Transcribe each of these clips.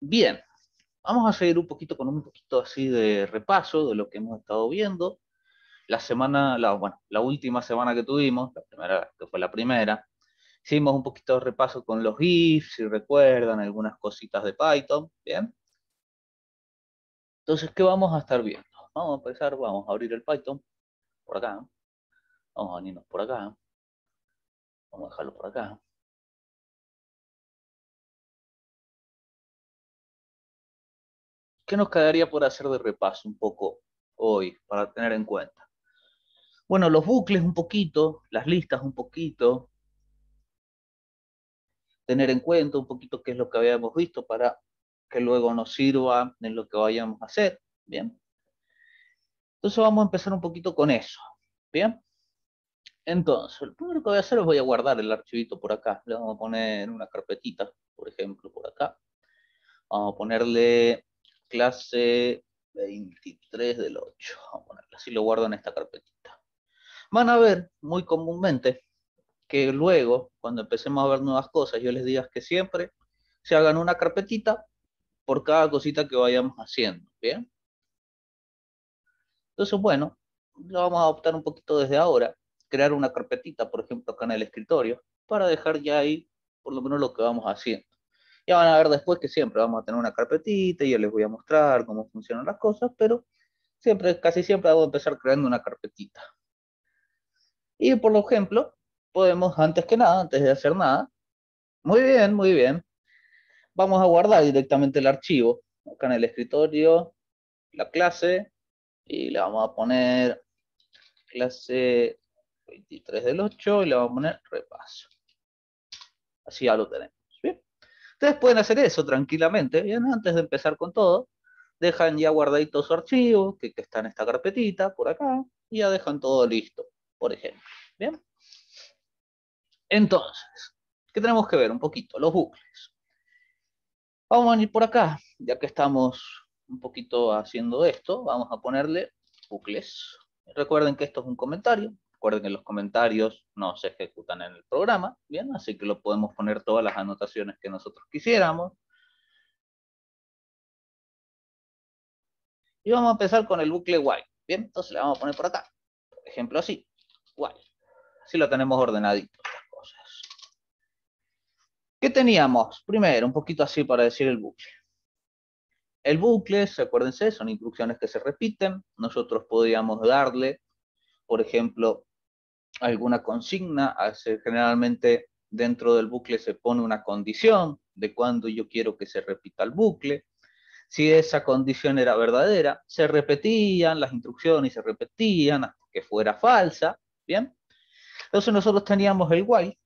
Bien, vamos a seguir un poquito con un poquito así de repaso de lo que hemos estado viendo. La semana, la, bueno, la última semana que tuvimos, la primera, que fue la primera, hicimos un poquito de repaso con los GIFs, si recuerdan, algunas cositas de Python, ¿bien? Entonces, ¿qué vamos a estar viendo? Vamos a empezar, vamos a abrir el Python, por acá, vamos a venirnos por acá, vamos a dejarlo por acá, ¿Qué nos quedaría por hacer de repaso un poco hoy para tener en cuenta? Bueno, los bucles un poquito, las listas un poquito, tener en cuenta un poquito qué es lo que habíamos visto para que luego nos sirva en lo que vayamos a hacer, ¿bien? Entonces vamos a empezar un poquito con eso, ¿bien? Entonces, lo primero que voy a hacer es voy a guardar el archivito por acá. Le vamos a poner una carpetita, por ejemplo, por acá. Vamos a ponerle clase 23 del 8. así, lo guardo en esta carpetita. Van a ver muy comúnmente que luego, cuando empecemos a ver nuevas cosas, yo les diga que siempre se hagan una carpetita por cada cosita que vayamos haciendo, ¿bien? Entonces, bueno, lo vamos a adoptar un poquito desde ahora, crear una carpetita, por ejemplo, acá en el escritorio, para dejar ya ahí por lo menos lo que vamos haciendo. Ya van a ver después que siempre vamos a tener una carpetita y yo les voy a mostrar cómo funcionan las cosas, pero siempre, casi siempre debo empezar creando una carpetita. Y por ejemplo, podemos antes que nada, antes de hacer nada, muy bien, muy bien, vamos a guardar directamente el archivo acá en el escritorio, la clase, y le vamos a poner clase 23 del 8 y le vamos a poner repaso. Así ya lo tenemos. Ustedes pueden hacer eso tranquilamente, ¿bien? antes de empezar con todo, dejan ya guardadito su archivo, que, está en esta carpetita, por acá, y ya dejan todo listo, por ejemplo. ¿Bien? Entonces, ¿qué tenemos que ver? Un poquito, los bucles. Vamos a ir por acá, ya que estamos un poquito haciendo esto, vamos a ponerle bucles. Recuerden que esto es un comentario, Recuerden que los comentarios no se ejecutan en el programa, ¿bien? Así que lo podemos poner todas las anotaciones que nosotros quisiéramos. Y vamos a empezar con el bucle while, ¿bien? Entonces le vamos a poner por acá. Por ejemplo, así. While. Así lo tenemos ordenadito, cosas. ¿Qué teníamos? Primero, un poquito así para decir el bucle. El bucle, acuérdense, son instrucciones que se repiten. Nosotros podríamos darle, por ejemplo, alguna consigna, generalmente dentro del bucle se pone una condición de cuándo yo quiero que se repita el bucle. Si esa condición era verdadera, se repetían las instrucciones, y se repetían hasta que fuera falsa, ¿bien? Entonces nosotros teníamos el while,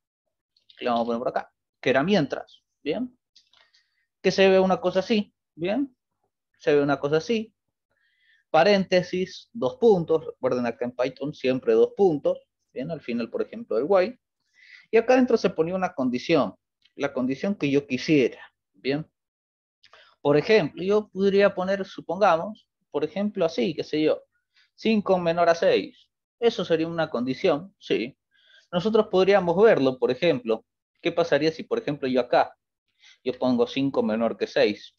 que le vamos a poner por acá, que era mientras, ¿bien? Que se ve una cosa así, ¿bien? Se ve una cosa así, paréntesis, dos puntos, recuerden acá en Python siempre dos puntos, Bien, al final, por ejemplo, del guay. Y acá adentro se ponía una condición, la condición que yo quisiera. Bien. Por ejemplo, yo podría poner, supongamos, por ejemplo, así, qué sé yo, 5 menor a 6. Eso sería una condición, sí. Nosotros podríamos verlo, por ejemplo, ¿qué pasaría si, por ejemplo, yo acá, yo pongo 5 menor que 6?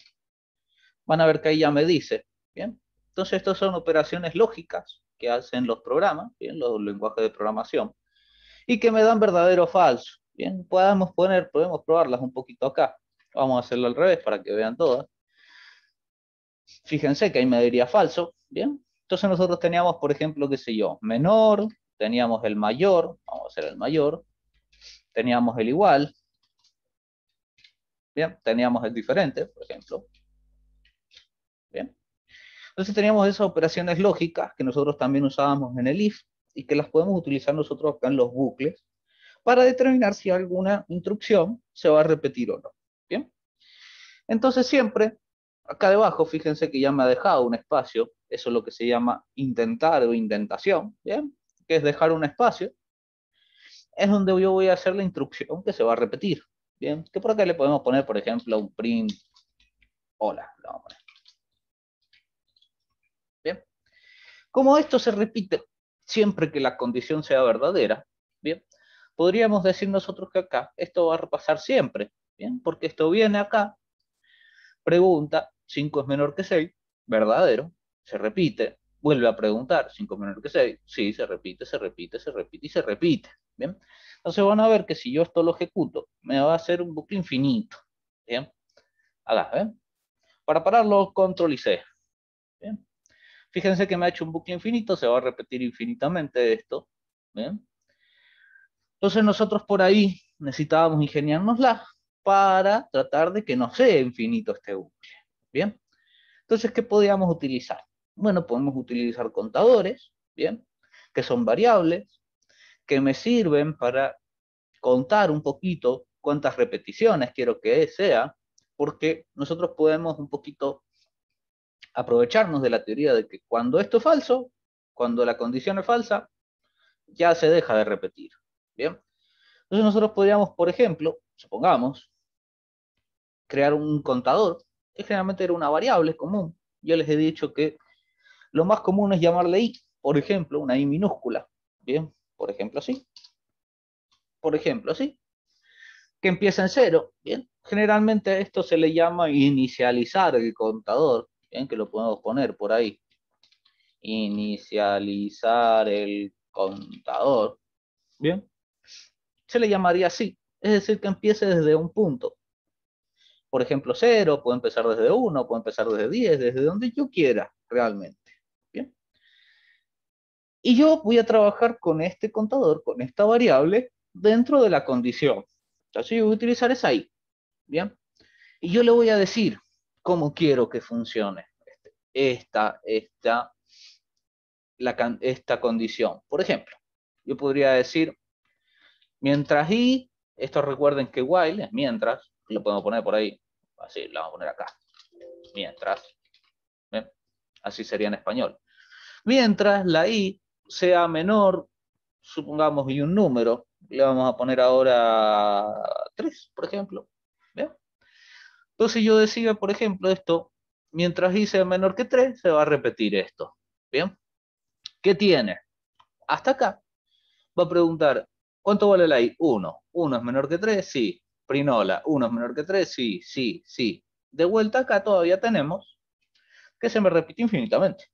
Van a ver que ahí ya me dice, ¿bien? Entonces, estas son operaciones lógicas que hacen los programas, ¿bien? los lenguajes de programación, y que me dan verdadero o falso. Bien, podemos poner, podemos probarlas un poquito acá. Vamos a hacerlo al revés para que vean todas. Fíjense que ahí me diría falso, ¿bien? Entonces nosotros teníamos, por ejemplo, qué sé yo, menor, teníamos el mayor, vamos a hacer el mayor, teníamos el igual, ¿bien? Teníamos el diferente, por ejemplo, entonces teníamos esas operaciones lógicas que nosotros también usábamos en el if y que las podemos utilizar nosotros acá en los bucles para determinar si alguna instrucción se va a repetir o no. ¿Bien? Entonces siempre, acá debajo, fíjense que ya me ha dejado un espacio, eso es lo que se llama intentar o indentación, ¿bien? Que es dejar un espacio, es donde yo voy a hacer la instrucción que se va a repetir, ¿bien? Que por acá le podemos poner, por ejemplo, un print hola, No, vamos Como esto se repite siempre que la condición sea verdadera, ¿bien? podríamos decir nosotros que acá esto va a repasar siempre, ¿bien? porque esto viene acá, pregunta, 5 es menor que 6, verdadero, se repite, vuelve a preguntar, 5 es menor que 6, sí, se repite, se repite, se repite y se repite. ¿bien? Entonces van a ver que si yo esto lo ejecuto, me va a hacer un bucle infinito. ¿bien? Acá, Para pararlo, control y C. ¿bien? Fíjense que me ha hecho un bucle infinito, se va a repetir infinitamente esto. Entonces nosotros por ahí necesitábamos ingeniárnosla para tratar de que no sea infinito este bucle. ¿Bien? Entonces, ¿qué podíamos utilizar? Bueno, podemos utilizar contadores, ¿bien? Que son variables, que me sirven para contar un poquito cuántas repeticiones quiero que sea, porque nosotros podemos un poquito aprovecharnos de la teoría de que cuando esto es falso, cuando la condición es falsa, ya se deja de repetir. ¿Bien? Entonces nosotros podríamos, por ejemplo, supongamos, crear un contador, que generalmente era una variable común. Yo les he dicho que lo más común es llamarle i, por ejemplo, una i minúscula. Bien, por ejemplo, así. Por ejemplo, así. Que empieza en cero. Bien, generalmente esto se le llama inicializar el contador. ¿bien? ¿eh? que lo podemos poner por ahí. Inicializar el contador, ¿bien? Se le llamaría así, es decir, que empiece desde un punto. Por ejemplo, cero. puede empezar desde uno. puede empezar desde 10, desde donde yo quiera realmente. ¿bien? Y yo voy a trabajar con este contador, con esta variable, dentro de la condición. Entonces yo voy a utilizar esa ahí. ¿bien? Y yo le voy a decir, cómo quiero que funcione este, esta, esta, esta condición. Por ejemplo, yo podría decir, mientras y, esto recuerden que while es mientras, lo podemos poner por ahí, así, lo vamos a poner acá, mientras, así sería en español. Mientras la i sea menor, supongamos, y un número, le vamos a poner ahora 3, por ejemplo, entonces yo decía, por ejemplo, esto, mientras hice menor que 3, se va a repetir esto. ¿Bien? ¿Qué tiene? Hasta acá. Va a preguntar, ¿cuánto vale la i? 1. 1 es menor que 3, sí. Prinola, 1 es menor que 3, sí, sí, sí. De vuelta acá todavía tenemos que se me repite infinitamente.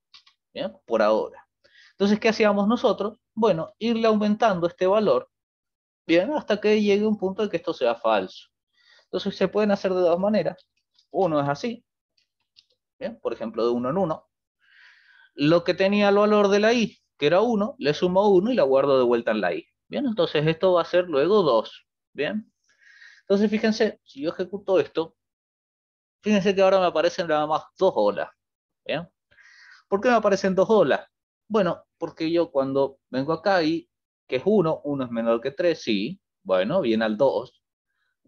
¿Bien? Por ahora. Entonces, ¿qué hacíamos nosotros? Bueno, irle aumentando este valor, bien, hasta que llegue un punto de que esto sea falso. Entonces se pueden hacer de dos maneras. Uno es así, por ejemplo, de uno en uno. Lo que tenía el valor de la i, que era 1, le sumo 1 y la guardo de vuelta en la i. Bien, entonces esto va a ser luego 2. Bien. Entonces fíjense, si yo ejecuto esto, fíjense que ahora me aparecen nada más dos olas. ¿Bien? ¿Por qué me aparecen dos olas? Bueno, porque yo cuando vengo acá y que es 1, 1 es menor que 3, sí, bueno, viene al 2,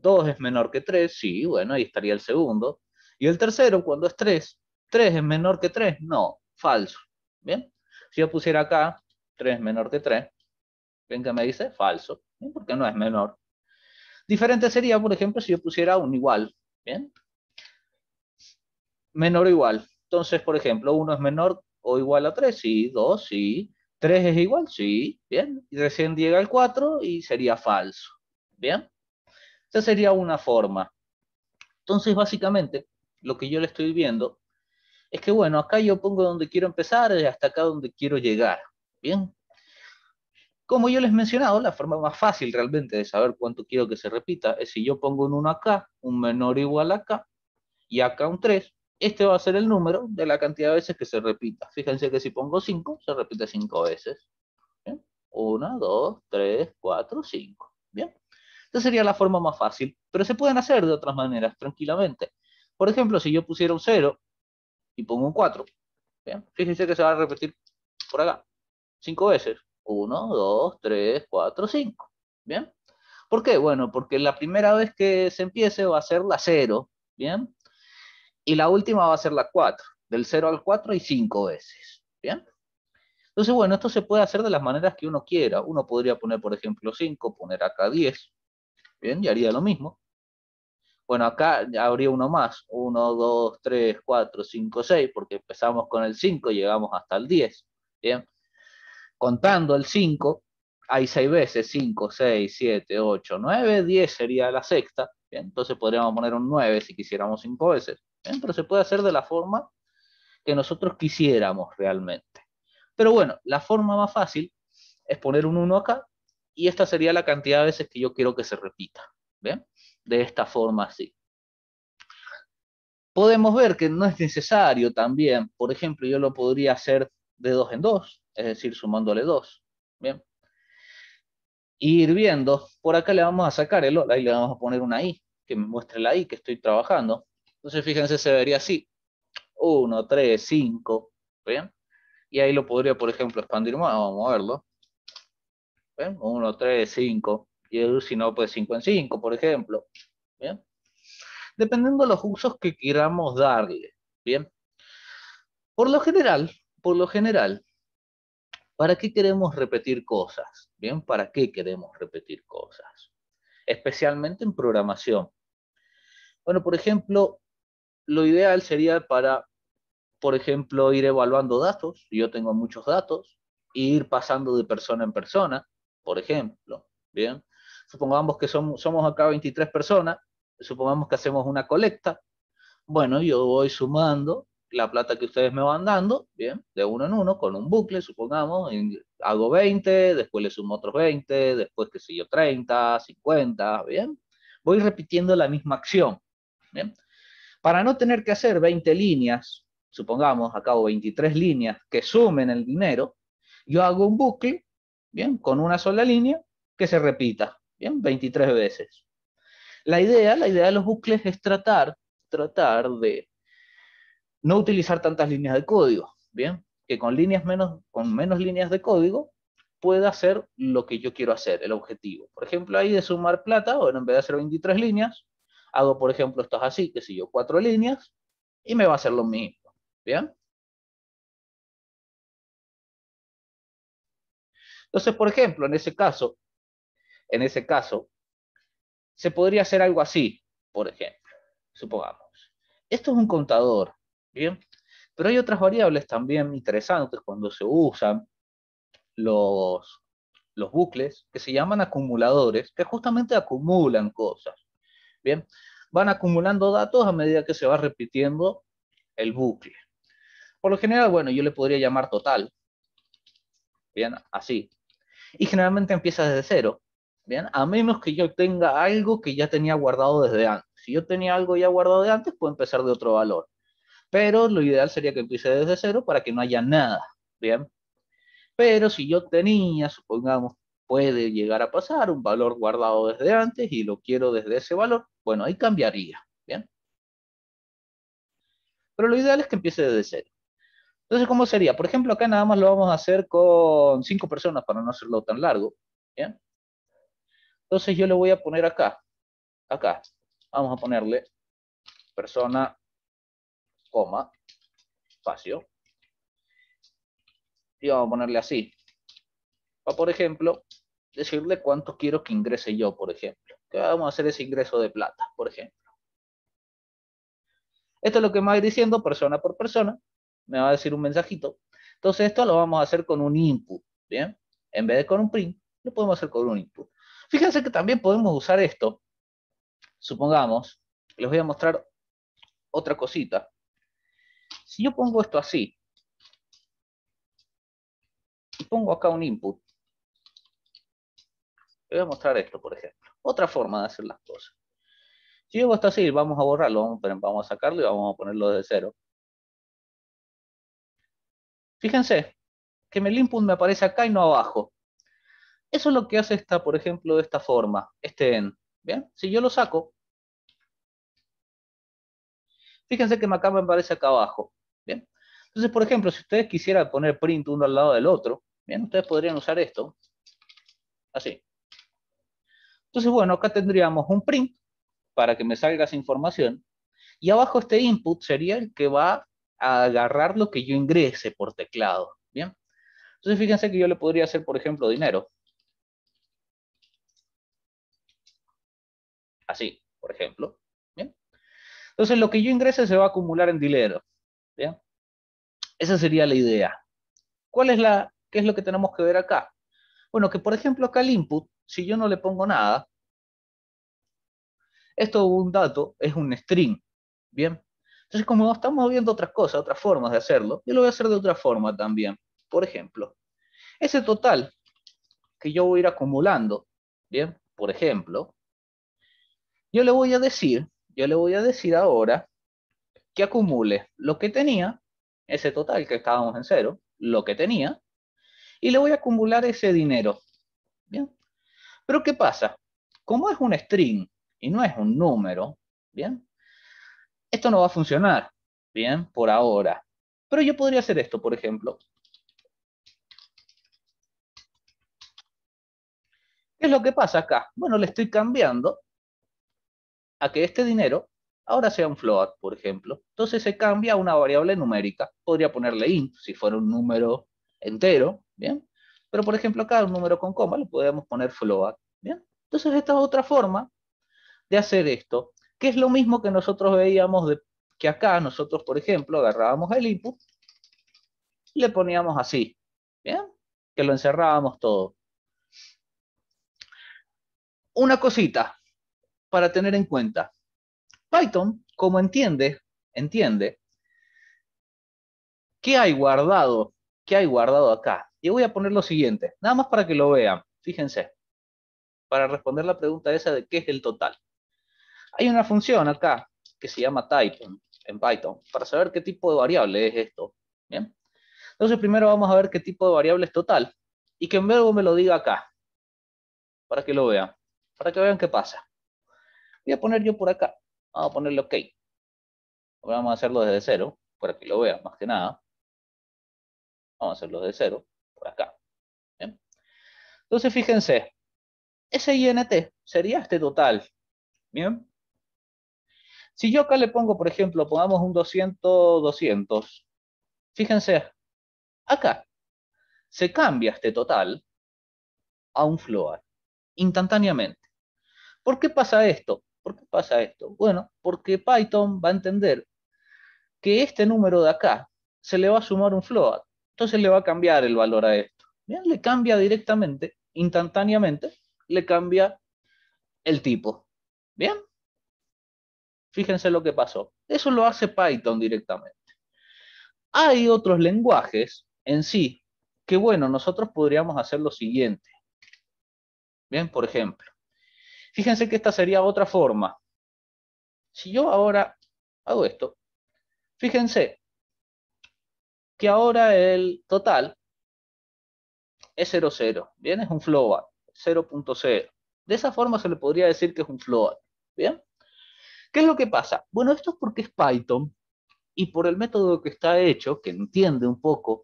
2 es menor que 3, sí, bueno, ahí estaría el segundo. Y el tercero, cuando es 3, 3 es menor que 3, no, falso. Bien, si yo pusiera acá 3 menor que 3, ¿ven qué me dice? Falso, ¿bien? porque no es menor. Diferente sería, por ejemplo, si yo pusiera un igual, ¿bien? Menor o igual. Entonces, por ejemplo, 1 es menor o igual a 3, sí, 2, sí. 3 es igual, sí, bien. Y recién llega el 4 y sería falso, ¿bien? Esa sería una forma. Entonces, básicamente, lo que yo le estoy viendo es que, bueno, acá yo pongo donde quiero empezar y hasta acá donde quiero llegar. Bien. Como yo les he mencionado, la forma más fácil realmente de saber cuánto quiero que se repita es si yo pongo un 1 acá, un menor o igual acá, y acá un 3, este va a ser el número de la cantidad de veces que se repita. Fíjense que si pongo 5, se repite 5 veces. 1, 2, 3, 4, 5. Bien sería la forma más fácil, pero se pueden hacer de otras maneras, tranquilamente. Por ejemplo, si yo pusiera un 0 y pongo un 4, fíjense que se va a repetir por acá, 5 veces. 1, 2, 3, 4, 5. ¿Bien? ¿Por qué? Bueno, porque la primera vez que se empiece va a ser la 0, ¿bien? Y la última va a ser la 4. Del 0 al 4 y 5 veces, ¿bien? Entonces, bueno, esto se puede hacer de las maneras que uno quiera. Uno podría poner, por ejemplo, 5, poner acá 10, Bien, y haría lo mismo. Bueno, acá habría uno más, 1, 2, 3, 4, 5, 6, porque empezamos con el 5 y llegamos hasta el 10. Bien, contando el 5, hay 6 veces, 5, 6, 7, 8, 9, 10 sería la sexta. Bien, entonces podríamos poner un 9 si quisiéramos 5 veces. Bien, pero se puede hacer de la forma que nosotros quisiéramos realmente. Pero bueno, la forma más fácil es poner un 1 acá y esta sería la cantidad de veces que yo quiero que se repita. ¿Ven? De esta forma así. Podemos ver que no es necesario también, por ejemplo, yo lo podría hacer de dos en dos, es decir, sumándole dos. ¿Bien? Y ir viendo, por acá le vamos a sacar el y le vamos a poner una i, que me muestre la i que estoy trabajando. Entonces, fíjense, se vería así. 1, 3, 5, ¿bien? Y ahí lo podría, por ejemplo, expandir más, vamos a verlo uno tres cinco y si no, pues cinco en cinco, por ejemplo. Dependiendo de los usos que queramos darle. ¿bien? Por lo general, por lo general, ¿para qué queremos repetir cosas? ¿Bien? ¿Para qué queremos repetir cosas? Especialmente en programación. Bueno, por ejemplo, lo ideal sería para, por ejemplo, ir evaluando datos. Yo tengo muchos datos, ir pasando de persona en persona por ejemplo. Bien, supongamos que somos, somos acá 23 personas, supongamos que hacemos una colecta. Bueno, yo voy sumando la plata que ustedes me van dando, bien, de uno en uno, con un bucle, supongamos, hago 20, después le sumo otros 20, después, que sé yo, 30, 50, bien. Voy repitiendo la misma acción, bien. Para no tener que hacer 20 líneas, supongamos, acabo 23 líneas que sumen el dinero, yo hago un bucle bien, con una sola línea que se repita, bien, 23 veces. La idea, la idea de los bucles es tratar, tratar de no utilizar tantas líneas de código, bien, que con líneas menos, con menos líneas de código pueda hacer lo que yo quiero hacer, el objetivo. Por ejemplo, ahí de sumar plata, bueno, en vez de hacer 23 líneas, hago, por ejemplo, estas así, que si yo, cuatro líneas, y me va a hacer lo mismo, ¿bien? Entonces, por ejemplo, en ese caso, en ese caso, se podría hacer algo así, por ejemplo, supongamos. Esto es un contador, ¿bien? Pero hay otras variables también interesantes cuando se usan los, los bucles que se llaman acumuladores, que justamente acumulan cosas, ¿bien? Van acumulando datos a medida que se va repitiendo el bucle. Por lo general, bueno, yo le podría llamar total, ¿bien? Así, y generalmente empieza desde cero. Bien, a menos que yo tenga algo que ya tenía guardado desde antes. Si yo tenía algo ya guardado de antes, puedo empezar de otro valor. Pero lo ideal sería que empiece desde cero para que no haya nada. Bien. Pero si yo tenía, supongamos, puede llegar a pasar un valor guardado desde antes y lo quiero desde ese valor, bueno, ahí cambiaría. Bien. Pero lo ideal es que empiece desde cero. Entonces, ¿cómo sería? Por ejemplo, acá nada más lo vamos a hacer con cinco personas para no hacerlo tan largo. Entonces yo le voy a poner acá, acá, vamos a ponerle persona, coma, espacio. Y vamos a ponerle así. Para, por ejemplo, decirle cuánto quiero que ingrese yo, por ejemplo. Que vamos a hacer ese ingreso de plata, por ejemplo. Esto es lo que me va diciendo persona por persona me va a decir un mensajito. Entonces esto lo vamos a hacer con un input, ¿bien? En vez de con un print, lo podemos hacer con un input. Fíjense que también podemos usar esto. Supongamos, les voy a mostrar otra cosita. Si yo pongo esto así, y pongo acá un input, les voy a mostrar esto, por ejemplo. Otra forma de hacer las cosas. Si yo hago esto así, vamos a borrarlo, vamos a sacarlo y vamos a ponerlo desde cero. Fíjense que el input me aparece acá y no abajo. Eso es lo que hace esta, por ejemplo, de esta forma, este en. ¿Bien? Si yo lo saco, fíjense que me acá me aparece acá abajo. ¿Bien? Entonces, por ejemplo, si ustedes quisieran poner print uno al lado del otro, ¿bien? Ustedes podrían usar esto, así. Entonces, bueno, acá tendríamos un print para que me salga esa información. Y abajo este input sería el que va a agarrar lo que yo ingrese por teclado, ¿bien? Entonces fíjense que yo le podría hacer, por ejemplo, dinero. Así, por ejemplo. Entonces lo que yo ingrese se va a acumular en dinero. Esa sería la idea. ¿Cuál es la, ¿Qué es lo que tenemos que ver acá? Bueno, que por ejemplo acá el input, si yo no le pongo nada, esto es un dato, es un string, ¿bien? Entonces, como estamos viendo otras cosas, otras formas de hacerlo, yo lo voy a hacer de otra forma también. Por ejemplo, ese total que yo voy a ir acumulando, ¿bien? Por ejemplo, yo le voy a decir, yo le voy a decir ahora que acumule lo que tenía, ese total que estábamos en cero, lo que tenía, y le voy a acumular ese dinero. ¿Bien? Pero ¿qué pasa? Como es un string y no es un número, ¿bien? esto no va a funcionar, ¿bien? Por ahora. Pero yo podría hacer esto, por ejemplo. ¿Qué es lo que pasa acá? Bueno, le estoy cambiando a que este dinero ahora sea un float, por ejemplo. Entonces se cambia a una variable numérica. Podría ponerle int si fuera un número entero, ¿bien? Pero por ejemplo acá un número con coma le podemos poner float, ¿bien? Entonces esta es otra forma de hacer esto que es lo mismo que nosotros veíamos de, que acá nosotros, por ejemplo, agarrábamos el input, le poníamos así, ¿bien? Que lo encerrábamos todo. Una cosita para tener en cuenta. Python, como entiende, entiende qué hay guardado, qué hay guardado acá. Y voy a poner lo siguiente, nada más para que lo vean, fíjense, para responder la pregunta esa de qué es el total. Hay una función acá que se llama type en Python para saber qué tipo de variable es esto. ¿bien? Entonces primero vamos a ver qué tipo de variable es total y que en verbo me lo diga acá para que lo vean, para que vean qué pasa. Voy a poner yo por acá, vamos a ponerle OK. vamos a hacerlo desde cero para que lo vean más que nada. Vamos a hacerlo desde cero por acá. Entonces fíjense, ese INT sería este total. Bien. Si yo acá le pongo, por ejemplo, pongamos un 200, 200, fíjense, acá se cambia este total a un float instantáneamente. ¿Por qué pasa esto? ¿Por qué pasa esto? Bueno, porque Python va a entender que este número de acá se le va a sumar un float. Entonces le va a cambiar el valor a esto. Bien, le cambia directamente, instantáneamente, le cambia el tipo. Bien. Fíjense lo que pasó. Eso lo hace Python directamente. Hay otros lenguajes en sí que, bueno, nosotros podríamos hacer lo siguiente. Bien, por ejemplo. Fíjense que esta sería otra forma. Si yo ahora hago esto, fíjense que ahora el total es 00. Bien, es un float, 0.0. De esa forma se le podría decir que es un float. Bien. ¿Qué es lo que pasa? Bueno, esto es porque es Python y por el método que está hecho, que entiende un poco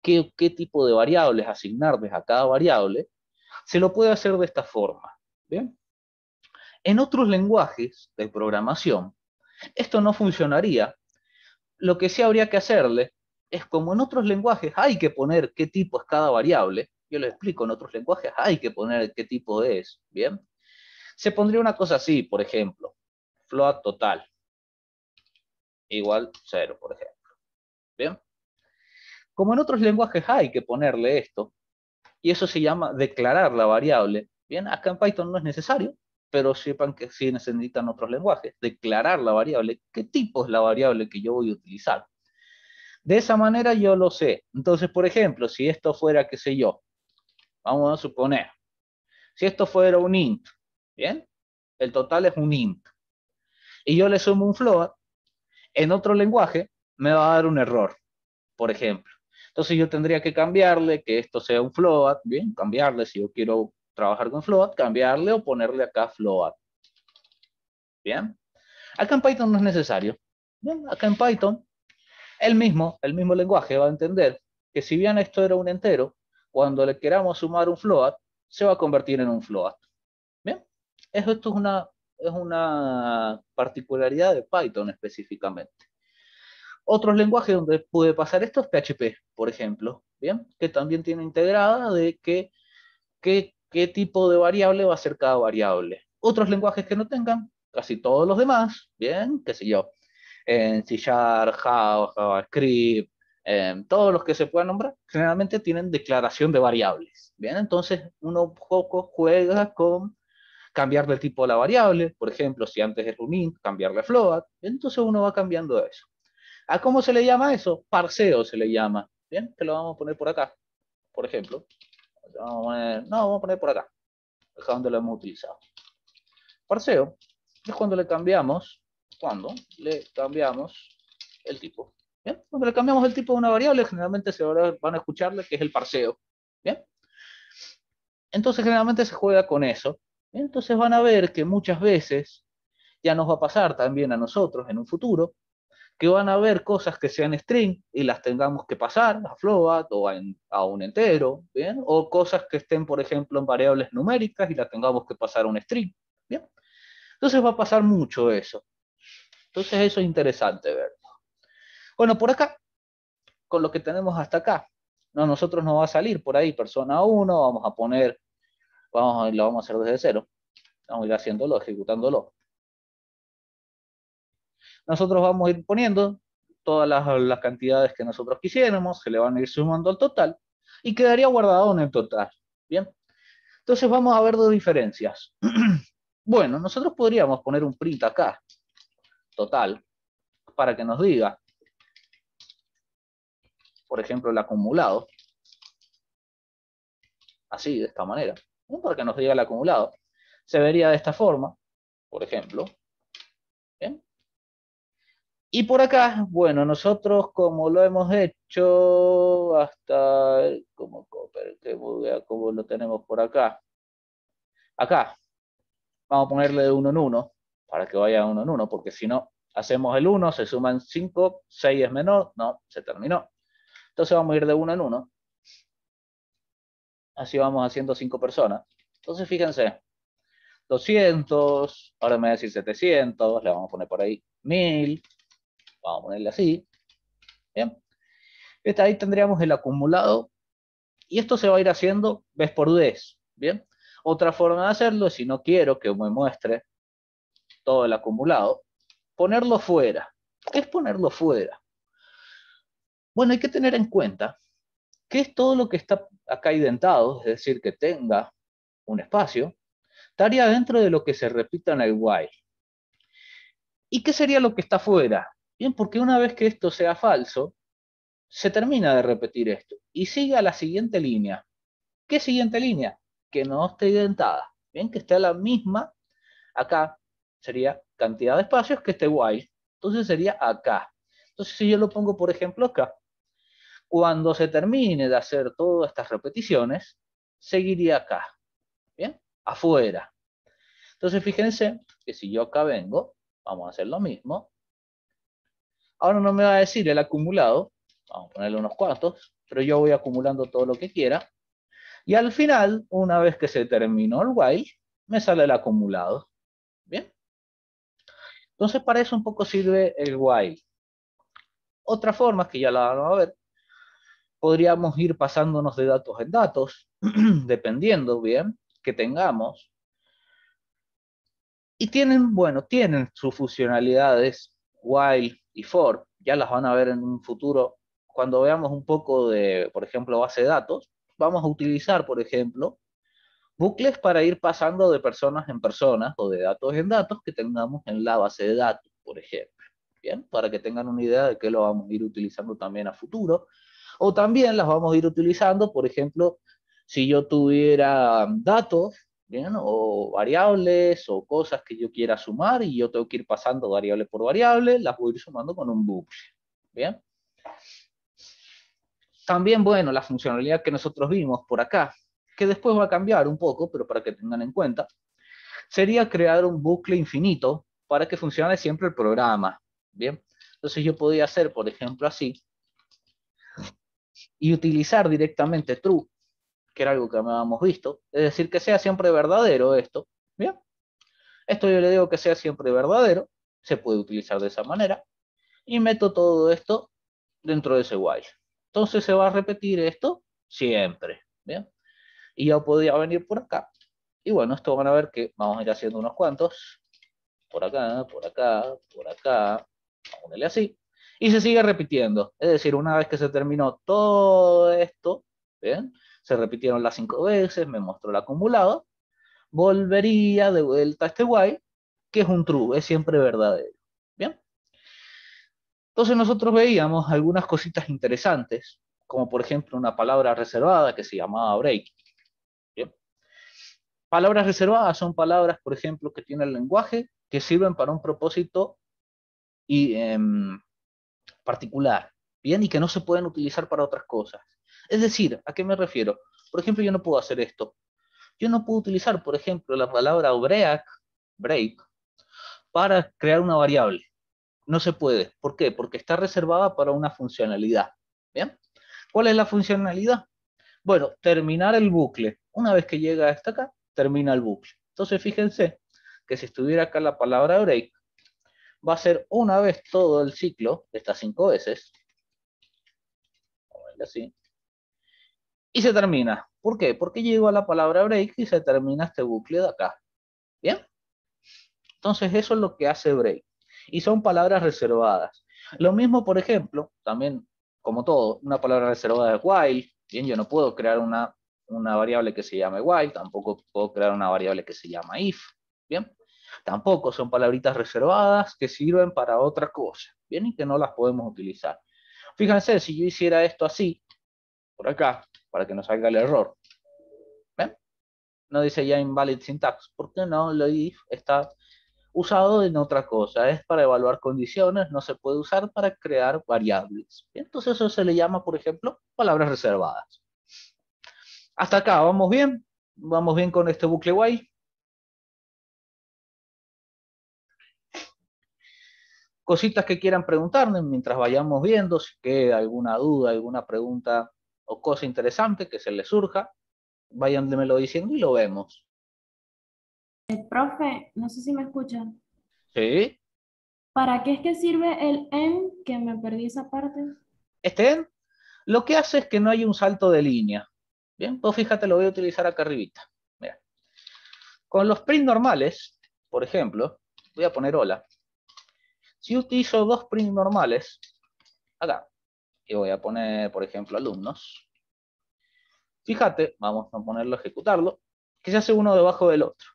qué, tipo de variables asignarles a cada variable, se lo puede hacer de esta forma. ¿bien? En otros lenguajes de programación, esto no funcionaría. Lo que sí habría que hacerle es como en otros lenguajes hay que poner qué tipo es cada variable, yo lo explico, en otros lenguajes hay que poner qué tipo es, ¿bien? Se pondría una cosa así, por ejemplo, float total igual 0, por ejemplo. ¿Bien? Como en otros lenguajes hay que ponerle esto, y eso se llama declarar la variable. Bien, acá en Python no es necesario, pero sepan que sí necesitan otros lenguajes. Declarar la variable, qué tipo es la variable que yo voy a utilizar. De esa manera yo lo sé. Entonces, por ejemplo, si esto fuera, qué sé yo, vamos a suponer, si esto fuera un int, ¿bien? El total es un int y yo le sumo un float en otro lenguaje, me va a dar un error, por ejemplo. Entonces yo tendría que cambiarle que esto sea un float, bien, cambiarle si yo quiero trabajar con float, cambiarle o ponerle acá float. Bien. Acá en Python no es necesario. acá en Python, el mismo, el mismo lenguaje va a entender que si bien esto era un entero, cuando le queramos sumar un float, se va a convertir en un float. Bien. esto es una es una particularidad de Python específicamente. Otros lenguajes donde puede pasar esto es PHP, por ejemplo, ¿bien? Que también tiene integrada de qué tipo de variable va a ser cada variable. Otros lenguajes que no tengan, casi todos los demás, ¿bien? Qué sé yo, en C Java, JavaScript, em, todos los que se puedan nombrar, generalmente tienen declaración de variables, ¿bien? Entonces uno poco juega con cambiarle el tipo de la variable, por ejemplo, si antes era un int, cambiarle a float, entonces uno va cambiando eso. ¿A cómo se le llama eso? Parseo se le llama. Bien, que lo vamos a poner por acá, por ejemplo. no, vamos a poner por acá, acá donde lo hemos utilizado. Parseo es cuando le cambiamos, cuando le cambiamos el tipo. ¿Bien? Cuando le cambiamos el tipo de una variable, generalmente se van a escucharle que es el parseo. ¿Bien? Entonces generalmente se juega con eso. Entonces van a ver que muchas veces ya nos va a pasar también a nosotros en un futuro, que van a haber cosas que sean string y las tengamos que pasar a float o a, un entero, ¿bien? O cosas que estén, por ejemplo, en variables numéricas y las tengamos que pasar a un string, Entonces va a pasar mucho eso. Entonces eso es interesante verlo. Bueno, por acá, con lo que tenemos hasta acá, no, nosotros nos va a salir por ahí persona 1, vamos a poner vamos, lo vamos a hacer desde cero. Vamos a ir haciéndolo, ejecutándolo. Nosotros vamos a ir poniendo todas las, las cantidades que nosotros quisiéramos, se le van a ir sumando al total, y quedaría guardado en el total. Bien. Entonces vamos a ver dos diferencias. bueno, nosotros podríamos poner un print acá, total, para que nos diga, por ejemplo, el acumulado. Así, de esta manera. ¿no? para que nos diga el acumulado. Se vería de esta forma, por ejemplo. Y por acá, bueno, nosotros como lo hemos hecho hasta, como, como lo tenemos por acá. Acá, vamos a ponerle de uno en uno, para que vaya uno en uno, porque si no, hacemos el 1, se suman 5, 6 es menor, no, se terminó. Entonces vamos a ir de uno en uno. Así vamos haciendo cinco personas. Entonces, fíjense, 200, ahora me va a decir 700, le vamos a poner por ahí 1000, vamos a ponerle así. Bien. Este, ahí tendríamos el acumulado y esto se va a ir haciendo vez por vez. Bien. Otra forma de hacerlo si no quiero que me muestre todo el acumulado, ponerlo fuera. ¿Qué es ponerlo fuera? Bueno, hay que tener en cuenta ¿Qué es todo lo que está acá identado, es decir, que tenga un espacio, estaría dentro de lo que se repita en el while. ¿Y qué sería lo que está fuera? Bien, porque una vez que esto sea falso, se termina de repetir esto y sigue a la siguiente línea. ¿Qué siguiente línea? Que no esté identada. Bien, que esté la misma. Acá sería cantidad de espacios que esté while. Entonces sería acá. Entonces si yo lo pongo, por ejemplo, acá, cuando se termine de hacer todas estas repeticiones, seguiría acá, ¿bien? Afuera. Entonces, fíjense que si yo acá vengo, vamos a hacer lo mismo. Ahora no me va a decir el acumulado, vamos a ponerle unos cuartos, pero yo voy acumulando todo lo que quiera. Y al final, una vez que se terminó el while, me sale el acumulado. ¿Bien? Entonces, para eso un poco sirve el while. Otra forma, que ya la vamos a ver, podríamos ir pasándonos de datos en datos, dependiendo bien que tengamos. Y tienen, bueno, tienen sus funcionalidades while y for. Ya las van a ver en un futuro. Cuando veamos un poco de, por ejemplo, base de datos, vamos a utilizar, por ejemplo, bucles para ir pasando de personas en personas o de datos en datos que tengamos en la base de datos, por ejemplo. Bien, para que tengan una idea de que lo vamos a ir utilizando también a futuro o también las vamos a ir utilizando, por ejemplo, si yo tuviera datos, o variables, o cosas que yo quiera sumar, y yo tengo que ir pasando variable por variable, las voy a ir sumando con un bucle. ¿Bien? También, bueno, la funcionalidad que nosotros vimos por acá, que después va a cambiar un poco, pero para que tengan en cuenta, sería crear un bucle infinito para que funcione siempre el programa. Bien, entonces yo podría hacer, por ejemplo, así, y utilizar directamente true, que era algo que habíamos visto, es decir, que sea siempre verdadero esto, ¿bien? Esto yo le digo que sea siempre verdadero, se puede utilizar de esa manera, y meto todo esto dentro de ese while. Entonces se va a repetir esto siempre, ¿bien? Y ya podría venir por acá. Y bueno, esto van a ver que vamos a ir haciendo unos cuantos. Por acá, por acá, por acá. Vamos ponerle así. Y se sigue repitiendo. Es decir, una vez que se terminó todo esto, se repitieron las cinco veces, me mostró el acumulado, volvería de vuelta a este while, que es un true, es siempre verdadero. ¿Bien? Entonces nosotros veíamos algunas cositas interesantes, como por ejemplo una palabra reservada que se llamaba break. Palabras reservadas son palabras, por ejemplo, que tiene el lenguaje, que sirven para un propósito y, em, particular, ¿bien? Y que no se pueden utilizar para otras cosas. Es decir, ¿a qué me refiero? Por ejemplo, yo no puedo hacer esto. Yo no puedo utilizar, por ejemplo, la palabra break, para crear una variable. No se puede. ¿Por qué? Porque está reservada para una funcionalidad. ¿Bien? ¿Cuál es la funcionalidad? Bueno, terminar el bucle. Una vez que llega hasta acá, termina el bucle. Entonces, fíjense que si estuviera acá la palabra break, va a ser una vez todo el ciclo, estas cinco veces, así, y se termina. ¿Por qué? Porque llego a la palabra break y se termina este bucle de acá. ¿Bien? Entonces eso es lo que hace break. Y son palabras reservadas. Lo mismo, por ejemplo, también, como todo, una palabra reservada es while. Bien, yo no puedo crear una, una variable que se llame while, tampoco puedo crear una variable que se llama if. Bien. Tampoco son palabritas reservadas que sirven para otra cosa, bien, que no las podemos utilizar. Fíjense, si yo hiciera esto así, por acá, para que no salga el error, ¿ven? No dice ya invalid syntax, ¿Por qué no, lo if está usado en otra cosa, es para evaluar condiciones, no se puede usar para crear variables. Entonces eso se le llama, por ejemplo, palabras reservadas. Hasta acá, ¿vamos bien? ¿Vamos bien con este bucle guay? cositas que quieran preguntarme, mientras vayamos viendo, si queda alguna duda, alguna pregunta o cosa interesante que se les surja, lo diciendo y lo vemos. El eh, profe, no sé si me escuchan. Sí. ¿Para qué es que sirve el en que me perdí esa parte? Este en lo que hace es que no hay un salto de línea. Bien, pues fíjate, lo voy a utilizar acá arribita. Con los print normales, por ejemplo, voy a poner hola. Si utilizo dos print normales, acá, y voy a poner, por ejemplo, alumnos, fíjate, vamos a ponerlo, a ejecutarlo, que se hace uno debajo del otro.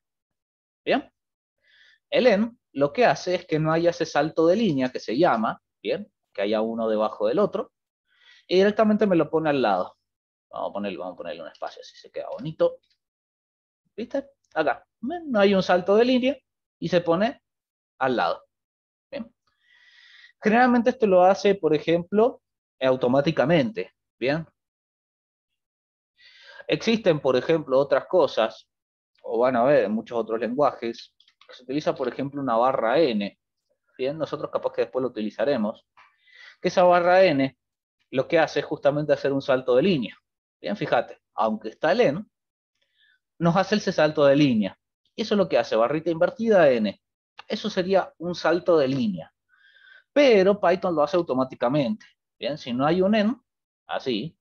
¿Bien? El en lo que hace es que no haya ese salto de línea que se llama, ¿bien? Que haya uno debajo del otro, y directamente me lo pone al lado. Vamos a ponerle, vamos a ponerle un espacio, así se queda bonito. ¿Viste? Acá. No hay un salto de línea y se pone al lado. Generalmente esto lo hace, por ejemplo, automáticamente, ¿bien? Existen, por ejemplo, otras cosas, o van a ver en muchos otros lenguajes, se utiliza, por ejemplo, una barra n, ¿bien? Nosotros capaz que después lo utilizaremos, que esa barra n lo que hace es justamente hacer un salto de línea. Bien, fíjate, aunque está len, nos hace ese salto de línea. Y eso es lo que hace, barrita invertida n. Eso sería un salto de línea pero Python lo hace automáticamente. Bien, si no hay un en, así,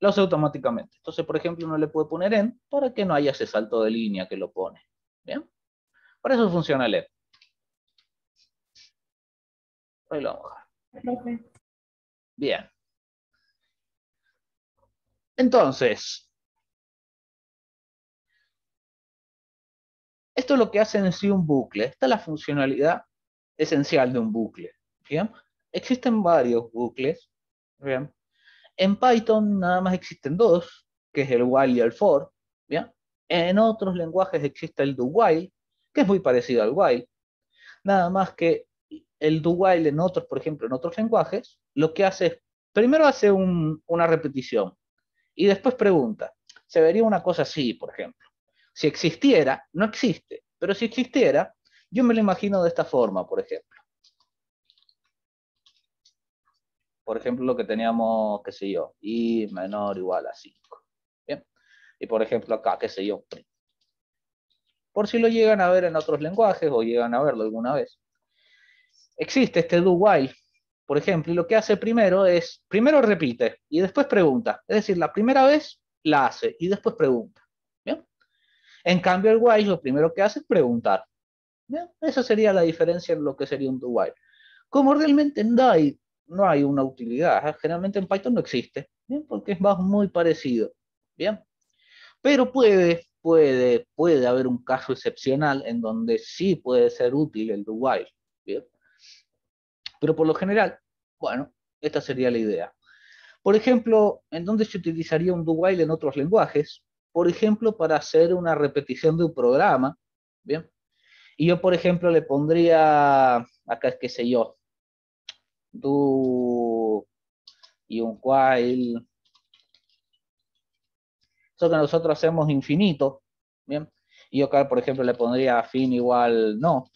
lo hace automáticamente. Entonces, por ejemplo, uno le puede poner en para que no haya ese salto de línea que lo pone. Bien, por eso funciona el end. Ahí lo vamos a Bien. Entonces, esto es lo que hace en sí un bucle. Esta es la funcionalidad esencial de un bucle. ¿bien? Existen varios bucles. ¿bien? En Python nada más existen dos, que es el while y el for. ¿bien? En otros lenguajes existe el do while, que es muy parecido al while. Nada más que el do while en otros, por ejemplo, en otros lenguajes, lo que hace es, primero hace una repetición y después pregunta. Se vería una cosa así, por ejemplo. Si existiera, no existe, pero si existiera, yo me lo imagino de esta forma, por ejemplo. por ejemplo, lo que teníamos, qué sé yo, i menor o igual a 5. Y por ejemplo acá, qué sé yo, Por si lo llegan a ver en otros lenguajes o llegan a verlo alguna vez. Existe este do while, por ejemplo, y lo que hace primero es, primero repite y después pregunta. Es decir, la primera vez la hace y después pregunta. En cambio, el while lo primero que hace es preguntar. Esa sería la diferencia en lo que sería un do while. Como realmente en die no hay una utilidad. Generalmente en Python no existe, ¿bien? porque es más muy parecido. ¿bien? Pero puede, puede, puede haber un caso excepcional en donde sí puede ser útil el do while. Pero por lo general, bueno, esta sería la idea. Por ejemplo, ¿en dónde se utilizaría un do while en otros lenguajes? Por ejemplo, para hacer una repetición de un programa. ¿bien? Y yo, por ejemplo, le pondría acá, qué sé yo, do y un while. Eso que nosotros hacemos infinito, ¿bien? Y yo acá, por ejemplo, le pondría fin igual no,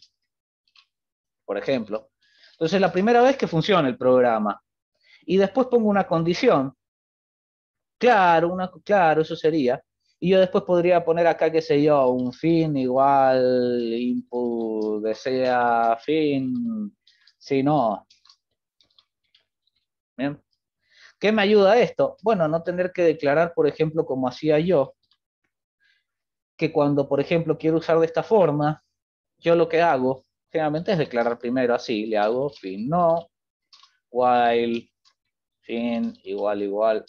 por ejemplo. Entonces, la primera vez que funciona el programa. Y después pongo una condición. Claro, una, claro, eso sería. Y yo después podría poner acá, qué sé yo, un fin igual input desea fin, si no, ¿bien? ¿eh? ¿Qué me ayuda esto? Bueno, no tener que declarar, por ejemplo, como hacía yo, que cuando, por ejemplo, quiero usar de esta forma, yo lo que hago generalmente es declarar primero así, le hago fin no, while, fin igual igual,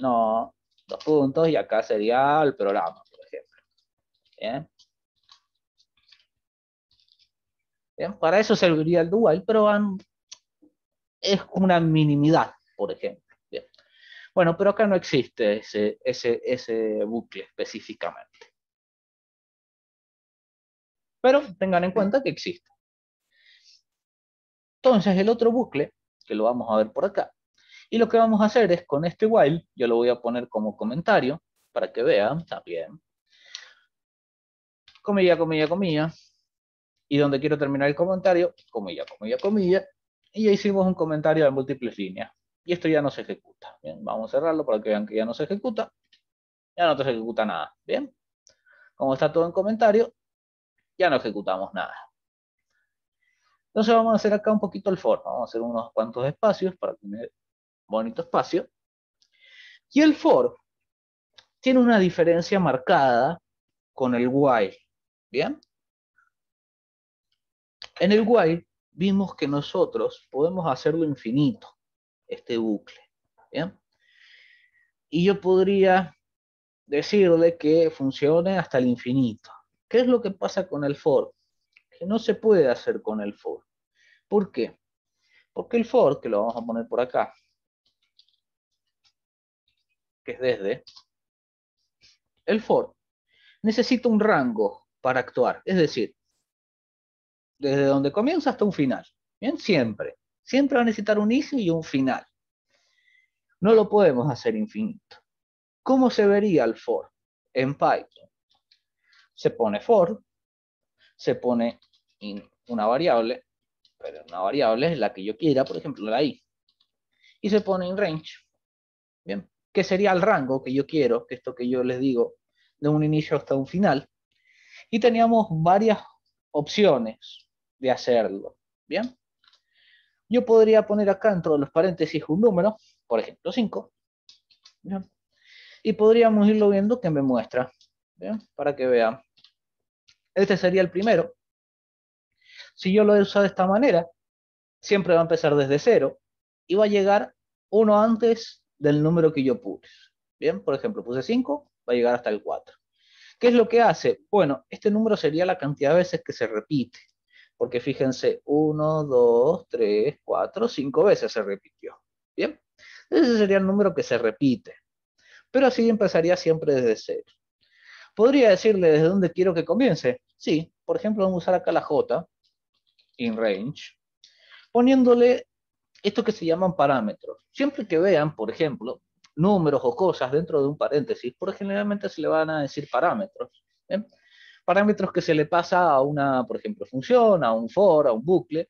no, dos puntos, y acá sería el programa, por ejemplo. Bien, para eso serviría el dual, while, pero van es una minimidad, por ejemplo. Bueno, pero acá no existe ese, ese bucle específicamente. Pero tengan en cuenta que existe. Entonces el otro bucle, que lo vamos a ver por acá, y lo que vamos a hacer es con este while, yo lo voy a poner como comentario, para que vean también. Comilla, comilla, comilla. Y donde quiero terminar el comentario, comilla, comilla, comilla. Y ya hicimos un comentario de múltiples líneas. Y esto ya no se ejecuta. Bien, vamos a cerrarlo para que vean que ya no se ejecuta. Ya no se ejecuta nada. Bien. Como está todo en comentario, ya no ejecutamos nada. Entonces vamos a hacer acá un poquito el for. Vamos a hacer unos cuantos espacios para tener bonito espacio. Y el for tiene una diferencia marcada con el while. ¿Bien? En el while vimos que nosotros podemos hacerlo infinito, este bucle. Y yo podría decirle que funcione hasta el infinito. ¿Qué es lo que pasa con el for? Que no se puede hacer con el for. ¿Por qué? Porque el for, que lo vamos a poner por acá, que es desde, el for necesita un rango para actuar. Es decir, desde donde comienza hasta un final. Bien, siempre. Siempre va a necesitar un inicio y un final. No lo podemos hacer infinito. ¿Cómo se vería el for en Python? Se pone for, se pone una variable, pero una variable es la que yo quiera, por ejemplo, la i, y se pone in range. Bien, que sería el rango que yo quiero, que esto que yo les digo, de un inicio hasta un final. Y teníamos varias opciones de hacerlo. ¿Bien? Yo podría poner acá dentro de los paréntesis un número, por ejemplo 5. Y podríamos irlo viendo que me muestra. Para que vean. Este sería el primero. Si yo lo he usado de esta manera, siempre va a empezar desde cero y va a llegar uno antes del número que yo puse. Bien, por ejemplo, puse 5, va a llegar hasta el 4. ¿Qué es lo que hace? Bueno, este número sería la cantidad de veces que se repite porque fíjense, 1, 2, 3, 4, 5 veces se repitió. ¿Bien? Ese sería el número que se repite. Pero así empezaría siempre desde cero. ¿Podría decirle desde dónde quiero que comience? Sí, por ejemplo, vamos a usar acá la J, in range, poniéndole esto que se llaman parámetros. Siempre que vean, por ejemplo, números o cosas dentro de un paréntesis, por generalmente se le van a decir parámetros. ¿bien? parámetros que se le pasa a una, por ejemplo, función, a un for, a un bucle.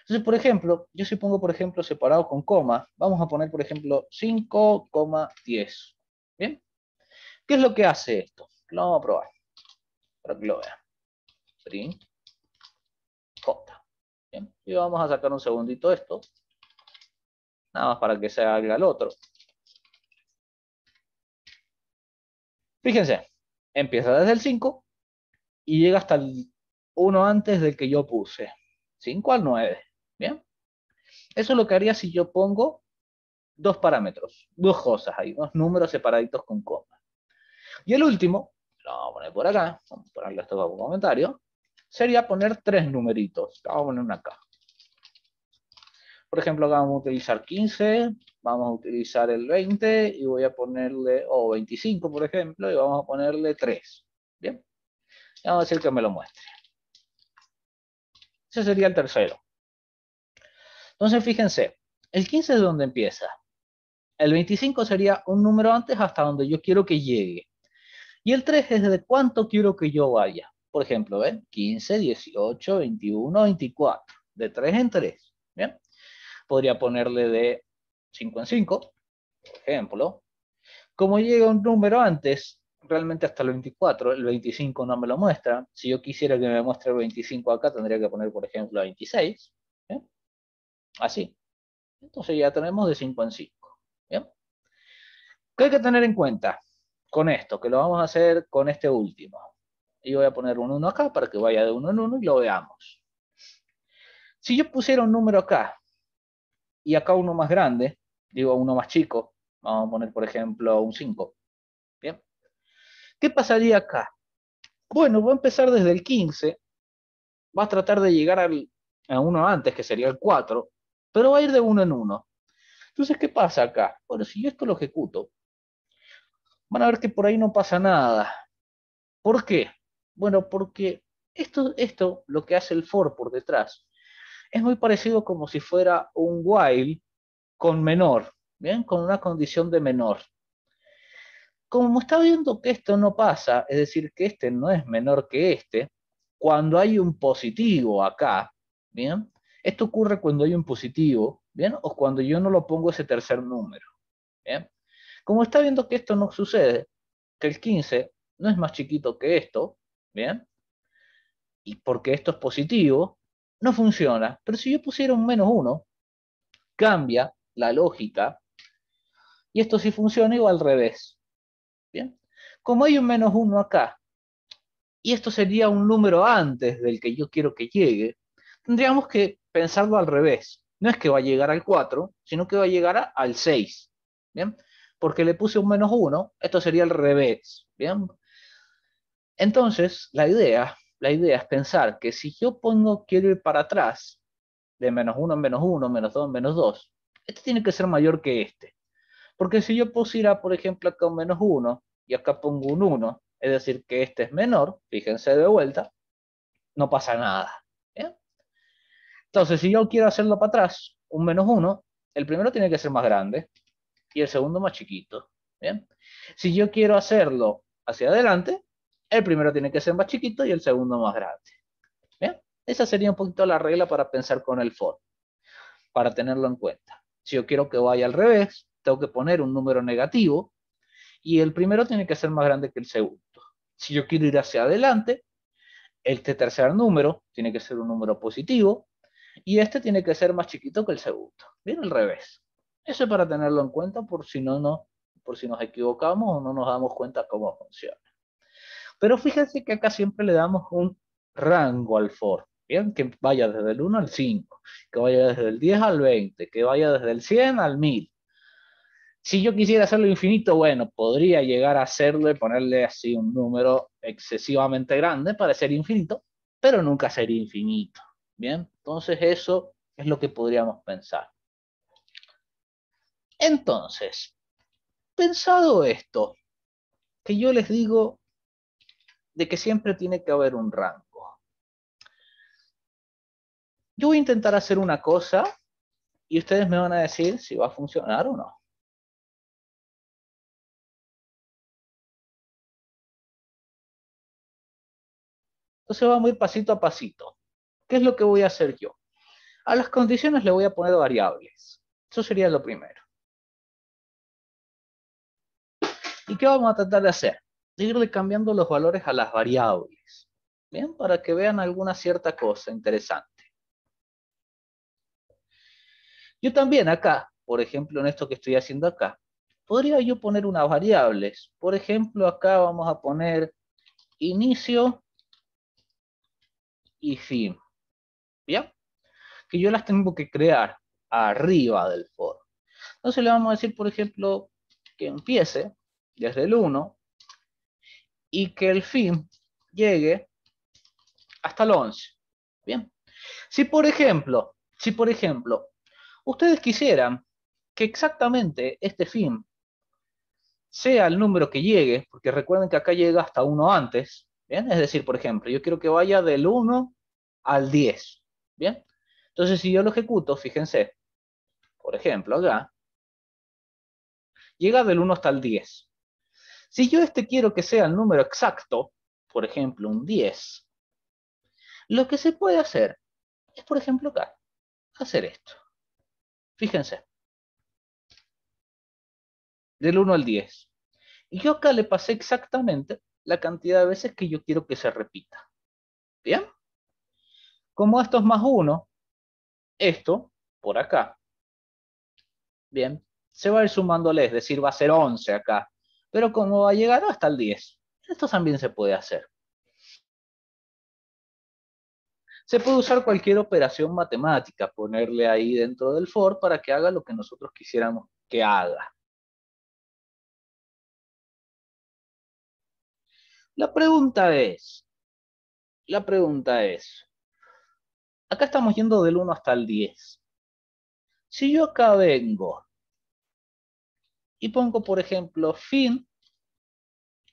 Entonces, por ejemplo, yo si pongo, por ejemplo, separado con coma, vamos a poner, por ejemplo, 5,10. ¿Bien? ¿Qué es lo que hace esto? Lo vamos a probar. Para que lo vean. Print J. ¿Bien? Y vamos a sacar un segundito esto. Nada más para que se haga el otro. Fíjense, empieza desde el 5 y llega hasta el 1 antes del que yo puse. 5 al 9. Bien. Eso es lo que haría si yo pongo dos parámetros, dos cosas ahí, dos números separaditos con coma. Y el último, lo vamos a poner por acá, vamos a ponerle esto como comentario, sería poner tres numeritos. Vamos a poner una acá. Por ejemplo, acá vamos a utilizar 15, vamos a utilizar el 20 y voy a ponerle, o 25 por ejemplo, y vamos a ponerle 3. Bien. Vamos a decir que me lo muestre. Ese sería el tercero. Entonces, fíjense, el 15 es donde empieza. El 25 sería un número antes hasta donde yo quiero que llegue. Y el 3 es de cuánto quiero que yo vaya. Por ejemplo, ¿ven? 15, 18, 21, 24. De 3 en 3. Podría ponerle de 5 en 5, por ejemplo. Como llega un número antes, realmente hasta el 24, el 25 no me lo muestra. Si yo quisiera que me muestre el 25 acá, tendría que poner, por ejemplo, 26. Así. Entonces ya tenemos de 5 en 5. ¿Qué hay que tener en cuenta con esto? Que lo vamos a hacer con este último. Y voy a poner un 1 acá para que vaya de 1 en 1 y lo veamos. Si yo pusiera un número acá y acá uno más grande, digo uno más chico, vamos a poner por ejemplo un 5. Bien. ¿Qué pasaría acá? Bueno, va a empezar desde el 15, va a tratar de llegar al, a uno antes, que sería el 4, pero va a ir de uno en uno. Entonces, ¿qué pasa acá? Bueno, si yo esto lo ejecuto, van a ver que por ahí no pasa nada. ¿Por qué? Bueno, porque esto, esto lo que hace el for por detrás, es muy parecido como si fuera un while con menor, ¿bien? Con una condición de menor como está viendo que esto no pasa, es decir, que este no es menor que este, cuando hay un positivo acá, ¿bien? Esto ocurre cuando hay un positivo, ¿bien? O cuando yo no lo pongo ese tercer número, ¿bien? Como está viendo que esto no sucede, que el 15 no es más chiquito que esto, ¿bien? Y porque esto es positivo, no funciona. Pero si yo pusiera un menos 1, cambia la lógica, y esto sí funciona igual al revés, Bien. Como hay un menos 1 acá, y esto sería un número antes del que yo quiero que llegue, tendríamos que pensarlo al revés. No es que va a llegar al 4, sino que va a llegar al 6. ¿Bien? Porque le puse un menos 1, esto sería al revés. ¿Bien? Entonces, la idea, la idea es pensar que si yo pongo quiero ir para atrás, de menos 1 menos 1, menos 2 en menos 2, este tiene que ser mayor que este. Porque si yo pusiera, por ejemplo, acá un menos 1 y acá pongo un 1, es decir, que este es menor, fíjense de vuelta, no pasa nada. Entonces, si yo quiero hacerlo para atrás, un menos 1, el primero tiene que ser más grande y el segundo más chiquito. Si yo quiero hacerlo hacia adelante, el primero tiene que ser más chiquito y el segundo más grande. Esa sería un poquito la regla para pensar con el for, para tenerlo en cuenta. Si yo quiero que vaya al revés, tengo que poner un número negativo y el primero tiene que ser más grande que el segundo. Si yo quiero ir hacia adelante, este tercer número tiene que ser un número positivo y este tiene que ser más chiquito que el segundo. Bien, al revés. Eso es para tenerlo en cuenta por si no, no, por si nos equivocamos o no nos damos cuenta cómo funciona. Pero fíjense que acá siempre le damos un rango al for, ¿bien? Que vaya desde el 1 al 5, que vaya desde el 10 al 20, que vaya desde el 100 al 1000 si yo quisiera hacerlo infinito, bueno, podría llegar a hacerlo y ponerle así un número excesivamente grande para ser infinito, pero nunca sería infinito. Bien, entonces eso es lo que podríamos pensar. Entonces, pensado esto, que yo les digo de que siempre tiene que haber un rango. Yo voy a intentar hacer una cosa y ustedes me van a decir si va a funcionar o no. Entonces vamos a ir pasito a pasito. ¿Qué es lo que voy a hacer yo? A las condiciones le voy a poner variables. Eso sería lo primero. ¿Y qué vamos a tratar de hacer? De cambiando los valores a las variables. Bien, para que vean alguna cierta cosa interesante. Yo también acá, por ejemplo, en esto que estoy haciendo acá, podría yo poner unas variables. Por ejemplo, acá vamos a poner inicio y fin. ¿Bien? Que yo las tengo que crear arriba del for. Entonces le vamos a decir, por ejemplo, que empiece desde el 1 y que el fin llegue hasta el 11. Bien. Si por ejemplo, si por ejemplo, ustedes quisieran que exactamente este fin sea el número que llegue, porque recuerden que acá llega hasta uno antes, es decir, por ejemplo, yo quiero que vaya del 1 al 10, ¿bien? Entonces, si yo lo ejecuto, fíjense, por ejemplo, acá, llega del 1 hasta el 10. Si yo este quiero que sea el número exacto, por ejemplo, un 10, lo que se puede hacer es, por ejemplo, acá, hacer esto. Fíjense. Del 1 al 10. Y yo acá le pasé exactamente la cantidad de veces que yo quiero que se repita. ¿Bien? Como esto es más 1, esto por acá, bien, se va a ir sumándole, es decir, va a ser 11 acá, pero como va a llegar hasta el 10, esto también se puede hacer. Se puede usar cualquier operación matemática, ponerle ahí dentro del for para que haga lo que nosotros quisiéramos que haga. La pregunta es, la pregunta es, acá estamos yendo del 1 hasta el 10. Si yo acá vengo y pongo, por ejemplo, fin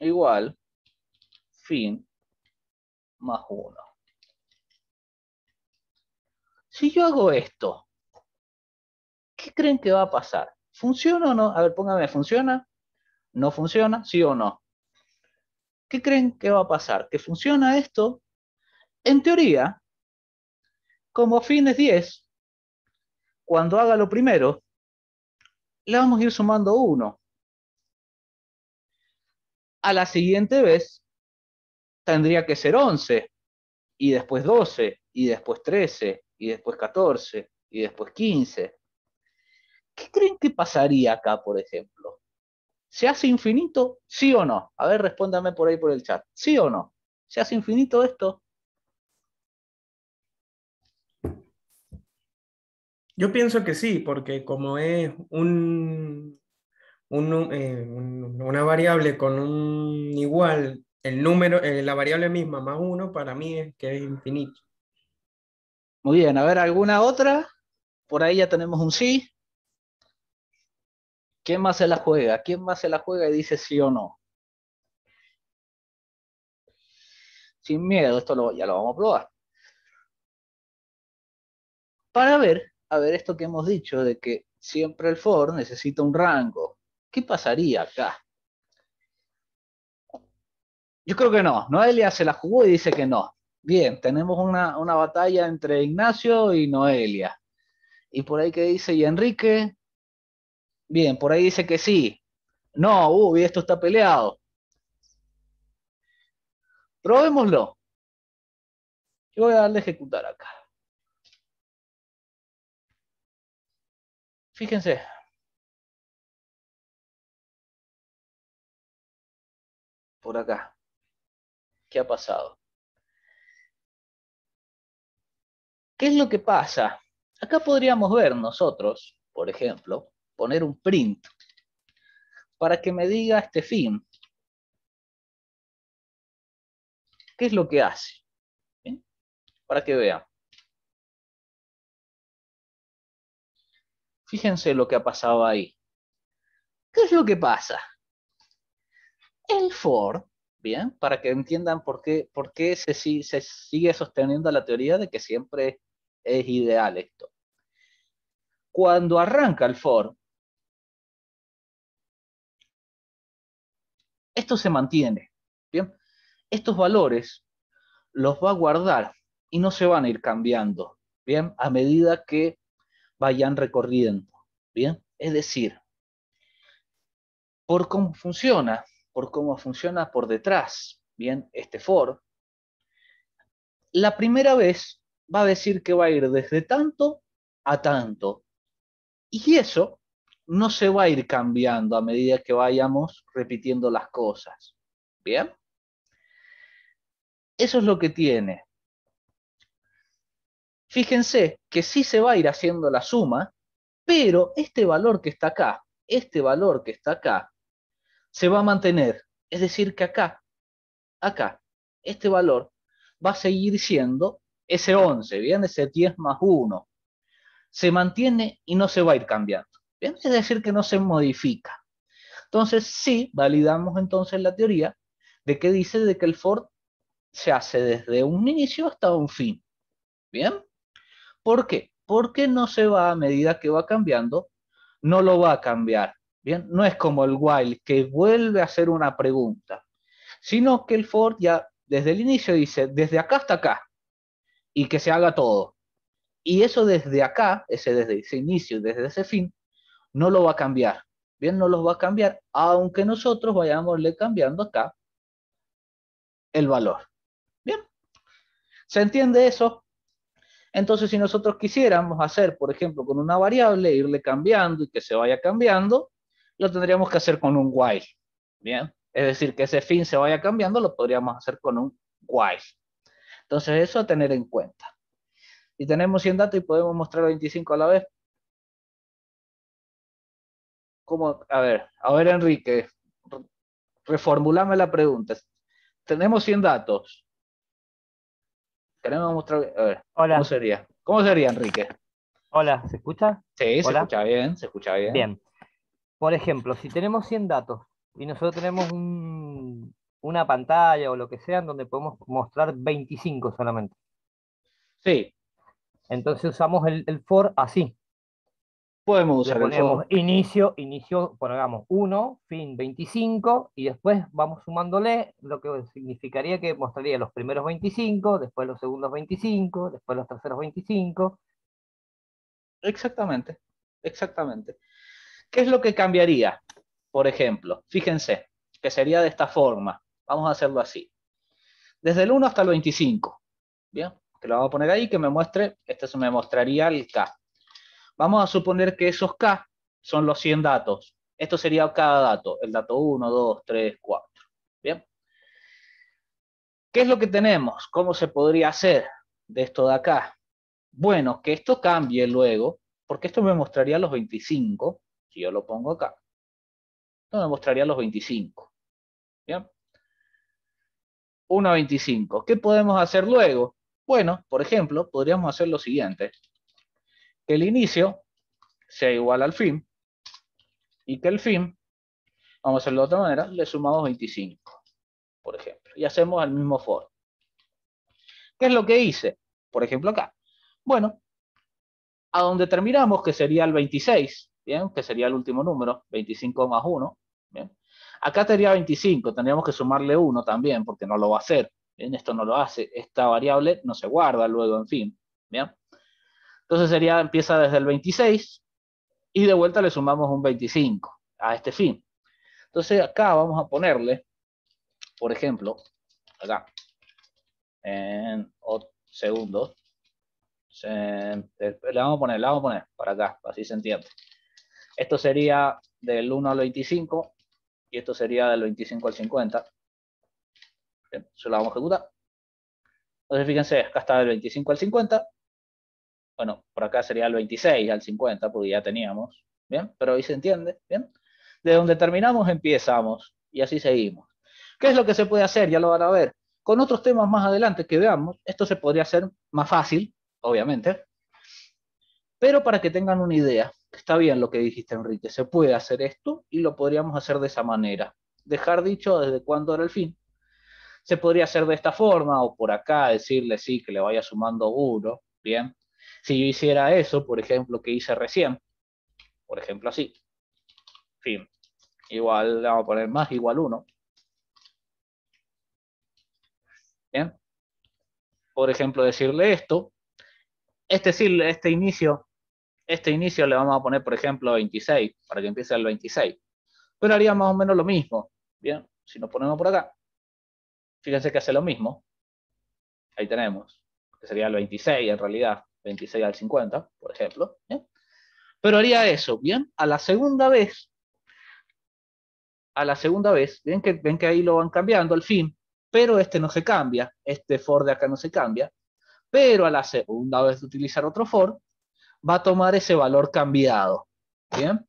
igual fin más 1. Si yo hago esto, ¿qué creen que va a pasar? ¿Funciona o no? A ver, póngame, ¿funciona? ¿No funciona? ¿Sí o no? ¿Qué creen que va a pasar? ¿Que funciona esto? En teoría, como fines 10, cuando haga lo primero, le vamos a ir sumando 1. A la siguiente vez tendría que ser 11, y después 12, y después 13, y después 14, y después 15. ¿Qué creen que pasaría acá, por ejemplo? ¿Se hace infinito? ¿Sí o no? A ver, respóndame por ahí por el chat. ¿Sí o no? ¿Se hace infinito esto? Yo pienso que sí, porque como es un, eh, una variable con un igual, el número, eh, la variable misma más uno, para mí es que es infinito. Muy bien, a ver, ¿alguna otra? Por ahí ya tenemos un sí. ¿Quién más se la juega? ¿Quién más se la juega y dice sí o no? Sin miedo, esto ya lo vamos a probar. Para ver, a ver esto que hemos dicho de que siempre el for necesita un rango. ¿Qué pasaría acá? Yo creo que no. Noelia se la jugó y dice que no. Bien, tenemos una, una batalla entre Ignacio y Noelia. Y por ahí que dice, y Enrique, Bien, por ahí dice que sí. No, uy, esto está peleado. Probémoslo. Yo voy a darle a ejecutar acá. Fíjense. Por acá. ¿Qué ha pasado? ¿Qué es lo que pasa? Acá podríamos ver nosotros, por ejemplo, poner un print para que me diga este fin. ¿Qué es lo que hace? Para que vean. Fíjense lo que ha pasado ahí. ¿Qué es lo que pasa? El for, bien, para que entiendan por qué, por qué se, se sigue sosteniendo la teoría de que siempre es ideal esto. Cuando arranca el for, Esto se mantiene. ¿bien? Estos valores los va a guardar y no se van a ir cambiando, ¿bien? A medida que vayan recorriendo, ¿bien? Es decir, por cómo funciona, por cómo funciona por detrás, ¿bien? Este for, la primera vez va a decir que va a ir desde tanto a tanto. Y eso no se va a ir cambiando a medida que vayamos repitiendo las cosas. ¿Bien? Eso es lo que tiene. Fíjense que sí se va a ir haciendo la suma, pero este valor que está acá, este valor que está acá, se va a mantener. Es decir, que acá, acá, este valor va a seguir siendo ese 11, ¿bien? Ese 10 más 1. Se mantiene y no se va a ir cambiando. ¿Bien? Es decir, que no se modifica. Entonces, sí, validamos entonces la teoría de que dice de que el Ford se hace desde un inicio hasta un fin. ¿Bien? ¿Por qué? Porque no se va a medida que va cambiando, no lo va a cambiar. ¿Bien? No es como el while que vuelve a hacer una pregunta, sino que el Ford ya desde el inicio dice desde acá hasta acá y que se haga todo. Y eso desde acá, ese desde ese inicio, desde ese fin, no lo va a cambiar. Bien, no los va a cambiar, aunque nosotros vayamos le cambiando acá el valor. Bien, ¿se entiende eso? Entonces, si nosotros quisiéramos hacer, por ejemplo, con una variable, irle cambiando y que se vaya cambiando, lo tendríamos que hacer con un while. Bien, es decir, que ese fin se vaya cambiando, lo podríamos hacer con un while. Entonces, eso a tener en cuenta. Y tenemos 100 datos y podemos mostrar 25 a la vez, a ver, a ver Enrique, reformulame la pregunta. Tenemos 100 datos. Queremos mostrar, ¿cómo sería? ¿Cómo sería Enrique? Hola, ¿se escucha? Sí, se escucha bien, se escucha bien. Bien. Por ejemplo, si tenemos 100 datos y nosotros tenemos una pantalla o lo que sea donde podemos mostrar 25 solamente. Sí. Entonces usamos el, el for así. Podemos usar el Inicio, inicio, pongamos 1, fin 25, y después vamos sumándole lo que significaría que mostraría los primeros 25, después los segundos 25, después los terceros 25. Exactamente, exactamente. ¿Qué es lo que cambiaría? Por ejemplo, fíjense, que sería de esta forma. Vamos a hacerlo así. Desde el 1 hasta el 25. Bien, que lo vamos a poner ahí, que me muestre, este me mostraría el K. Vamos a suponer que esos K son los 100 datos. Esto sería cada dato, el dato 1, 2, 3, 4. ¿Bien? ¿Qué es lo que tenemos? ¿Cómo se podría hacer de esto de acá? Bueno, que esto cambie luego, porque esto me mostraría los 25, si yo lo pongo acá. Esto me mostraría los 25. ¿Bien? 1 a 25. ¿Qué podemos hacer luego? Bueno, por ejemplo, podríamos hacer lo siguiente que el inicio sea igual al fin y que el fin, vamos a hacerlo de otra manera, le sumamos 25, por ejemplo, y hacemos el mismo for. ¿Qué es lo que hice? Por ejemplo acá. Bueno, a donde terminamos, que sería el 26, ¿bien? Que sería el último número, 25 más 1, ¿bien? Acá tenía 25, tendríamos que sumarle 1 también, porque no lo va a hacer, ¿bien? Esto no lo hace, esta variable no se guarda luego, en fin, ¿bien? Entonces sería, empieza desde el 26 y de vuelta le sumamos un 25 a este fin. Entonces acá vamos a ponerle, por ejemplo, acá, en segundos, eh, le vamos a poner, le vamos a poner para acá, así se entiende. Esto sería del 1 al 25 y esto sería del 25 al 50. Bien, se lo vamos a ejecutar. Entonces fíjense, acá está del 25 al 50 bueno, por acá sería el 26 al 50, porque ya teníamos, ¿bien? Pero ahí se entiende, ¿bien? De donde terminamos empezamos y así seguimos. ¿Qué es lo que se puede hacer? Ya lo van a ver. Con otros temas más adelante que veamos, esto se podría hacer más fácil, obviamente, pero para que tengan una idea, está bien lo que dijiste Enrique, se puede hacer esto y lo podríamos hacer de esa manera. Dejar dicho desde cuándo era el fin. Se podría hacer de esta forma o por acá decirle sí que le vaya sumando uno, bien, si yo hiciera eso, por ejemplo, que hice recién, por ejemplo así, fin, igual le vamos a poner más, igual 1. Bien. Por ejemplo, decirle esto, este, este inicio, este inicio le vamos a poner, por ejemplo, 26, para que empiece el 26. Pero haría más o menos lo mismo, bien, si nos ponemos por acá, fíjense que hace lo mismo, ahí tenemos, que sería el 26 en realidad, 26 al 50, por ejemplo. ¿eh? Pero haría eso, ¿bien? A la segunda vez, a la segunda vez, Que, ven que ahí lo van cambiando al fin, pero este no se cambia, este for de acá no se cambia, pero a la segunda vez de utilizar otro for, va a tomar ese valor cambiado, ¿bien?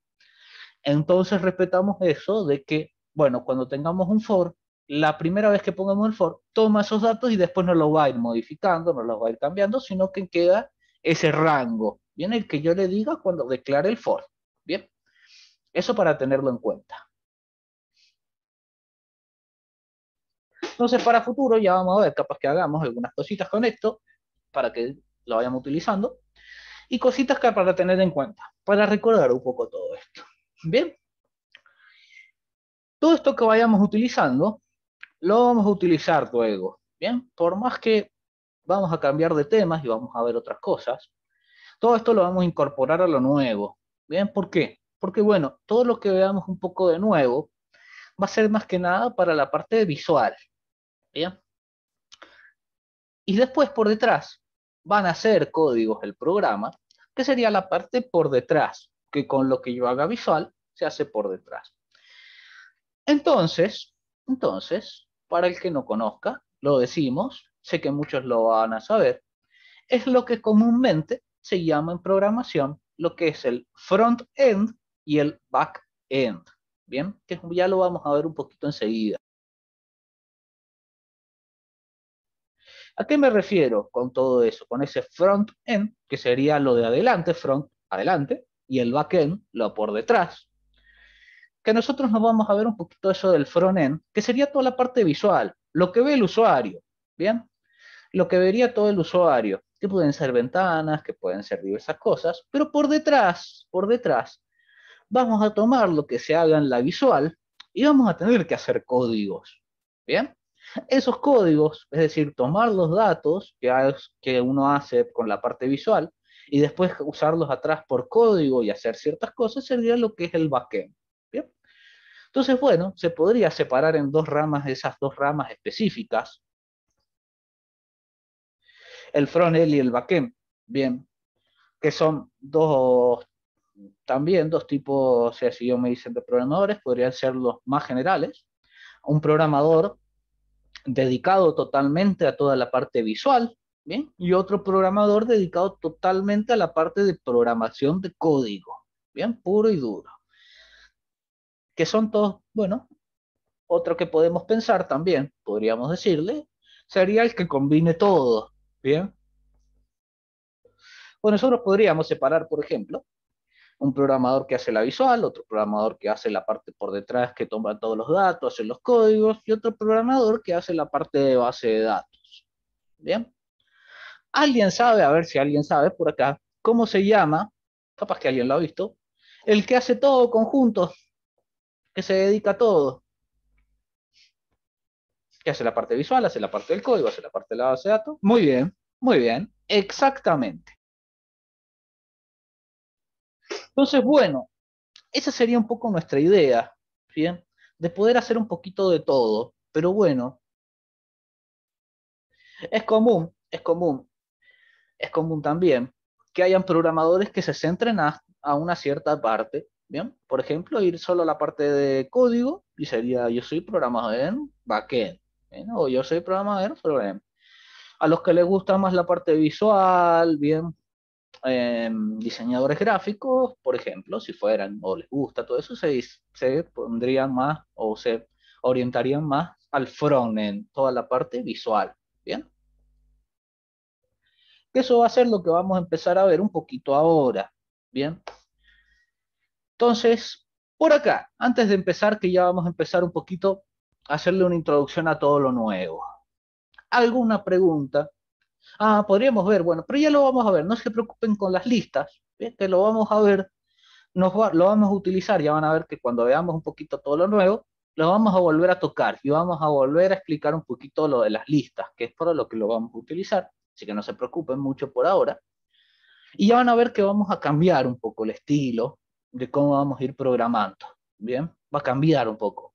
Entonces respetamos eso de que, bueno, cuando tengamos un for, la primera vez que pongamos el for, toma esos datos y después no los va a ir modificando, no los va a ir cambiando, sino que queda ese rango, bien, el que yo le diga cuando declare el for, bien. Eso para tenerlo en cuenta. Entonces, para futuro ya vamos a ver, capaz que hagamos algunas cositas con esto, para que lo vayamos utilizando, y cositas que para tener en cuenta, para recordar un poco todo esto. Bien. Todo esto que vayamos utilizando, lo vamos a utilizar luego. Bien, por más que vamos a cambiar de temas y vamos a ver otras cosas. Todo esto lo vamos a incorporar a lo nuevo. ¿Bien? ¿Por qué? Porque bueno, todo lo que veamos un poco de nuevo va a ser más que nada para la parte visual. ¿Bien? Y después por detrás van a ser códigos el programa, que sería la parte por detrás, que con lo que yo haga visual se hace por detrás. Entonces, entonces, para el que no conozca, lo decimos, sé que muchos lo van a saber, es lo que comúnmente se llama en programación lo que es el front-end y el back-end. Bien, que ya lo vamos a ver un poquito enseguida. ¿A qué me refiero con todo eso? Con ese front-end, que sería lo de adelante, front, adelante, y el back-end, lo por detrás. Que nosotros nos vamos a ver un poquito eso del front-end, que sería toda la parte visual, lo que ve el usuario, ¿bien? lo que vería todo el usuario, que pueden ser ventanas, que pueden ser diversas cosas, pero por detrás, por detrás, vamos a tomar lo que se haga en la visual y vamos a tener que hacer códigos. ¿Bien? Esos códigos, es decir, tomar los datos que, que uno hace con la parte visual y después usarlos atrás por código y hacer ciertas cosas, sería lo que es el backend. ¿Bien? Entonces, bueno, se podría separar en dos ramas esas dos ramas específicas, el front y el backend. Bien, que son dos, también dos tipos, o sea, si yo me dicen de programadores, podrían ser los más generales. Un programador dedicado totalmente a toda la parte visual, ¿bien? Y otro programador dedicado totalmente a la parte de programación de código, ¿bien? Puro y duro. Que son todos, bueno, otro que podemos pensar también, podríamos decirle, sería el que combine todo, ¿Bien? bueno nosotros podríamos separar, por ejemplo, un programador que hace la visual, otro programador que hace la parte por detrás que toma todos los datos, hace los códigos, y otro programador que hace la parte de base de datos. ¿Bien? ¿Alguien sabe, a ver si alguien sabe por acá, cómo se llama, capaz que alguien lo ha visto, el que hace todo conjunto, que se dedica a todo? que hace la parte visual, hace la parte del código, hace la parte de la base de datos. Muy bien, muy bien, exactamente. Entonces, bueno, esa sería un poco nuestra idea, ¿bien? De poder hacer un poquito de todo, pero bueno, es común, es común, es común también que hayan programadores que se centren a, una cierta parte, ¿bien? Por ejemplo, ir solo a la parte de código y sería, yo soy programador en backend, bueno, yo soy programador, pero eh, a los que les gusta más la parte visual, bien, em, diseñadores gráficos, por ejemplo, si fueran o les gusta todo eso, se, se pondrían más o se orientarían más al frontend, toda la parte visual, ¿bien? Eso va a ser lo que vamos a empezar a ver un poquito ahora, ¿bien? Entonces, por acá, antes de empezar, que ya vamos a empezar un poquito hacerle una introducción a todo lo nuevo. ¿Alguna pregunta? Ah, podríamos ver, bueno, pero ya lo vamos a ver, no se preocupen con las listas, que lo vamos a ver, lo vamos a utilizar, ya van a ver que cuando veamos un poquito todo lo nuevo, lo vamos a volver a tocar y vamos a volver a explicar un poquito lo de las listas, que es para lo que lo vamos a utilizar, así que no se preocupen mucho por ahora. Y ya van a ver que vamos a cambiar un poco el estilo de cómo vamos a ir programando, ¿bien? Va a cambiar un poco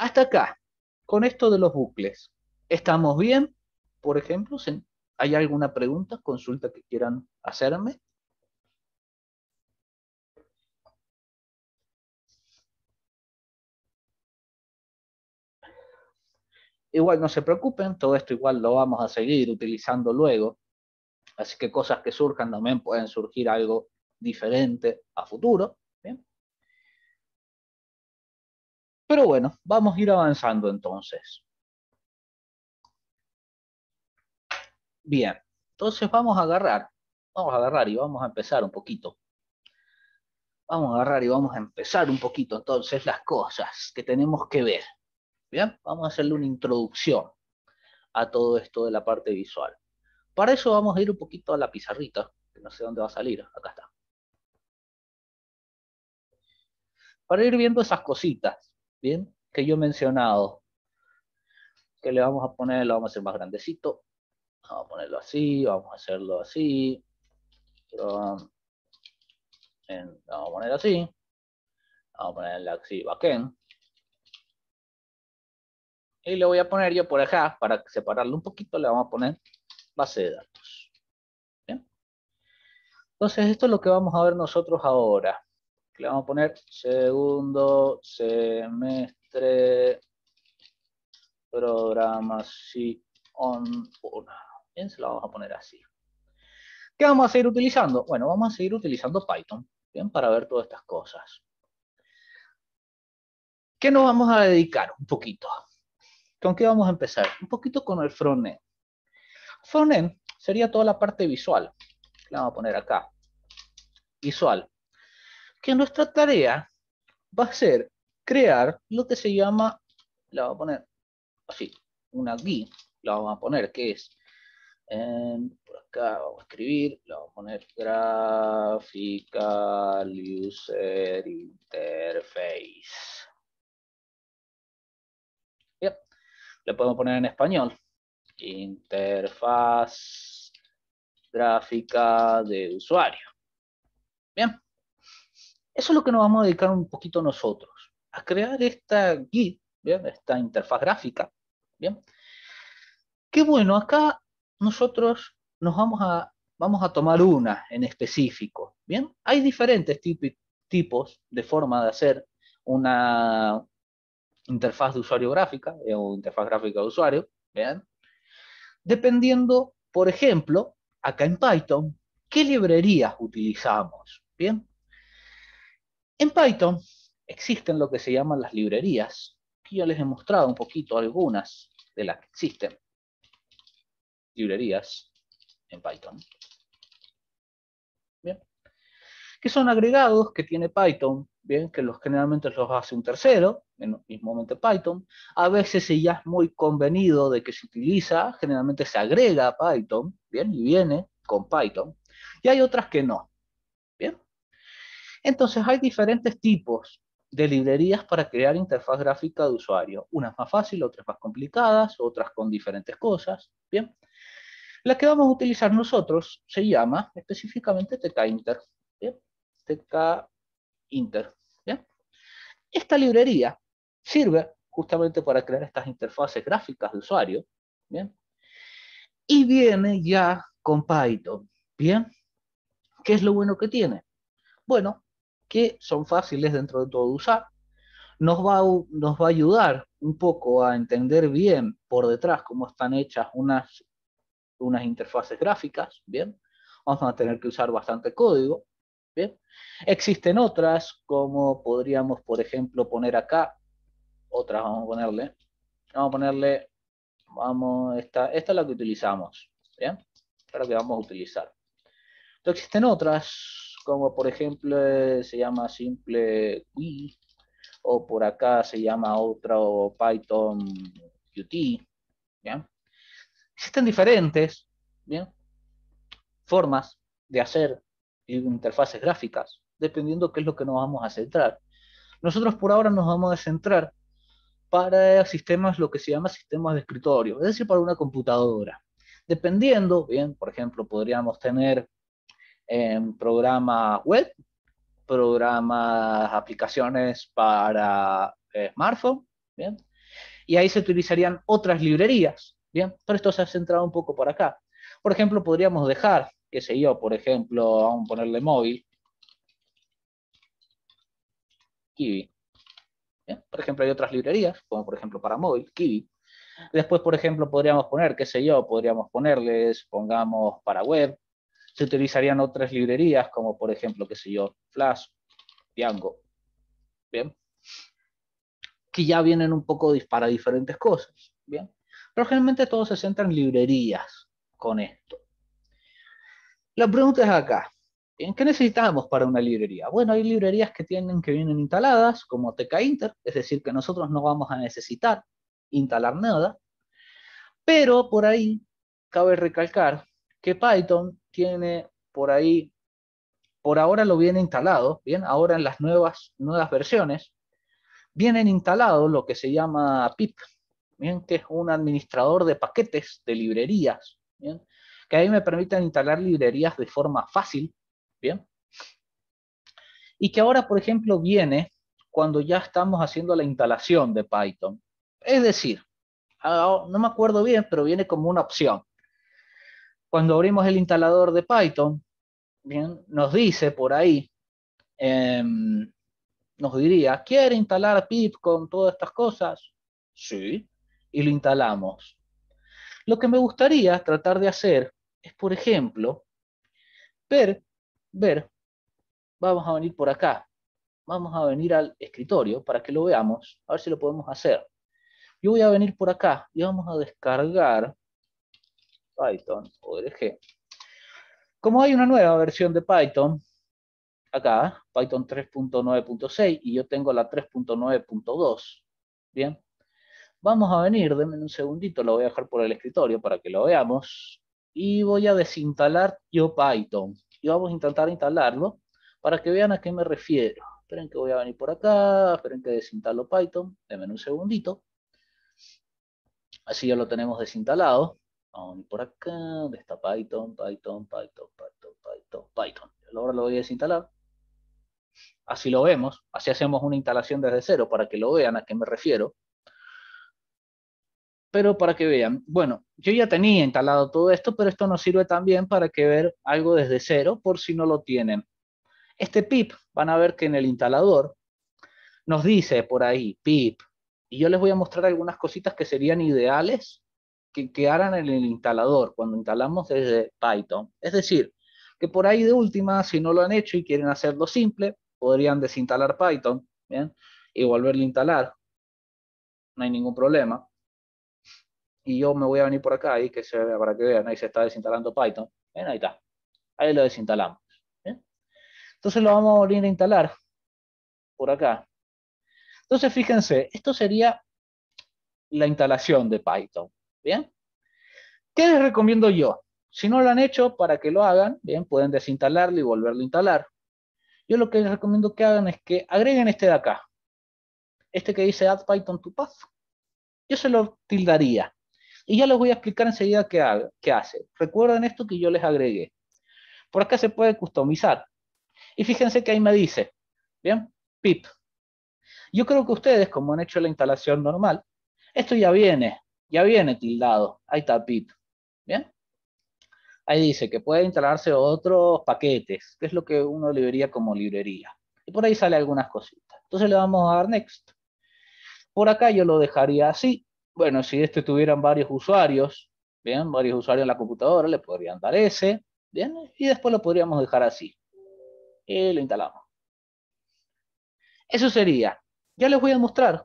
hasta acá, con esto de los bucles, ¿estamos bien? Por ejemplo, ¿hay alguna pregunta, consulta que quieran hacerme? Igual no se preocupen, todo esto igual lo vamos a seguir utilizando luego. Así que cosas que surjan también pueden surgir algo diferente a futuro. Pero bueno, vamos a ir avanzando entonces. Bien, entonces vamos a agarrar, vamos a agarrar y vamos a empezar un poquito. Vamos a agarrar y vamos a empezar un poquito entonces las cosas que tenemos que ver. Bien, vamos a hacerle una introducción a todo esto de la parte visual. Para eso vamos a ir un poquito a la pizarrita, que no sé dónde va a salir, acá está. Para ir viendo esas cositas ¿bien? Que yo he mencionado. Que le vamos a poner, lo vamos a hacer más grandecito. Vamos a ponerlo así, vamos a hacerlo así. lo vamos a poner así. Vamos a poner el axi backend. Y le voy a poner yo por acá, para separarlo un poquito, le vamos a poner base de datos. ¿Bien? Entonces, esto es lo que vamos a ver nosotros ahora le vamos a poner segundo semestre programación 1. Bien, se lo vamos a poner así. ¿Qué vamos a seguir utilizando? Bueno, vamos a seguir utilizando Python, bien, para ver todas estas cosas. ¿Qué nos vamos a dedicar un poquito? ¿Con qué vamos a empezar? Un poquito con el frontend. Frontend sería toda la parte visual. Le vamos a poner acá. Visual que nuestra tarea va a ser crear lo que se llama, la voy a poner así, una guía, la vamos a poner que es, em, por acá vamos a escribir, la vamos a poner Gráfica User Interface. Bien. Le podemos poner en español, interfaz gráfica de usuario. Bien. Eso es lo que nos vamos a dedicar un poquito nosotros, a crear esta GUI, ¿bien? esta interfaz gráfica. ¿bien? Qué bueno, acá nosotros nos vamos a, vamos a tomar una en específico. ¿bien? Hay diferentes tipos de forma de hacer una interfaz de usuario gráfica eh, o interfaz gráfica de usuario. ¿bien? Dependiendo, por ejemplo, acá en Python, qué librerías utilizamos. Bien, en Python existen lo que se llaman las librerías, Aquí ya les he mostrado un poquito algunas de las que existen. Librerías en Python. Bien. Que son agregados que tiene Python, bien, que los generalmente los hace un tercero, en el mismo momento Python. A veces, si ya es muy convenido de que se utiliza, generalmente se agrega a Python, bien, y viene con Python. Y hay otras que no. Entonces hay diferentes tipos de librerías para crear interfaz gráfica de usuario. Unas más fáciles, otras más complicadas, otras con diferentes cosas. Bien. La que vamos a utilizar nosotros se llama específicamente TK-Inter. TK-Inter. Esta librería sirve justamente para crear estas interfaces gráficas de usuario. Bien. Y viene ya con Python. Bien. ¿Qué es lo bueno que tiene? Bueno, que son fáciles dentro de todo de usar, nos va, a, nos va a ayudar un poco a entender bien por detrás cómo están hechas unas, unas interfaces gráficas, ¿bien? Vamos a tener que usar bastante código, ¿bien? Existen otras, como podríamos, por ejemplo, poner acá, otras vamos a ponerle, vamos a ponerle, vamos, esta, esta es la que utilizamos, ¿bien? Para que vamos a utilizar. Entonces, existen otras como por ejemplo eh, se llama simple Wii, o por acá se llama otro Python Qt, Existen diferentes, Formas de hacer interfaces gráficas, dependiendo qué es lo que nos vamos a centrar. Nosotros por ahora nos vamos a centrar para sistemas, lo que se llama sistemas de escritorio, es decir, para una computadora. Dependiendo, bien, por ejemplo, podríamos tener en programas web, programas, aplicaciones para eh, smartphone, ¿bien? Y ahí se utilizarían otras librerías, ¿bien? Pero esto se ha centrado un poco por acá. Por ejemplo, podríamos dejar, qué sé yo, por ejemplo, vamos a ponerle móvil, Kiwi. Por ejemplo, hay otras librerías, como por ejemplo para móvil, Kiwi. Después, por ejemplo, podríamos poner, qué sé yo, podríamos ponerles, pongamos para web, se utilizarían otras librerías, como por ejemplo, qué sé yo, Flash, Django, ¿bien? Que ya vienen un poco para diferentes cosas, ¿bien? Pero generalmente todo se centra en librerías con esto. La pregunta es acá, en ¿Qué necesitamos para una librería? Bueno, hay librerías que tienen que vienen instaladas, como inter es decir, que nosotros no vamos a necesitar instalar nada, pero por ahí cabe recalcar que Python tiene por ahí, por ahora lo viene instalado, bien, ahora en las nuevas, nuevas versiones, vienen instalados lo que se llama PIP, bien, que es un administrador de paquetes de librerías, bien, que ahí me permiten instalar librerías de forma fácil, bien, y que ahora, por ejemplo, viene cuando ya estamos haciendo la instalación de Python. Es decir, ah, no me acuerdo bien, pero viene como una opción cuando abrimos el instalador de Python, bien, nos dice por ahí, em, nos diría, ¿quiere instalar pip con todas estas cosas? Sí, y lo instalamos. Lo que me gustaría tratar de hacer es, por ejemplo, ver, ver, vamos a venir por acá, vamos a venir al escritorio para que lo veamos, a ver si lo podemos hacer. Yo voy a venir por acá y vamos a descargar Python, ORG. Como hay una nueva versión de Python, acá, Python 3.9.6, y yo tengo la 3.9.2, ¿bien? Vamos a venir, denme un segundito, lo voy a dejar por el escritorio para que lo veamos, y voy a desinstalar yo Python, y vamos a intentar instalarlo, para que vean a qué me refiero. Esperen que voy a venir por acá, esperen que desinstalo Python, denme un segundito. Así ya lo tenemos desinstalado por acá, donde está Python, Python, Python, Python, Python, Python. Ahora lo voy a desinstalar. Así lo vemos, así hacemos una instalación desde cero para que lo vean a qué me refiero. Pero para que vean, bueno, yo ya tenía instalado todo esto, pero esto nos sirve también para que ver algo desde cero por si no lo tienen. Este pip, van a ver que en el instalador nos dice por ahí, pip, y yo les voy a mostrar algunas cositas que serían ideales que quedaran en el instalador cuando instalamos desde Python. Es decir, que por ahí de última, si no lo han hecho y quieren hacerlo simple, podrían desinstalar Python y volverlo a instalar. No hay ningún problema. Y yo me voy a venir por acá y que se para que vean, ahí se está desinstalando Python. Ahí está. Ahí lo desinstalamos. Entonces lo vamos a volver a instalar por acá. Entonces fíjense, esto sería la instalación de Python. ¿Bien? ¿Qué les recomiendo yo? Si no lo han hecho, para que lo hagan, bien, pueden desinstalarlo y volverlo a instalar. Yo lo que les recomiendo que hagan es que agreguen este de acá. Este que dice add Python to path. Yo se lo tildaría. Y ya les voy a explicar enseguida qué, qué hace. Recuerden esto que yo les agregué. Por acá se puede customizar. Y fíjense que ahí me dice, bien, pip. Yo creo que ustedes, como han hecho la instalación normal, esto ya viene ya viene tildado, ahí tapito. ¿bien? Ahí dice que puede instalarse otros paquetes, que es lo que uno le vería como librería. Y por ahí sale algunas cositas. Entonces le vamos a dar next. Por acá yo lo dejaría así. Bueno, si este tuvieran varios usuarios, bien, varios usuarios en la computadora, le podrían dar ese, bien, y después lo podríamos dejar así. Y lo instalamos. Eso sería. Ya les voy a mostrar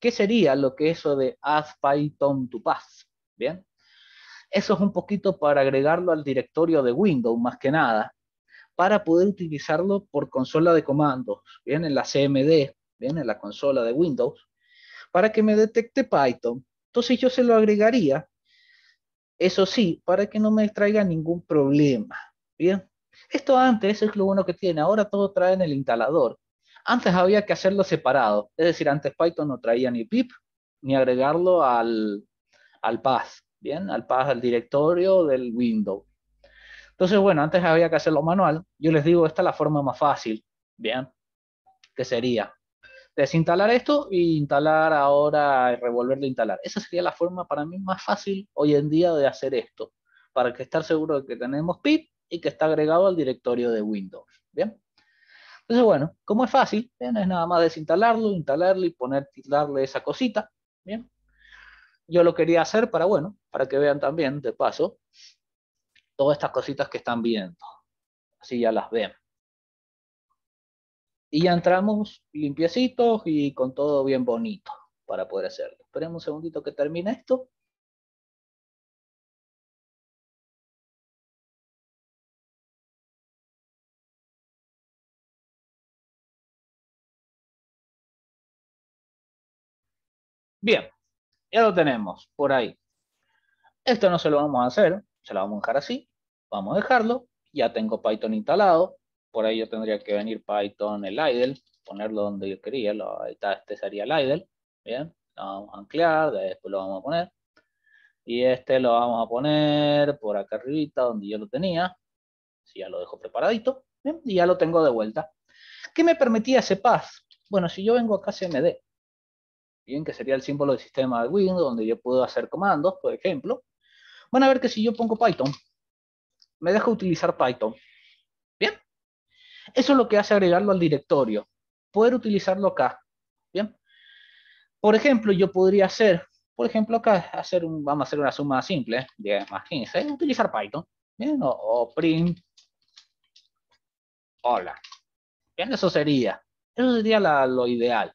¿Qué sería lo que eso de add Python to path? Bien. Eso es un poquito para agregarlo al directorio de Windows, más que nada, para poder utilizarlo por consola de comandos, bien, en la CMD, bien, en la consola de Windows, para que me detecte Python. Entonces yo se lo agregaría, eso sí, para que no me traiga ningún problema, bien. Esto antes eso es lo bueno que tiene, ahora todo trae en el instalador, antes había que hacerlo separado, es decir, antes Python no traía ni pip ni agregarlo al, al path, ¿bien? Al path, al directorio del Windows. Entonces, bueno, antes había que hacerlo manual. Yo les digo, esta es la forma más fácil, ¿bien? Que sería desinstalar esto y instalar ahora, y revolverlo a instalar. Esa sería la forma para mí más fácil hoy en día de hacer esto, para que estar seguro de que tenemos pip y que está agregado al directorio de Windows, ¿bien? Entonces, bueno, como es fácil, es nada más desinstalarlo, instalarlo y poner, tildarle esa cosita, ¿bien? Yo lo quería hacer para, bueno, para que vean también, de paso, todas estas cositas que están viendo. Así ya las ven. Y ya entramos limpiecitos y con todo bien bonito para poder hacerlo. Esperemos un segundito que termine esto. Bien, ya lo tenemos por ahí. Esto no se lo vamos a hacer, se lo vamos a dejar así. Vamos a dejarlo. Ya tengo Python instalado. Por ahí yo tendría que venir Python, el idle, ponerlo donde yo quería. Lo, este sería el idle. Bien, lo vamos a anclar, después lo vamos a poner. Y este lo vamos a poner por acá arribita donde yo lo tenía. Si ya lo dejo preparadito. y ya lo tengo de vuelta. ¿Qué me permitía ese path? Bueno, si yo vengo acá CMD bien, que sería el símbolo del sistema de Windows, donde yo puedo hacer comandos, por ejemplo, van a ver que si yo pongo Python, me deja utilizar Python. Bien, eso es lo que hace agregarlo al directorio, poder utilizarlo acá. Bien, por ejemplo, yo podría hacer, por ejemplo, acá, hacer un, vamos a hacer una suma simple, 10 ¿eh? más 15, utilizar Python. Bien, o, print, hola. Bien, eso sería, eso sería lo ideal.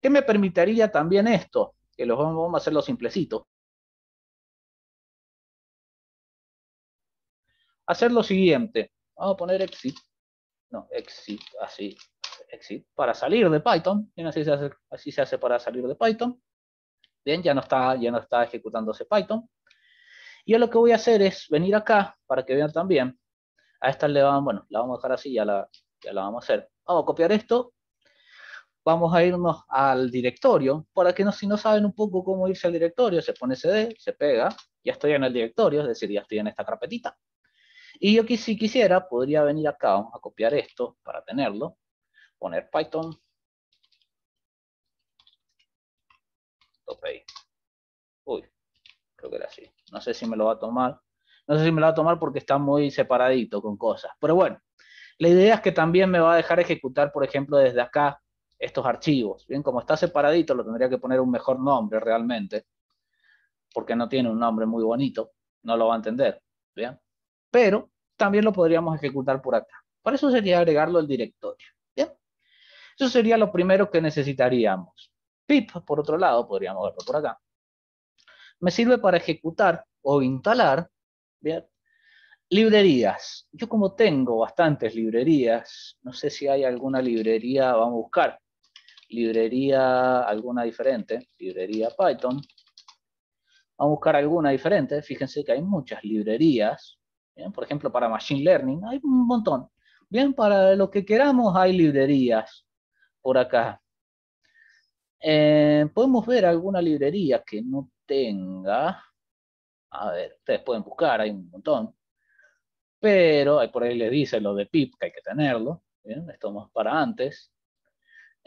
¿Qué me permitiría también esto? Que los vamos a hacerlo simplecito. Hacer lo siguiente. Vamos a poner exit. No, exit, así. Exit para salir de Python. Bien, así se hace, para salir de Python. Bien, ya no está, ya no está ejecutándose Python. Yo lo que voy a hacer es venir acá, para que vean también. A esta le vamos, bueno, la vamos a dejar así, la, ya la vamos a hacer. Vamos a copiar esto vamos a irnos al directorio, para que si no saben un poco cómo irse al directorio, se pone CD, se pega, ya estoy en el directorio, es decir, ya estoy en esta carpetita. Y yo si quisiera, podría venir acá, a copiar esto para tenerlo, poner Python, Uy, creo que era así. No sé si me lo va a tomar. No sé si me lo va a tomar porque está muy separadito con cosas. Pero bueno, la idea es que también me va a dejar ejecutar, por ejemplo, desde acá estos archivos. Bien, como está separadito, lo tendría que poner un mejor nombre realmente, porque no tiene un nombre muy bonito, no lo va a entender. Bien, pero también lo podríamos ejecutar por acá. Para eso sería agregarlo al directorio. Bien, eso sería lo primero que necesitaríamos. Pip, por otro lado, podríamos verlo por acá. Me sirve para ejecutar o instalar, bien, Librerías. Yo como tengo bastantes librerías, no sé si hay alguna librería, vamos a buscar librería, alguna diferente, librería Python. Vamos a buscar alguna diferente. Fíjense que hay muchas librerías. por ejemplo, para Machine Learning hay un montón. Bien, para lo que queramos hay librerías por acá. Eh, podemos ver alguna librería que no tenga. A ver, ustedes pueden buscar, hay un montón. Pero, por ahí les dice lo de pip, que hay que tenerlo. esto más para antes.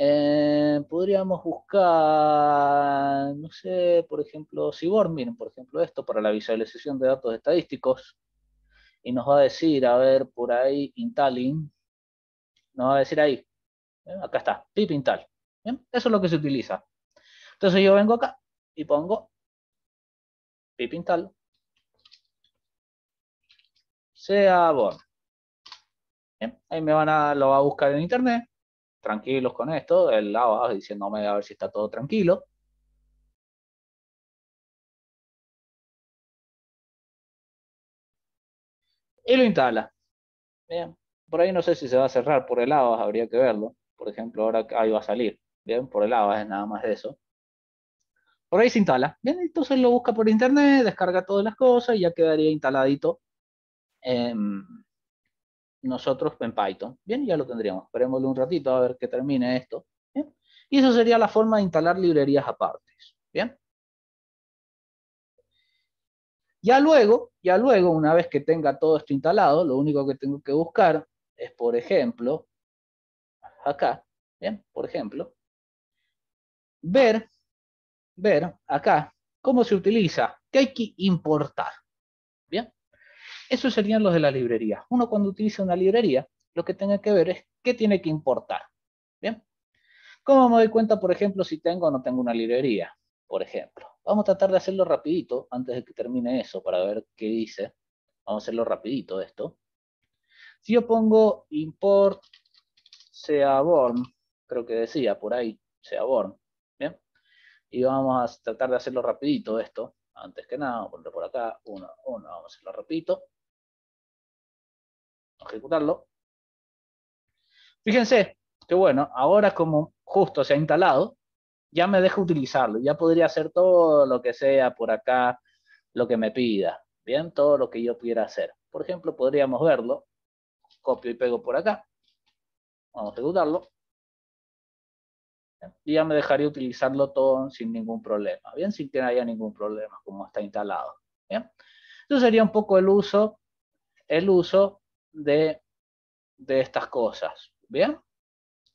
Eh, podríamos buscar, no sé, por ejemplo, Cyborg, miren, por ejemplo, esto para la visualización de datos estadísticos. Y nos va a decir, a ver, por ahí, Intalin. Nos va a decir ahí, ¿eh? acá está, pip Intal. Eso es lo que se utiliza. Entonces yo vengo acá y pongo pip Intal. Sea Born. Ahí me van a, lo va a buscar en internet tranquilos con esto, el lava diciéndome a ver si está todo tranquilo. Y lo instala. Bien, por ahí no sé si se va a cerrar por el ABAS, habría que verlo. Por ejemplo, ahora ahí va a salir. Bien, por el ABAS es nada más de eso. Por ahí se instala. Bien, entonces lo busca por internet, descarga todas las cosas y ya quedaría instaladito nosotros en Python. Bien, ya lo tendríamos. Esperémosle un ratito a ver que termine esto. Y eso sería la forma de instalar librerías apartes. Bien. Ya luego, ya luego, una vez que tenga todo esto instalado, lo único que tengo que buscar es, por ejemplo, acá, bien, por ejemplo, ver, ver acá cómo se utiliza, qué hay que importar. Esos serían los de la librería. Uno cuando utiliza una librería, lo que tenga que ver es qué tiene que importar. ¿Bien? ¿Cómo me doy cuenta, por ejemplo, si tengo o no tengo una librería? Por ejemplo. Vamos a tratar de hacerlo rapidito antes de que termine eso para ver qué dice. Vamos a hacerlo rapidito esto. Si yo pongo import born, creo que decía por ahí, seaborn, ¿bien? Y vamos a tratar de hacerlo rapidito esto, antes que nada, vamos a por acá, uno, uno, vamos a hacerlo rapidito ejecutarlo. Fíjense que bueno, ahora como justo se ha instalado, ya me deja utilizarlo, ya podría hacer todo lo que sea por acá, lo que me pida, bien, todo lo que yo pudiera hacer. Por ejemplo, podríamos verlo, copio y pego por acá, vamos a ejecutarlo, y ya me dejaría utilizarlo todo sin ningún problema, bien, sin que haya ningún problema, como está instalado, bien. Eso sería un poco el uso, el uso de, estas cosas, ¿bien?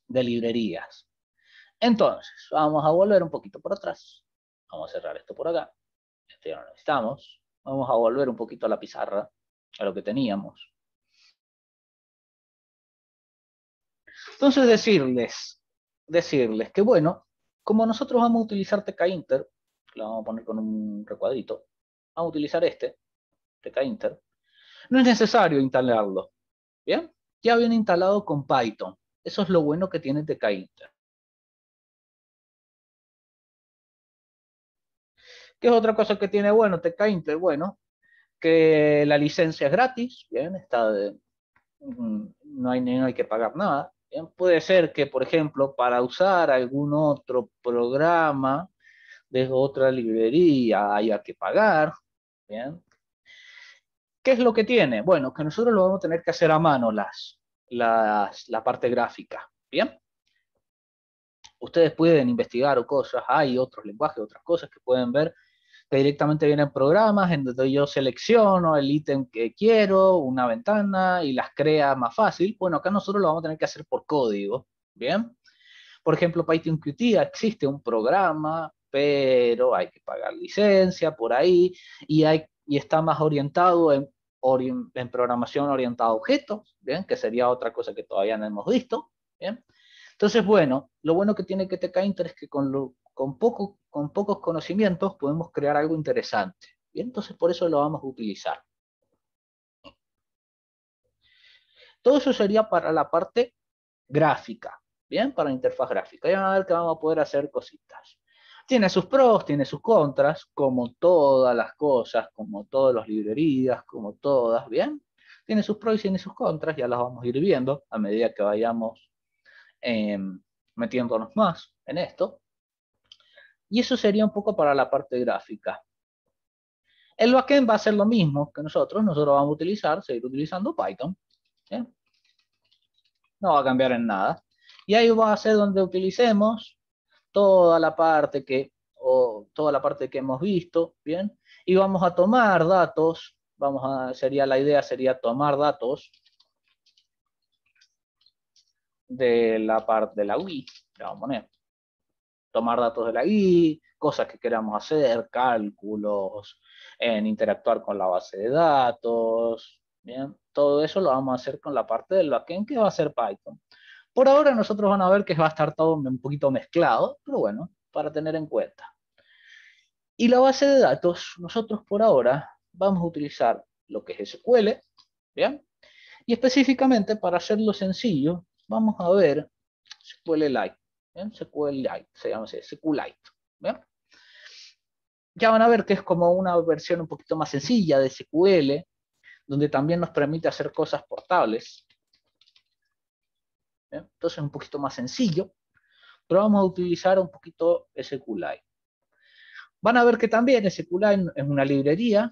De librerías. Entonces, vamos a volver un poquito por atrás. Vamos a cerrar esto por acá. este ya no lo necesitamos. Vamos a volver un poquito a la pizarra, a lo que teníamos. Entonces decirles, decirles que bueno, como nosotros vamos a utilizar TKinter, lo vamos a poner con un recuadrito, vamos a utilizar este, TKinter, no es necesario instalarlo. ¿Bien? Ya viene instalado con Python. Eso es lo bueno que tiene TK Inter. ¿Qué es otra cosa que tiene bueno TK Bueno, que la licencia es gratis, ¿bien? Está mm, no, hay, hay que pagar nada. Puede ser que, por ejemplo, para usar algún otro programa de otra librería haya que pagar, ¿bien? ¿Qué es lo que tiene? Bueno, que nosotros lo vamos a tener que hacer a mano las, la parte gráfica. ¿Bien? Ustedes pueden investigar o cosas, hay otros lenguajes, otras cosas que pueden ver que directamente vienen programas en donde yo selecciono el ítem que quiero, una ventana y las crea más fácil. Bueno, acá nosotros lo vamos a tener que hacer por código, ¿bien? Por ejemplo, Python Qt existe un programa, pero hay que pagar licencia por ahí y, hay, y está más orientado en en programación orientada a objetos, ¿bien? que sería otra cosa que todavía no hemos visto. Entonces, bueno, lo bueno que tiene que te es que con, con pocos conocimientos podemos crear algo interesante. Entonces, por eso lo vamos a utilizar. Todo eso sería para la parte gráfica, ¿bien? Para la interfaz gráfica. Ya van a ver que vamos a poder hacer cositas. Tiene sus pros, tiene sus contras, como todas las cosas, como todas las librerías, como todas, ¿bien? Tiene sus pros y tiene sus contras, ya las vamos a ir viendo a medida que vayamos em, metiéndonos más en esto. Y eso sería un poco para la parte gráfica. El backend va a ser lo mismo que nosotros. Nosotros vamos a utilizar, seguir utilizando Python. No va a cambiar en nada. Y ahí va a ser donde utilicemos toda la parte que, o toda la parte que hemos visto, ¿bien? Y vamos a tomar datos, vamos a, sería la idea, sería tomar datos de la parte de la UI, Tomar datos de la UI, cosas que queramos hacer, cálculos, en interactuar con la base de datos, ¿bien? Todo eso lo vamos a hacer con la parte del backend que va a ser Python. Por ahora nosotros van a ver que va a estar todo un poquito mezclado, pero bueno, para tener en cuenta. Y la base de datos, nosotros por ahora vamos a utilizar lo que es SQL, ¿bien? Y específicamente, para hacerlo sencillo, vamos a ver SQLite, ¿bien? SQLite, se llama SQLite, ¿bien? Ya van a ver que es como una versión un poquito más sencilla de SQL, donde también nos permite hacer cosas portables, ¿eh? Entonces es un poquito más sencillo, pero vamos a utilizar un poquito SQLite. Van a ver que también SQLite es una librería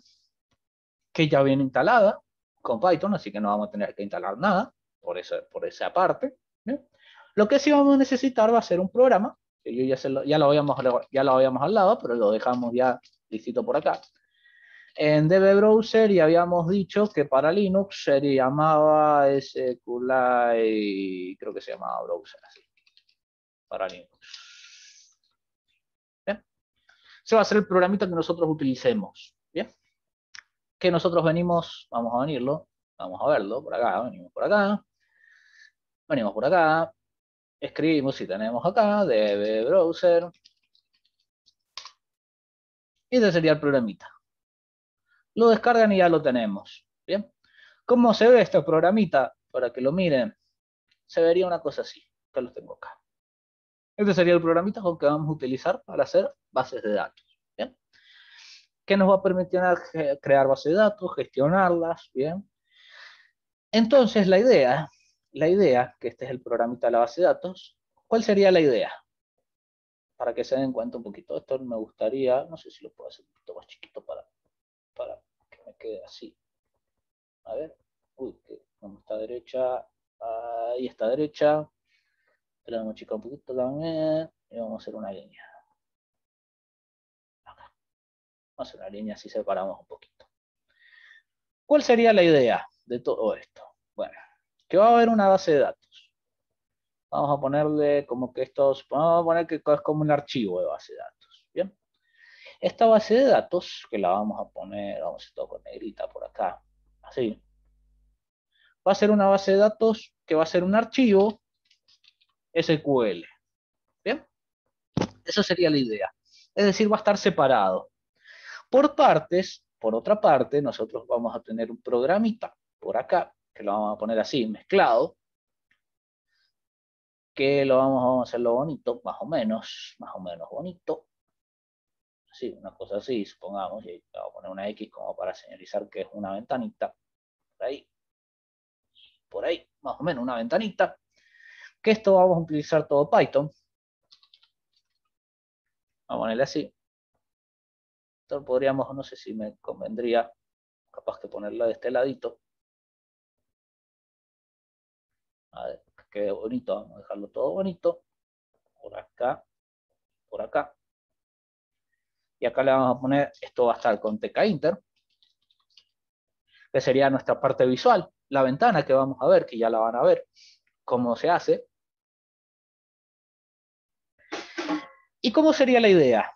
que ya viene instalada con Python, así que no vamos a tener que instalar nada por, por esa parte. ¿eh? Lo que sí vamos a necesitar va a ser un programa, que yo ya, lo, ya, lo habíamos, ya lo hablado, pero lo dejamos ya listo por acá en DB Browser y habíamos dicho que para Linux se llamaba SQLite, creo que se llamaba Browser así, para Linux. ¿Bien? Se va a ser el programita que nosotros utilicemos. ¿Bien? Que nosotros venimos, vamos a venirlo, vamos a verlo, por acá, venimos por acá, venimos por acá, escribimos y tenemos acá, DB Browser, y ese sería el programita lo descargan y ya lo tenemos. ¿Bien? ¿Cómo se ve este programita? Para que lo miren, se vería una cosa así, que lo tengo acá. Este sería el programita que vamos a utilizar para hacer bases de datos. ¿bien? Que nos va a permitir crear bases de datos, gestionarlas, ¿bien? Entonces, la idea, la idea, que este es el programita de la base de datos, ¿cuál sería la idea? Para que se den cuenta un poquito. Esto me gustaría, no sé si lo puedo hacer Queda así. A ver, uy, que como está derecha, ahí está derecha. La damos chico un poquito también. Y vamos a hacer una línea. Acá. Vamos a hacer una línea así separamos un poquito. ¿Cuál sería la idea de todo esto? Bueno, que va a haber una base de datos. Vamos a ponerle como que estos... vamos a poner que es como un archivo de base de datos. Esta base de datos, que la vamos a poner, vamos a todo con negrita por acá, así, va a ser una base de datos que va a ser un archivo SQL. ¿Bien? Esa sería la idea. Es decir, va a estar separado. Por partes, por otra parte, nosotros vamos a tener un programita por acá, que lo vamos a poner así, mezclado, que lo vamos, vamos, a hacerlo bonito, más o menos, más o menos bonito sí, una cosa así, supongamos, y ahí a poner una X como para señalizar que es una ventanita, por ahí, por ahí, más o menos una ventanita, que esto vamos a utilizar todo Python, vamos a ponerle así, entonces podríamos, no sé si me convendría, capaz que ponerla de este ladito, a ver, que quede bonito, vamos a dejarlo todo bonito, por acá, por acá, y acá le vamos a poner, esto va a estar con TK Inter, que sería nuestra parte visual, la ventana que vamos a ver, que ya la van a ver, cómo se hace. ¿Y cómo sería la idea?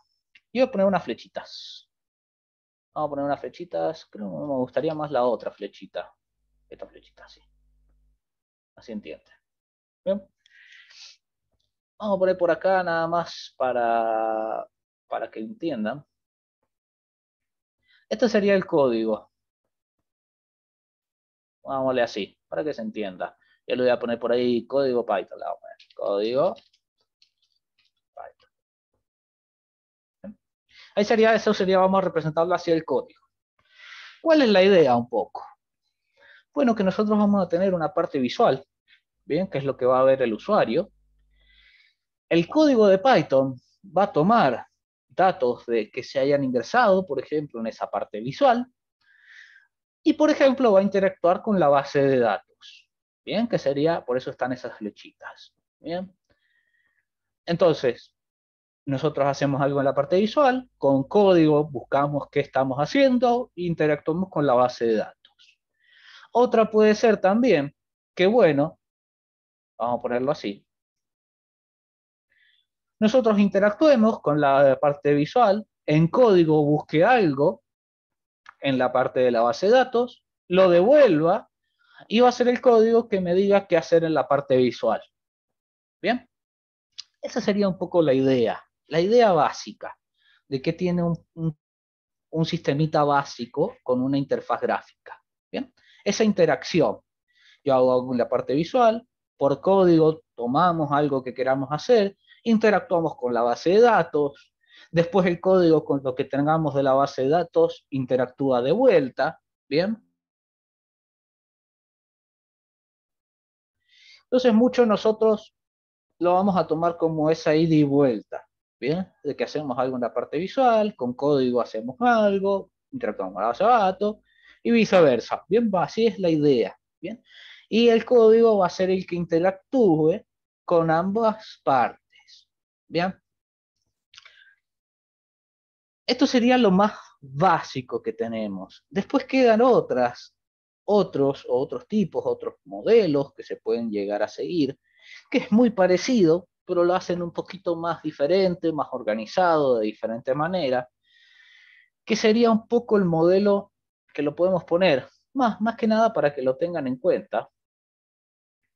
Yo voy a poner unas flechitas. Vamos a poner unas flechitas, creo que me gustaría más la otra flechita. Esta flechita, así. Así entiende. Bien. Vamos a poner por acá nada más para para que entiendan. Este sería el código. Vámonos así, para que se entienda. Yo le voy a poner por ahí código Python. Código Python. Ahí sería, eso sería, vamos a representarlo así el código. ¿Cuál es la idea un poco? Bueno, que nosotros vamos a tener una parte visual, ¿bien? Que es lo que va a ver el usuario. El código de Python va a tomar datos de que se hayan ingresado, por ejemplo, en esa parte visual. Y, por ejemplo, va a interactuar con la base de datos. Bien, que sería, por eso están esas flechitas. Bien. Entonces, nosotros hacemos algo en la parte visual, con código buscamos qué estamos haciendo, e interactuamos con la base de datos. Otra puede ser también que, bueno, vamos a ponerlo así, nosotros interactuemos con la parte visual, en código busque algo en la parte de la base de datos, lo devuelva y va a ser el código que me diga qué hacer en la parte visual. Bien, esa sería un poco la idea, la idea básica de que tiene un, un, sistemita básico con una interfaz gráfica. Bien, esa interacción. Yo hago la parte visual, por código tomamos algo que queramos hacer, interactuamos con la base de datos, después el código con lo que tengamos de la base de datos interactúa de vuelta, ¿bien? Entonces mucho nosotros lo vamos a tomar como esa ida y vuelta, ¿bien? De que hacemos alguna parte visual, con código hacemos algo, interactuamos con la base de datos, y viceversa, ¿bien? Así es la idea, ¿bien? Y el código va a ser el que interactúe con ambas partes, ¿Bien? Esto sería lo más básico que tenemos. Después quedan otras, otros otros tipos, otros modelos que se pueden llegar a seguir, que es muy parecido, pero lo hacen un poquito más diferente, más organizado, de diferente manera, que sería un poco el modelo que lo podemos poner, más, más que nada para que lo tengan en cuenta,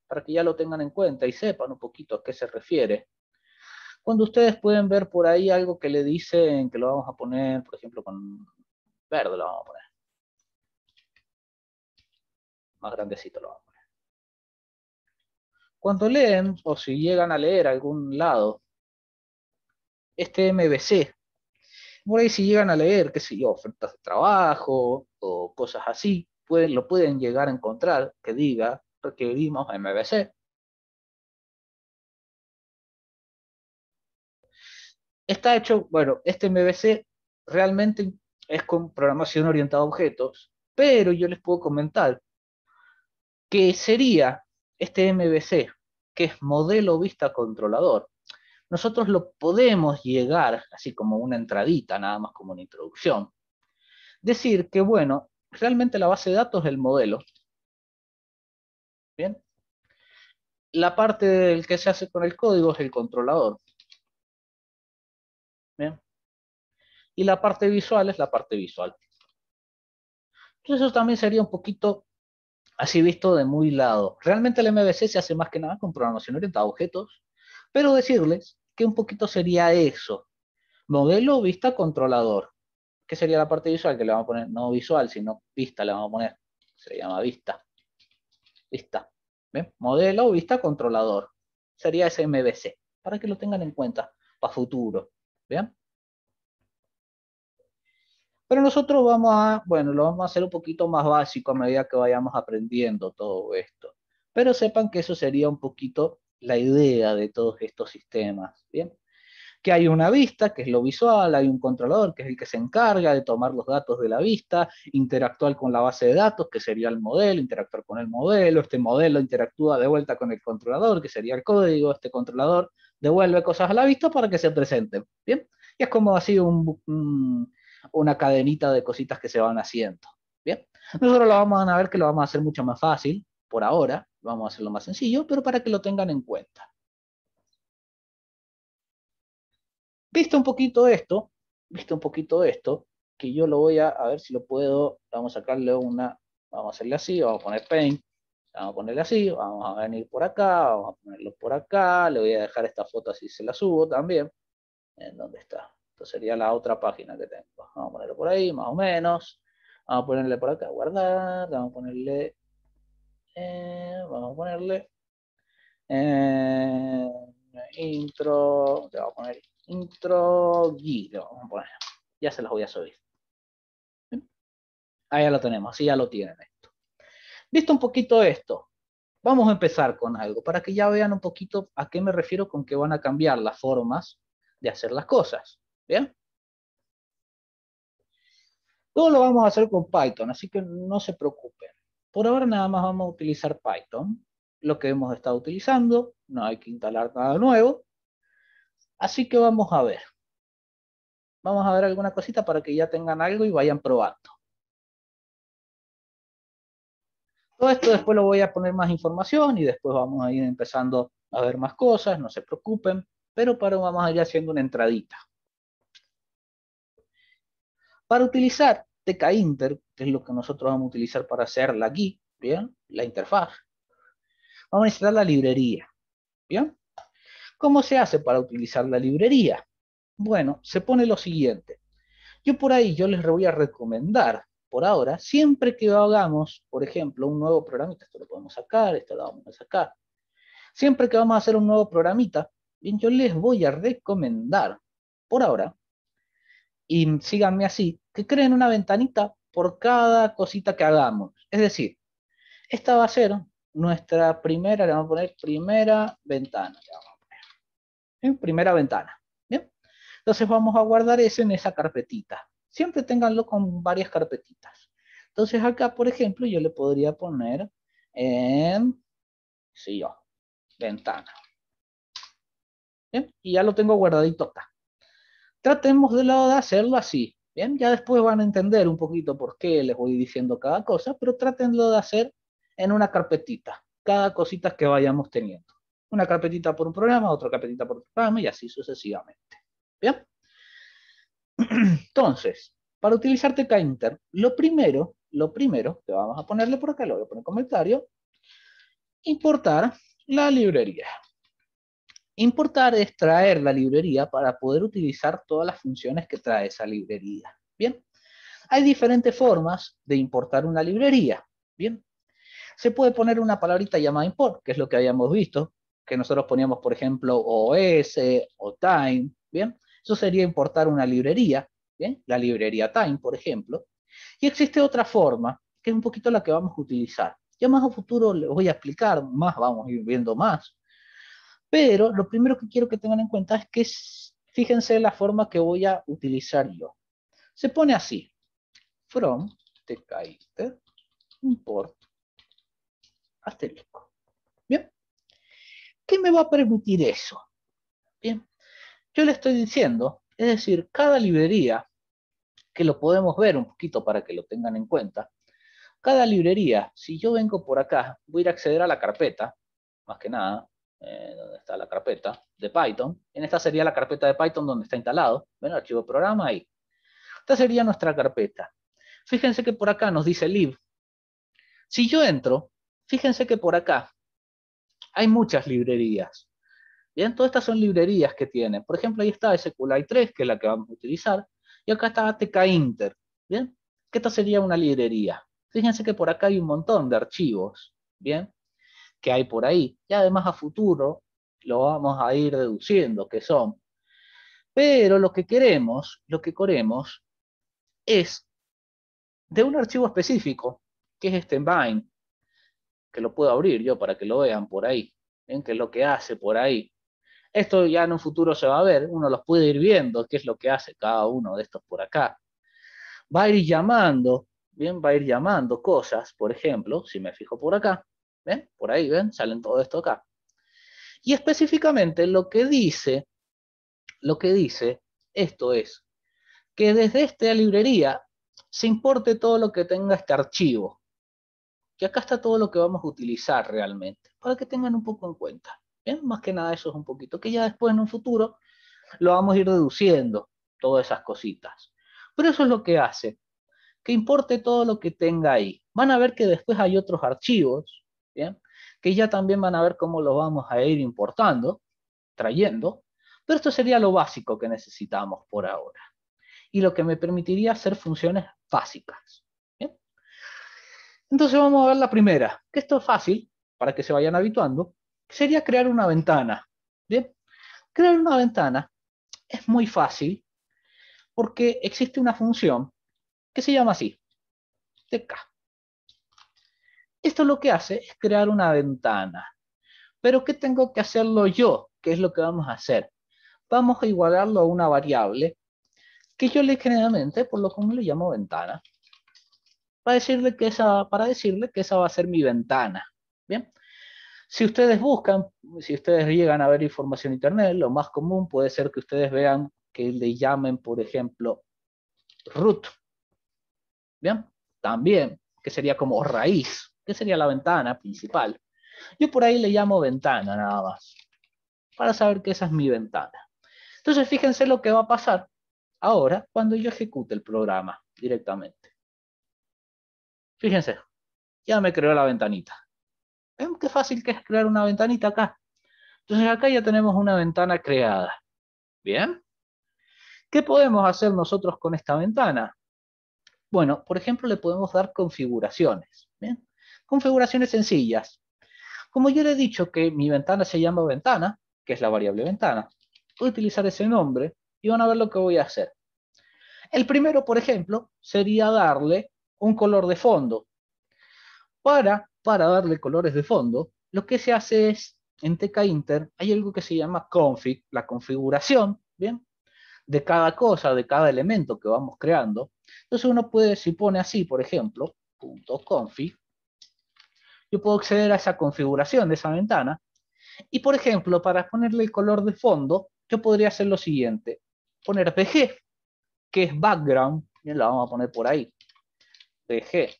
para que ya lo tengan en cuenta y sepan un poquito a qué se refiere cuando ustedes pueden ver por ahí algo que le dicen que lo vamos a poner, por ejemplo, con verde lo vamos a poner. Más grandecito lo vamos a poner. Cuando leen, o si llegan a leer algún lado, este MBC, por ahí si llegan a leer, qué sé yo, ofertas de trabajo o cosas así, pueden, lo pueden llegar a encontrar que diga requerimos MBC. Está hecho, bueno, este MVC realmente es con programación orientada a objetos, pero yo les puedo comentar que sería este MVC, que es modelo vista controlador. Nosotros lo podemos llegar, así como una entradita, nada más como una introducción. Decir que, bueno, realmente la base de datos es el modelo. Bien. La parte del que se hace con el código es el controlador. Y la parte visual es la parte visual. Entonces eso también sería un poquito así visto de muy lado. Realmente el MVC se hace más que nada con programación orientada a objetos, pero decirles que un poquito sería eso. Modelo, vista, controlador. ¿Qué sería la parte visual? Que le vamos a poner, no visual, sino vista le vamos a poner. Se llama vista. Vista. Modelo, vista, controlador. Sería ese MVC. Para que lo tengan en cuenta para futuro. Pero nosotros vamos a, bueno, lo vamos a hacer un poquito más básico a medida que vayamos aprendiendo todo esto. Pero sepan que eso sería un poquito la idea de todos estos sistemas, ¿bien? Que hay una vista, que es lo visual, hay un controlador, que es el que se encarga de tomar los datos de la vista, interactuar con la base de datos, que sería el modelo, interactuar con el modelo, este modelo interactúa de vuelta con el controlador, que sería el código, este controlador devuelve cosas a la vista para que se presenten. Bien, y es como así una cadenita de cositas que se van haciendo. Bien, nosotros lo vamos a ver que lo vamos a hacer mucho más fácil por ahora, vamos a hacerlo más sencillo, pero para que lo tengan en cuenta. Visto un poquito esto, visto un poquito esto, que yo lo voy a, a ver si lo puedo, vamos a sacarle una, vamos a hacerle así, vamos a poner paint, vamos a ponerle así, vamos a venir por acá, vamos a ponerlo por acá, le voy a dejar esta foto así, se la subo también. ¿En dónde está? Esto sería la otra página que tengo. Vamos a ponerlo por ahí, más o menos. Vamos a ponerle por acá, guardar, vamos a ponerle, eh, vamos a ponerle eh, intro, le vamos a poner intro guido vamos a Ya se las voy a subir. Ahí ya lo tenemos, así ya lo tienen. Visto un poquito esto. Vamos a empezar con algo para que ya vean un poquito a qué me refiero con que van a cambiar las formas de hacer las cosas. ¿Bien? Todo lo vamos a hacer con Python, así que no se preocupen. Por ahora nada más vamos a utilizar Python, lo que hemos estado utilizando, no hay que instalar nada nuevo. Así que vamos a ver. Vamos a ver alguna cosita para que ya tengan algo y vayan probando. Todo esto después lo voy a poner más información y después vamos a ir empezando a ver más cosas, no se preocupen, pero para vamos a ir haciendo una entradita. Para utilizar TKinter, que es lo que nosotros vamos a utilizar para hacer la GUI, ¿bien? La interfaz. Vamos a necesitar la librería, ¿bien? ¿Cómo se hace para utilizar la librería? Bueno, se pone lo siguiente. Yo por ahí yo les voy a recomendar por ahora, siempre que hagamos, por ejemplo, un nuevo programita, esto lo podemos sacar, esto lo vamos a sacar, siempre que vamos a hacer un nuevo programita, bien, yo les voy a recomendar, por ahora, y síganme así, que creen una ventanita por cada cosita que hagamos. Es decir, esta va a ser nuestra primera, le vamos a poner primera ventana. Primera ventana. ¿bien? Entonces vamos a guardar eso en esa carpetita siempre ténganlo con varias carpetitas. Entonces acá, por ejemplo, yo le podría poner, en, sí, yo, ventana. ¿Bien? Y ya lo tengo guardadito acá. Tratemos de, lado de hacerlo así. Bien, ya después van a entender un poquito por qué les voy diciendo cada cosa, pero tratenlo de hacer en una carpetita, cada cosita que vayamos teniendo. Una carpetita por un programa, otra carpetita por otro programa y así sucesivamente. Bien. Entonces, para utilizar tkinter, lo primero, lo primero que vamos a ponerle por acá, lo voy a poner en comentario, importar la librería. Importar es traer la librería para poder utilizar todas las funciones que trae esa librería. Bien, hay diferentes formas de importar una librería. Bien, se puede poner una palabrita llamada import, que es lo que habíamos visto, que nosotros poníamos, por ejemplo, OS o time. Bien, eso sería importar una librería, la librería Time, por ejemplo. Y existe otra forma, que es un poquito la que vamos a utilizar. Ya más a futuro les voy a explicar más, vamos a ir viendo más. Pero lo primero que quiero que tengan en cuenta es que fíjense la forma que voy a utilizar yo. Se pone así. From character import asterisco. ¿Bien? ¿Qué me va a permitir eso? Bien. Yo le estoy diciendo, es decir, cada librería, que lo podemos ver un poquito para que lo tengan en cuenta, cada librería, si yo vengo por acá, voy a acceder a la carpeta, más que nada, eh, donde está la carpeta de Python. En esta sería la carpeta de Python donde está instalado. bueno, archivo programa, ahí. Esta sería nuestra carpeta. Fíjense que por acá nos dice lib. Si yo entro, fíjense que por acá hay muchas librerías. Bien, todas estas son librerías que tienen. Por ejemplo, ahí está SQLite 3, que es la que vamos a utilizar, y acá está ATK Inter. Bien, que esta sería una librería. Fíjense que por acá hay un montón de archivos, bien, que hay por ahí. Y además a futuro lo vamos a ir deduciendo que son. Pero lo que queremos, lo que queremos es de un archivo específico, que es este envine. que lo puedo abrir yo para que lo vean por ahí, ¿bien? que es lo que hace por ahí. Esto ya en un futuro se va a ver, uno los puede ir viendo, qué es lo que hace cada uno de estos por acá. Va a ir llamando, bien, va a ir llamando cosas, por ejemplo, si me fijo por acá, ¿ven? Por ahí, ¿ven? Salen todo esto acá. Y específicamente lo que dice, lo que dice esto es que desde esta librería se importe todo lo que tenga este archivo. Que acá está todo lo que vamos a utilizar realmente, para que tengan un poco en cuenta. ¿eh? más que nada eso es un poquito, que ya después en un futuro lo vamos a ir deduciendo, todas esas cositas. Pero eso es lo que hace, que importe todo lo que tenga ahí. Van a ver que después hay otros archivos, que ya también van a ver cómo los vamos a ir importando, trayendo, pero esto sería lo básico que necesitamos por ahora. Y lo que me permitiría hacer funciones básicas. Entonces vamos a ver la primera, que esto es fácil, para que se vayan habituando, sería crear una ventana. Crear una ventana es muy fácil porque existe una función que se llama así, tk. Esto lo que hace es crear una ventana. Pero ¿qué tengo que hacerlo yo? ¿Qué es lo que vamos a hacer? Vamos a igualarlo a una variable que yo le generalmente, por lo común, le llamo ventana. Para decirle, que esa, para decirle que esa va a ser mi ventana. Bien. Si ustedes buscan, si ustedes llegan a ver información en Internet, lo más común puede ser que ustedes vean que le llamen, por ejemplo, root. ¿Bien? También, que sería como raíz, que sería la ventana principal. Yo por ahí le llamo ventana nada más, para saber que esa es mi ventana. Entonces, fíjense lo que va a pasar ahora cuando yo ejecute el programa directamente. Fíjense, ya me creó la ventanita qué fácil que es crear una ventanita acá? Entonces acá ya tenemos una ventana creada. ¿Bien? ¿Qué podemos hacer nosotros con esta ventana? Bueno, por ejemplo, le podemos dar configuraciones. Configuraciones sencillas. Como yo le he dicho que mi ventana se llama ventana, que es la variable ventana, voy a utilizar ese nombre y van a ver lo que voy a hacer. El primero, por ejemplo, sería darle un color de fondo para para darle colores de fondo, lo que se hace es, en TK Inter, hay algo que se llama config, la configuración, ¿bien? De cada cosa, de cada elemento que vamos creando. Entonces uno puede, si pone así, por ejemplo, .config, yo puedo acceder a esa configuración de esa ventana. Y por ejemplo, para ponerle el color de fondo, yo podría hacer lo siguiente. Poner PG, que es background, bien, la vamos a poner por ahí. PG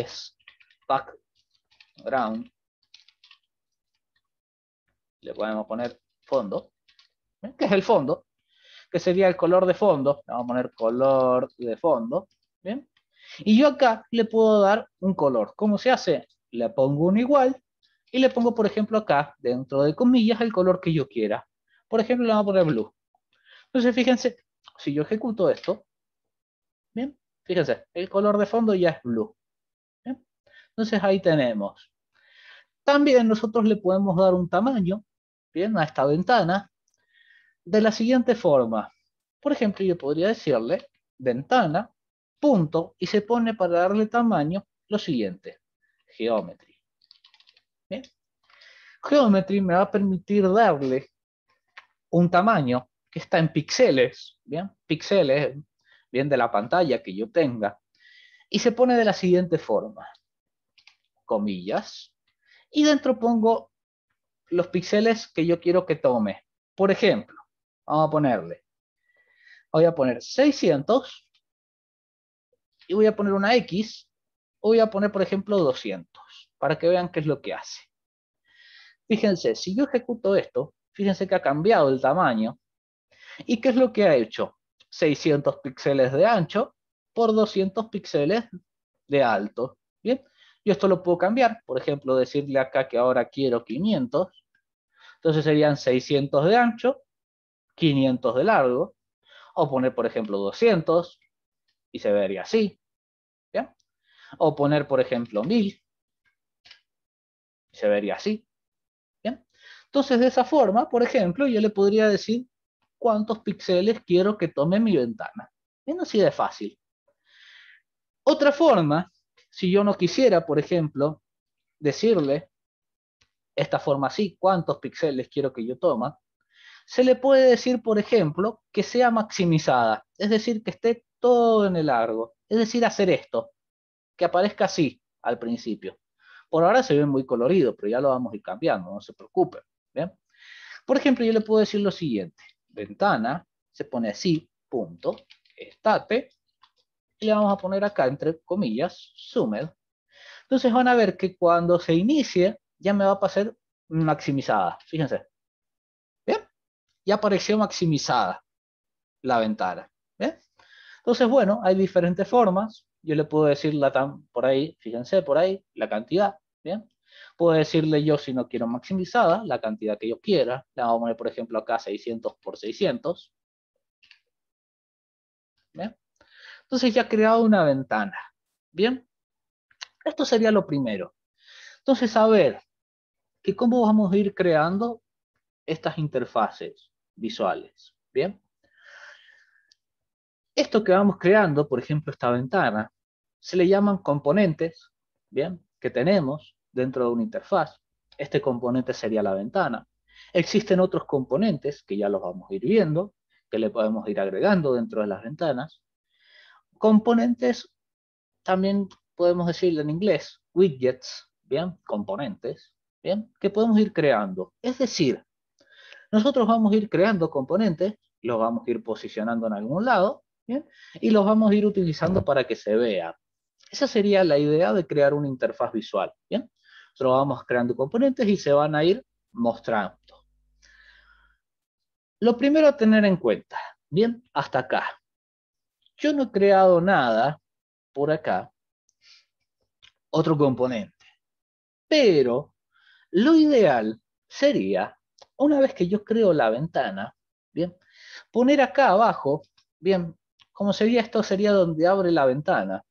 es background. Le podemos poner fondo, que es el fondo, que sería el color de fondo. Le vamos a poner color de fondo. ¿bien? Y yo acá le puedo dar un color. ¿Cómo se hace? Le pongo un igual y le pongo, por ejemplo, acá, dentro de comillas, el color que yo quiera. Por ejemplo, le vamos a poner blue. Entonces, fíjense, si yo ejecuto esto, bien, fíjense, el color de fondo ya es blue. Entonces ahí tenemos. También nosotros le podemos dar un tamaño, bien, a esta ventana, de la siguiente forma. Por ejemplo, yo podría decirle ventana, punto, y se pone para darle tamaño lo siguiente, geometry. Bien. Geometry me va a permitir darle un tamaño que está en píxeles, bien, píxeles, bien de la pantalla que yo tenga, y se pone de la siguiente forma comillas, y dentro pongo los píxeles que yo quiero que tome. Por ejemplo, vamos a ponerle, voy a poner 600 y voy a poner una X, voy a poner por ejemplo 200, para que vean qué es lo que hace. Fíjense, si yo ejecuto esto, fíjense que ha cambiado el tamaño, ¿y qué es lo que ha hecho? 600 píxeles de ancho por 200 píxeles de alto, ¿bien? Yo esto lo puedo cambiar, por ejemplo, decirle acá que ahora quiero 500, entonces serían 600 de ancho, 500 de largo, o poner, por ejemplo, 200, y se vería así, O poner, por ejemplo, 1000, y se vería así, Entonces, de esa forma, por ejemplo, yo le podría decir cuántos píxeles quiero que tome mi ventana. Bien, así de fácil. Otra forma si yo no quisiera, por ejemplo, decirle esta forma así, cuántos píxeles quiero que yo toma, se le puede decir, por ejemplo, que sea maximizada, es decir, que esté todo en el largo, es decir, hacer esto, que aparezca así al principio. Por ahora se ve muy colorido, pero ya lo vamos a ir cambiando, no se preocupen. Por ejemplo, yo le puedo decir lo siguiente, ventana, se pone así, punto, estate, y le vamos a poner acá, entre comillas, sumed. Entonces van a ver que cuando se inicie, ya me va a pasar maximizada. Fíjense. ¿Bien? Ya apareció maximizada la ventana. ¿Bien? Entonces, bueno, hay diferentes formas. Yo le puedo decir la tan, por ahí, fíjense, por ahí, la cantidad. ¿Bien? Puedo decirle yo si no quiero maximizada, la cantidad que yo quiera. La vamos a poner, por ejemplo, acá 600 por 600. ¿Bien? Entonces ya ha creado una ventana. Bien, esto sería lo primero. Entonces, saber que cómo vamos a ir creando estas interfaces visuales. Bien, esto que vamos creando, por ejemplo, esta ventana, se le llaman componentes, bien, que tenemos dentro de una interfaz. Este componente sería la ventana. Existen otros componentes que ya los vamos a ir viendo, que le podemos ir agregando dentro de las ventanas componentes, también podemos decirlo en inglés, widgets, ¿bien? Componentes, ¿bien? Que podemos ir creando. Es decir, nosotros vamos a ir creando componentes, los vamos a ir posicionando en algún lado, ¿bien? Y los vamos a ir utilizando para que se vea. Esa sería la idea de crear una interfaz visual, ¿bien? Nosotros vamos creando componentes y se van a ir mostrando. Lo primero a tener en cuenta, ¿bien? Hasta acá yo no he creado nada por acá, otro componente. Pero lo ideal sería, una vez que yo creo la ventana, bien, poner acá abajo, bien, como sería esto, sería donde abre la ventana,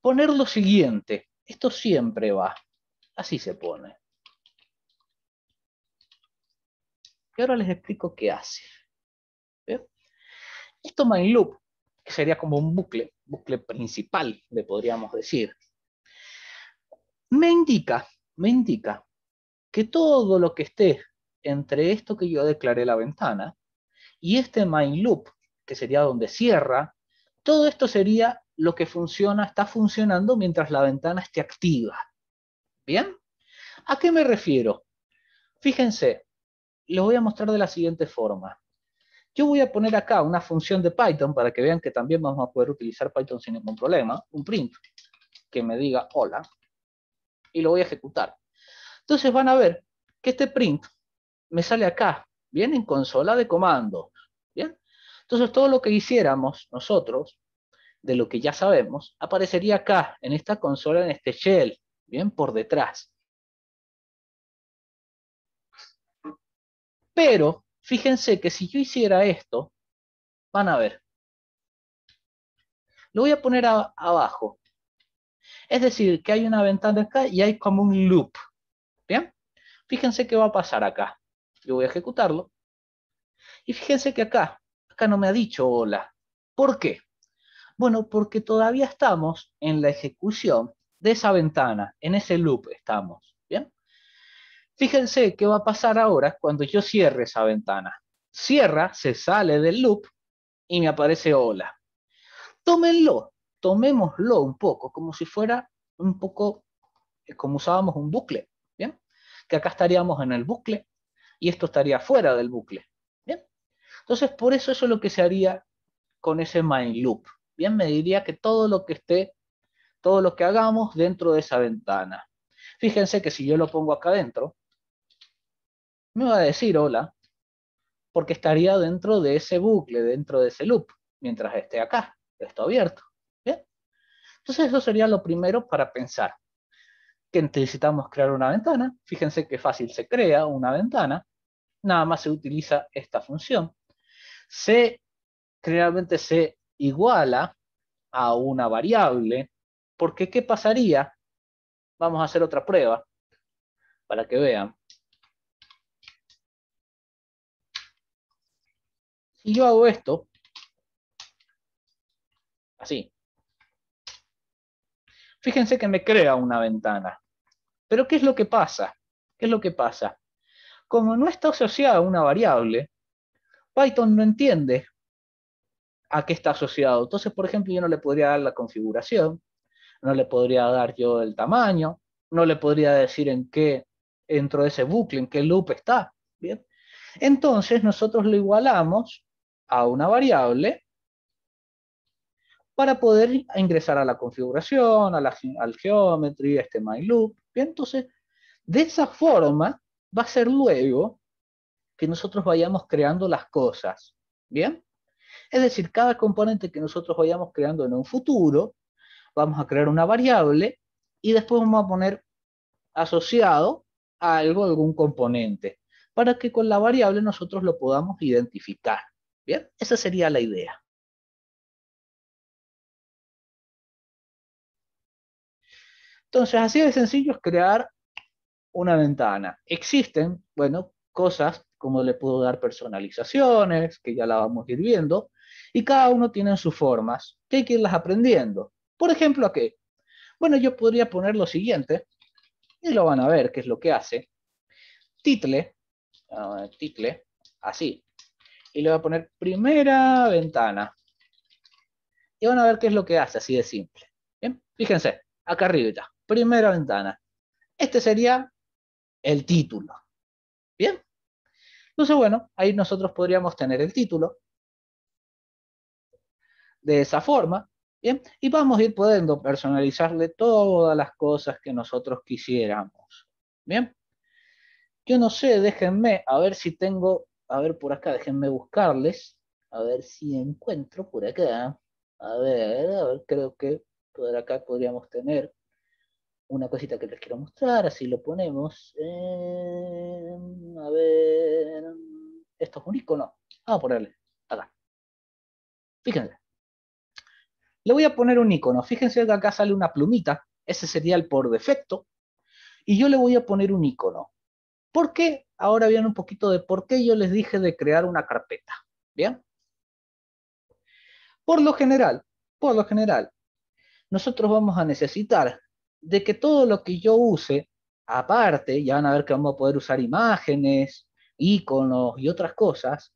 poner lo siguiente, esto siempre va, así se pone. Y ahora les explico qué hace. Esto, Esto MyLoop sería como un bucle, bucle principal, le podríamos decir. Me indica, me indica que todo lo que esté entre esto que yo declaré la ventana y este main loop, que sería donde cierra, todo esto sería lo que funciona, está funcionando mientras la ventana esté activa. ¿Bien? ¿A qué me refiero? Fíjense, lo voy a mostrar de la siguiente forma. Yo voy a poner acá una función de Python para que vean que también vamos a poder utilizar Python sin ningún problema, un print que me diga hola, y lo voy a ejecutar. Entonces van a ver que este print me sale acá, bien en consola de comando, ¿bien? Entonces todo lo que hiciéramos nosotros, de lo que ya sabemos, aparecería acá, en esta consola, en este shell, bien por detrás. Pero Fíjense que si yo hiciera esto, van a ver. Lo voy a poner abajo. Es decir, que hay una ventana acá y hay como un loop. ¿Bien? Fíjense qué va a pasar acá. Yo voy a ejecutarlo. Y fíjense que acá, acá no me ha dicho hola. ¿Por qué? Bueno, porque todavía estamos en la ejecución de esa ventana, en ese loop estamos. Fíjense qué va a pasar ahora cuando yo cierre esa ventana. Cierra, se sale del loop y me aparece hola. Tómenlo, tomémoslo un poco, como si fuera un poco eh, como usábamos un bucle, ¿bien? Que acá estaríamos en el bucle y esto estaría fuera del bucle, ¿bien? Entonces, por eso eso es lo que se haría con ese main loop, ¿bien? Me diría que todo lo que esté, todo lo que hagamos dentro de esa ventana. Fíjense que si yo lo pongo acá adentro, me va a decir hola, porque estaría dentro de ese bucle, dentro de ese loop, mientras esté acá, esto abierto. ¿bien? Entonces eso sería lo primero para pensar que necesitamos crear una ventana. Fíjense qué fácil se crea una ventana. Nada más se utiliza esta función. Se generalmente se iguala a una variable, porque ¿qué pasaría? Vamos a hacer otra prueba para que vean. y yo hago esto, así, fíjense que me crea una ventana. Pero ¿qué es lo que pasa? ¿Qué es lo que pasa? Como no está asociada a una variable, Python no entiende a qué está asociado. Entonces, por ejemplo, yo no le podría dar la configuración, no le podría dar yo el tamaño, no le podría decir en qué, dentro de ese bucle, en qué loop está. ¿bien? Entonces, nosotros lo igualamos a una variable para poder ingresar a la configuración, a la, al geometry, a este my loop. Bien, entonces, de esa forma va a ser luego que nosotros vayamos creando las cosas. Bien, es decir, cada componente que nosotros vayamos creando en un futuro, vamos a crear una variable y después vamos a poner asociado a algo, algún componente, para que con la variable nosotros lo podamos identificar. Bien, esa sería la idea. Entonces, así de sencillo es crear una ventana. Existen, bueno, cosas como le puedo dar personalizaciones, que ya la vamos a ir viendo, y cada uno tiene sus formas, que hay que irlas aprendiendo. Por ejemplo, ¿a qué? Bueno, yo podría poner lo siguiente, y lo van a ver, qué es lo que hace. Title, ah, title, así y le voy a poner primera ventana. Y van a ver qué es lo que hace, así de simple. ¿Bien? Fíjense, acá arriba, primera ventana. Este sería el título. ¿Bien? Entonces, bueno, ahí nosotros podríamos tener el título de esa forma. ¿Bien? Y vamos a ir podiendo personalizarle todas las cosas que nosotros quisiéramos. ¿Bien? Yo no sé, déjenme a ver si tengo a ver por acá, déjenme buscarles. A ver si encuentro por acá. A ver, a ver, creo que por acá podríamos tener una cosita que les quiero mostrar. Así lo ponemos. Eh, a ver. ¿Esto es un icono? Vamos a ponerle acá. Fíjense. Le voy a poner un icono. Fíjense que acá sale una plumita. Ese sería el por defecto. Y yo le voy a poner un icono. ¿Por qué? Ahora viene un poquito de por qué yo les dije de crear una carpeta. ¿Bien? Por lo general, por lo general, nosotros vamos a necesitar de que todo lo que yo use, aparte, ya van a ver que vamos a poder usar imágenes, iconos y otras cosas,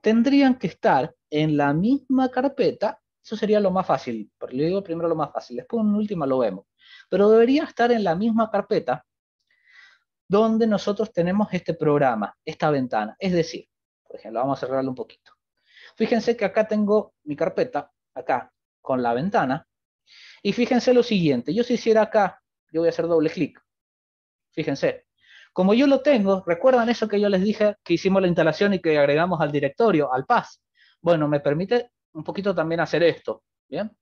tendrían que estar en la misma carpeta. Eso sería lo más fácil. Le digo primero lo más fácil, después en última lo vemos. Pero debería estar en la misma carpeta donde nosotros tenemos este programa, esta ventana. Es decir, por ejemplo, vamos a cerrarlo un poquito. Fíjense que acá tengo mi carpeta, acá, con la ventana. Y fíjense lo siguiente, yo si hiciera acá, yo voy a hacer doble clic. Fíjense, como yo lo tengo, ¿recuerdan eso que yo les dije que hicimos la instalación y que agregamos al directorio, al PAS? Bueno, me permite un poquito también hacer esto, ¿bien?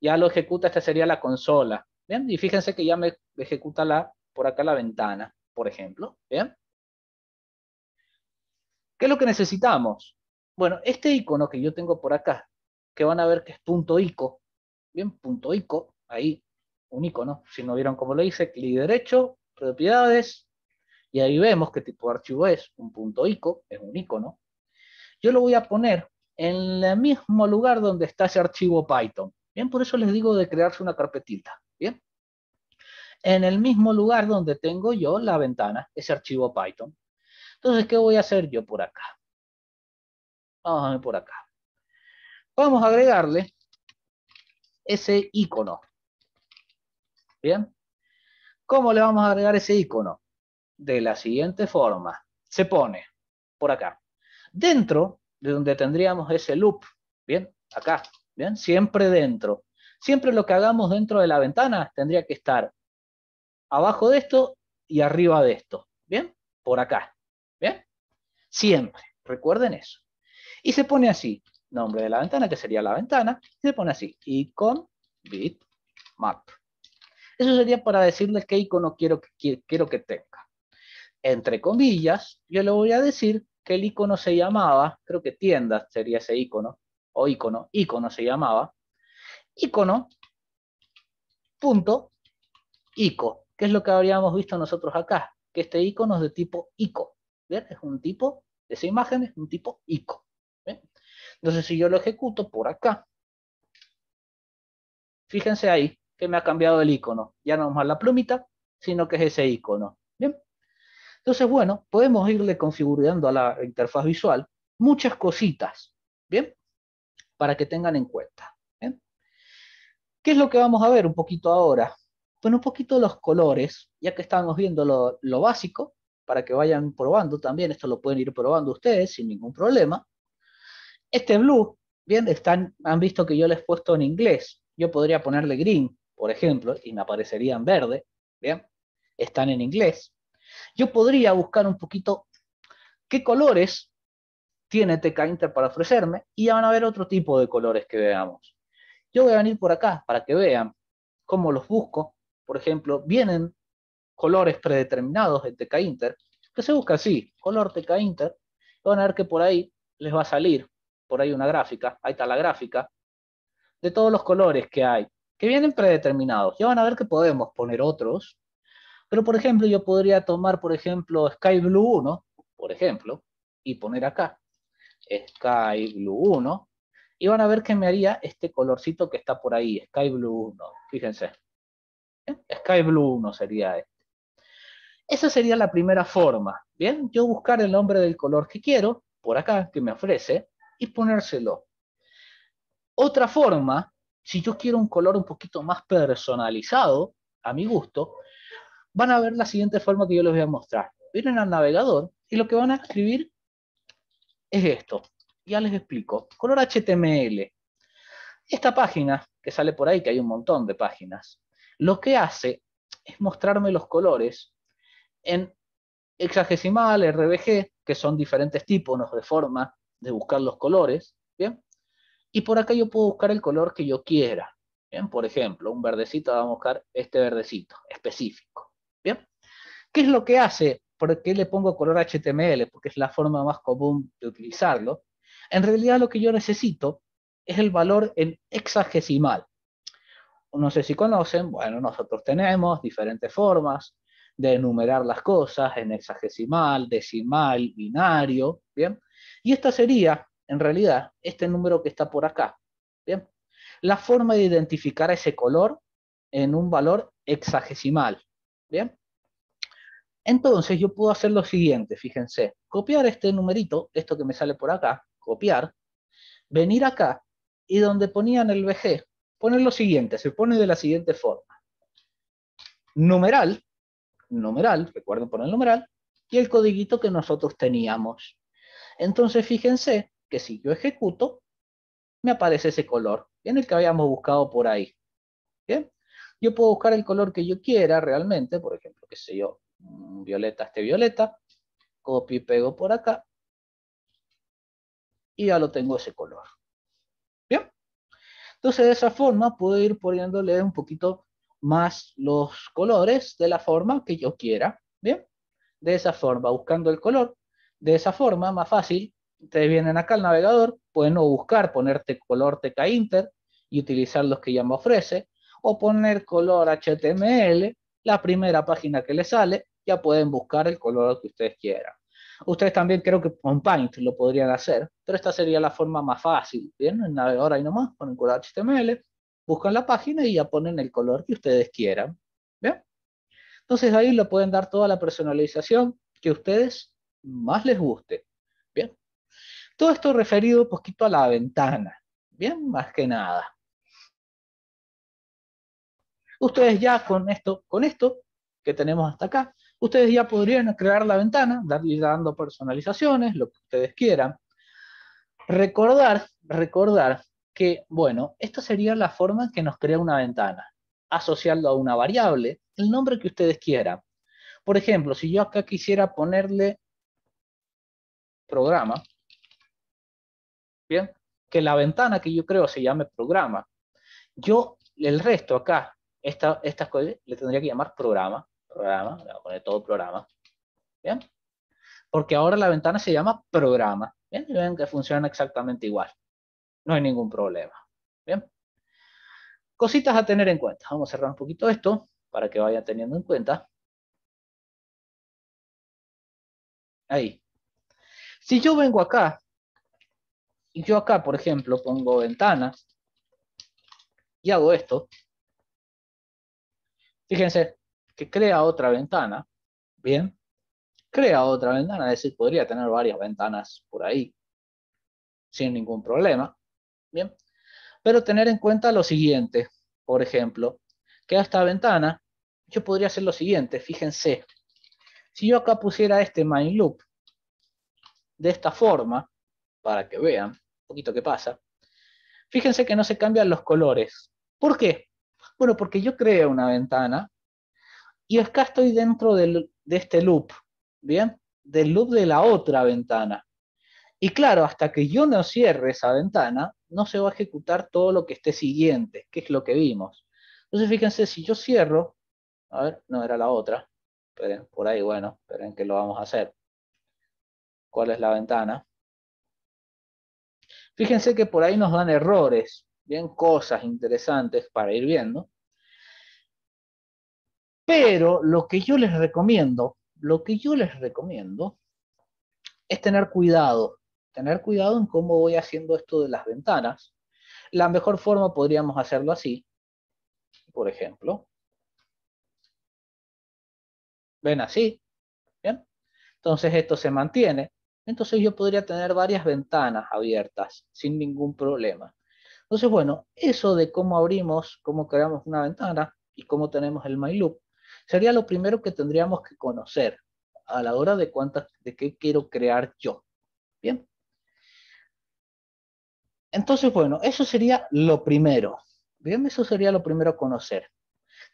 Ya lo ejecuta, esta sería la consola, ¿bien? Y fíjense que ya me ejecuta la, por acá la ventana por ejemplo. ¿bien? ¿Qué es lo que necesitamos? Bueno, este icono que yo tengo por acá, que van a ver que es punto .ico, bien, punto .ico, ahí, un icono, si no vieron cómo lo hice, clic derecho, propiedades, y ahí vemos qué tipo de archivo es, un punto .ico, es un icono. Yo lo voy a poner en el mismo lugar donde está ese archivo Python. Bien, por eso les digo de crearse una carpetita. Bien en el mismo lugar donde tengo yo la ventana, ese archivo Python. Entonces, ¿qué voy a hacer yo por acá? Vamos a ver por acá. Vamos a agregarle ese icono. ¿Bien? ¿Cómo le vamos a agregar ese icono? De la siguiente forma. Se pone por acá. Dentro de donde tendríamos ese loop. ¿Bien? Acá. ¿Bien? Siempre dentro. Siempre lo que hagamos dentro de la ventana tendría que estar abajo de esto y arriba de esto. ¿Bien? Por acá. ¿Bien? Siempre. Recuerden eso. Y se pone así. Nombre de la ventana, que sería la ventana. se pone así. Icon bit map. Eso sería para decirle qué icono quiero que, quiero que tenga. Entre comillas, yo le voy a decir que el icono se llamaba, creo que tienda sería ese icono, o icono, icono se llamaba, icono punto ico. ¿Qué es lo que habríamos visto nosotros acá? Que este icono es de tipo ICO. Es un tipo, esa imagen es un tipo ICO. Entonces, si yo lo ejecuto por acá, fíjense ahí que me ha cambiado el icono. Ya no es la plumita, sino que es ese icono. ¿Bien? Entonces, bueno, podemos irle configurando a la interfaz visual muchas cositas. ¿Bien? Para que tengan en cuenta. ¿Qué es lo que vamos a ver un poquito ahora? Pon un poquito los colores, ya que estábamos viendo lo, básico, para que vayan probando también, esto lo pueden ir probando ustedes sin ningún problema. Este blue, bien, están, han visto que yo les he puesto en inglés, yo podría ponerle green, por ejemplo, y me aparecería en verde, bien, están en inglés. Yo podría buscar un poquito qué colores tiene Inter para ofrecerme y van a ver otro tipo de colores que veamos. Yo voy a venir por acá para que vean cómo los busco, por ejemplo, vienen colores predeterminados de TK Inter, que se busca así, color TK Inter, van a ver que por ahí les va a salir, por ahí una gráfica, ahí está la gráfica, de todos los colores que hay, que vienen predeterminados. Ya van a ver que podemos poner otros, pero por ejemplo yo podría tomar, por ejemplo, Sky Blue 1, por ejemplo, y poner acá, Sky Blue 1, y van a ver que me haría este colorcito que está por ahí, Sky Blue 1, fíjense. Sky Blue 1 sería este. Esa sería la primera forma. Bien, yo buscar el nombre del color que quiero, por acá, que me ofrece, y ponérselo. Otra forma, si yo quiero un color un poquito más personalizado, a mi gusto, van a ver la siguiente forma que yo les voy a mostrar. Vienen al navegador y lo que van a escribir es esto. Ya les explico. Color HTML. Esta página que sale por ahí, que hay un montón de páginas, lo que hace es mostrarme los colores en hexagesimal, RBG, que son diferentes tipos de forma de buscar los colores, ¿bien? Y por acá yo puedo buscar el color que yo quiera, ¿bien? Por ejemplo, un verdecito, vamos a buscar este verdecito específico, ¿bien? ¿Qué es lo que hace? ¿Por qué le pongo color HTML? Porque es la forma más común de utilizarlo. En realidad lo que yo necesito es el valor en hexagesimal, no sé si conocen, bueno, nosotros tenemos diferentes formas de enumerar las cosas en hexagesimal, decimal, binario, ¿bien? Y esta sería, en realidad, este número que está por acá, ¿bien? La forma de identificar ese color en un valor hexagesimal, ¿bien? Entonces yo puedo hacer lo siguiente, fíjense, copiar este numerito, esto que me sale por acá, copiar, venir acá, y donde ponían el BG ponen lo siguiente, se pone de la siguiente forma. Numeral, numeral, recuerden poner el numeral, y el codiguito que nosotros teníamos. Entonces fíjense que si yo ejecuto, me aparece ese color, en el que habíamos buscado por ahí. Yo puedo buscar el color que yo quiera realmente, por ejemplo, qué sé yo, mm, violeta este violeta, copio y pego por acá, y ya lo tengo ese color. Entonces, de esa forma, puedo ir poniéndole un poquito más los colores de la forma que yo quiera, ¿bien? De esa forma, buscando el color. De esa forma, más fácil, ustedes vienen acá al navegador, pueden buscar, ponerte color TK Inter y utilizar los que ya me ofrece, o poner color HTML, la primera página que les sale, ya pueden buscar el color que ustedes quieran. Ustedes también creo que con Paint lo podrían hacer, pero esta sería la forma más fácil. Bien, en navegador ahí nomás, ponen color HTML, buscan la página y ya ponen el color que ustedes quieran. ¿Bien? Entonces ahí le pueden dar toda la personalización que a ustedes más les guste. Bien. Todo esto referido un poquito a la ventana. Bien, más que nada. Ustedes ya con esto, con esto que tenemos hasta acá, ustedes ya podrían crear la ventana, darle dando personalizaciones, lo que ustedes quieran. Recordar, recordar que, bueno, esta sería la forma en que nos crea una ventana, asociando a una variable, el nombre que ustedes quieran. Por ejemplo, si yo acá quisiera ponerle programa, ¿bien? Que la ventana que yo creo se llame programa. Yo, el resto acá, esta, estas cosas, le tendría que llamar programa programa, le voy a poner todo programa, ¿bien? Porque ahora la ventana se llama programa, ¿bien? Y ven que funciona exactamente igual, no hay ningún problema, ¿bien? Cositas a tener en cuenta, vamos a cerrar un poquito esto para que vayan teniendo en cuenta. Ahí. Si yo vengo acá, y yo acá, por ejemplo, pongo ventana, y hago esto, fíjense, que crea otra ventana, ¿bien? Crea otra ventana, es decir, podría tener varias ventanas por ahí, sin ningún problema, ¿bien? Pero tener en cuenta lo siguiente, por ejemplo, que a esta ventana yo podría hacer lo siguiente, fíjense, si yo acá pusiera este main loop de esta forma, para que vean un poquito qué pasa, fíjense que no se cambian los colores. ¿Por qué? Bueno, porque yo creé una ventana y acá estoy dentro de este loop, ¿bien? Del loop de la otra ventana. Y claro, hasta que yo no cierre esa ventana, no se va a ejecutar todo lo que esté siguiente, que es lo que vimos. Entonces, fíjense, si yo cierro, a ver, no era la otra, esperen, por ahí, bueno, esperen que lo vamos a hacer. ¿Cuál es la ventana? Fíjense que por ahí nos dan errores, bien cosas interesantes para ir viendo. Pero lo que yo les recomiendo, lo que yo les recomiendo es tener cuidado, tener cuidado en cómo voy haciendo esto de las ventanas. La mejor forma podríamos hacerlo así, por ejemplo. Ven así, ¿bien? Entonces esto se mantiene. Entonces yo podría tener varias ventanas abiertas sin ningún problema. Entonces, bueno, eso de cómo abrimos, cómo creamos una ventana y cómo tenemos el MyLoop, Sería lo primero que tendríamos que conocer a la hora de cuántas, de qué quiero crear yo. Bien. Entonces, bueno, eso sería lo primero. Bien, eso sería lo primero a conocer.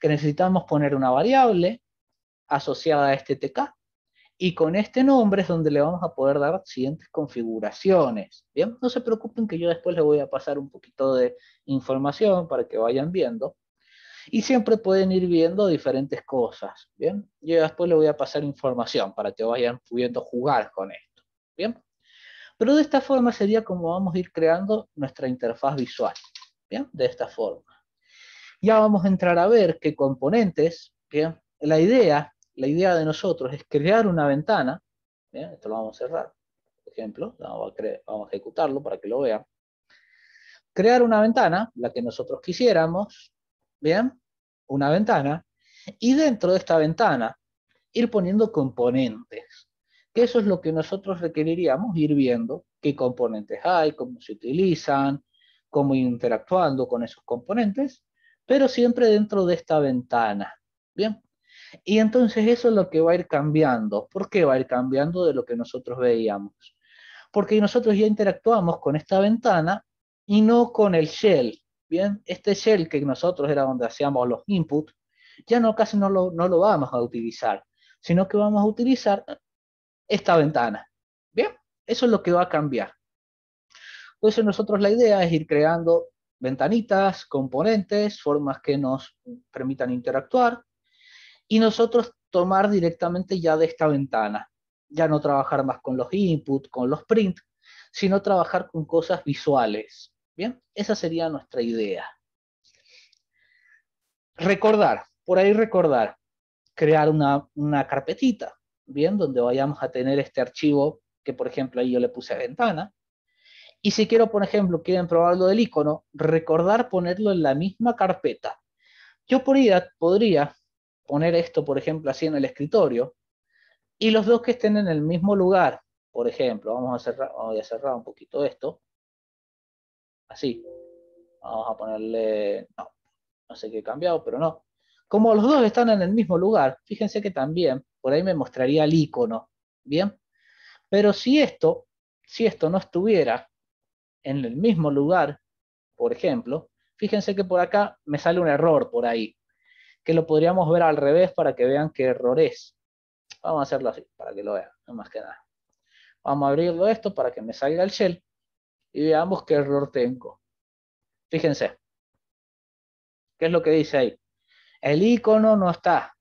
Que necesitamos poner una variable asociada a este TK. Y con este nombre es donde le vamos a poder dar siguientes configuraciones. Bien, no se preocupen que yo después les voy a pasar un poquito de información para que vayan viendo. Y siempre pueden ir viendo diferentes cosas, ¿bien? Yo después le voy a pasar información para que vayan pudiendo jugar con esto, ¿bien? Pero de esta forma sería como vamos a ir creando nuestra interfaz visual, ¿bien? De esta forma. Ya vamos a entrar a ver qué componentes, ¿bien? La idea, la idea de nosotros es crear una ventana, Esto lo vamos a cerrar, por ejemplo, vamos a ejecutarlo para que lo vean. Crear una ventana, la que nosotros quisiéramos, ¿bien? Una ventana. Y dentro de esta ventana, ir poniendo componentes. Que eso es lo que nosotros requeriríamos, ir viendo qué componentes hay, cómo se utilizan, cómo interactuando con esos componentes, pero siempre dentro de esta ventana. Bien. Y entonces eso es lo que va a ir cambiando. ¿Por qué va a ir cambiando de lo que nosotros veíamos? Porque nosotros ya interactuamos con esta ventana y no con el shell, Bien, este shell que nosotros era donde hacíamos los inputs, ya no casi no lo, vamos a utilizar, sino que vamos a utilizar esta ventana. Bien, eso es lo que va a cambiar. Entonces nosotros la idea es ir creando ventanitas, componentes, formas que nos permitan interactuar y nosotros tomar directamente ya de esta ventana. Ya no trabajar más con los inputs, con los print, sino trabajar con cosas visuales. Bien, esa sería nuestra idea. Recordar, por ahí recordar, crear una, carpetita, bien, donde vayamos a tener este archivo que, por ejemplo, ahí yo le puse a ventana. Y si quiero, por ejemplo, quieren probar lo del icono, recordar ponerlo en la misma carpeta. Yo podría, podría poner esto, por ejemplo, así en el escritorio, y los dos que estén en el mismo lugar, por ejemplo, vamos a cerrar, voy a cerrar un poquito esto, así. Vamos a ponerle, no, no sé qué he cambiado, pero no. Como los dos están en el mismo lugar, fíjense que también, por ahí me mostraría el icono, ¿bien? Pero si esto, si esto no estuviera en el mismo lugar, por ejemplo, fíjense que por acá me sale un error por ahí, que lo podríamos ver al revés para que vean qué error es. Vamos a hacerlo así, para que lo vean, no más que nada. Vamos a abrirlo esto para que me salga el shell y veamos qué error tengo. Fíjense. ¿Qué es lo que dice ahí? El icono no está.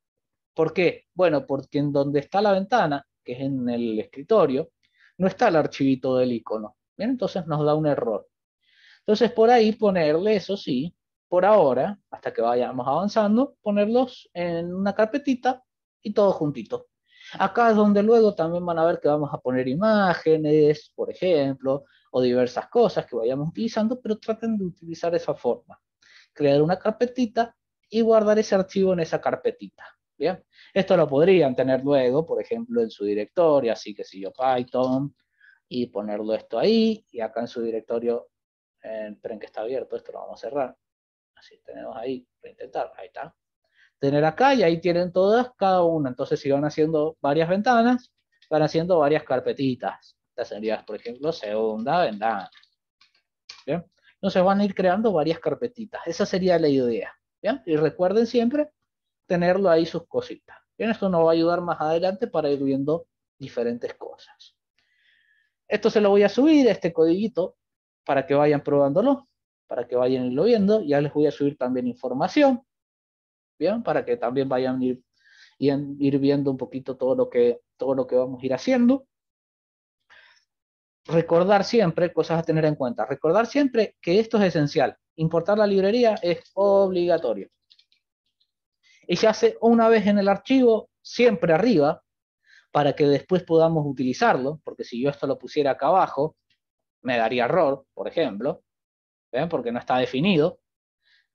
¿Por qué? Bueno, porque en donde está la ventana, que es en el escritorio, no está el archivito del icono. Bien, entonces nos da un error. Entonces por ahí ponerle, eso sí, por ahora, hasta que vayamos avanzando, ponerlos en una carpetita y todo juntito. Acá es donde luego también van a ver que vamos a poner imágenes, por ejemplo, o diversas cosas que vayamos utilizando, pero traten de utilizar esa forma. Crear una carpetita y guardar ese archivo en esa carpetita. Bien, esto lo podrían tener luego, por ejemplo, en su directorio, así que si yo Python, y ponerlo esto ahí, y acá en su directorio, eh, esperen que está abierto, esto lo vamos a cerrar. Así tenemos ahí, intentar, ahí está tener acá y ahí tienen todas, cada una. Entonces, si van haciendo varias ventanas, van haciendo varias carpetitas. Esta sería, por ejemplo, segunda ventana. Entonces van a ir creando varias carpetitas. Esa sería la idea. Y recuerden siempre tenerlo ahí sus cositas. Bien, esto nos va a ayudar más adelante para ir viendo diferentes cosas. Esto se lo voy a subir, este codiguito, para que vayan probándolo, para que vayan lo viendo. Ya les voy a subir también información bien, para que también vayan a ir, viendo un poquito todo lo que, todo lo que vamos a ir haciendo. Recordar siempre, cosas a tener en cuenta, recordar siempre que esto es esencial. Importar la librería es obligatorio. Y se hace una vez en el archivo, siempre arriba, para que después podamos utilizarlo, porque si yo esto lo pusiera acá abajo, me daría error, por ejemplo, ¿ven? ¿eh? porque no está definido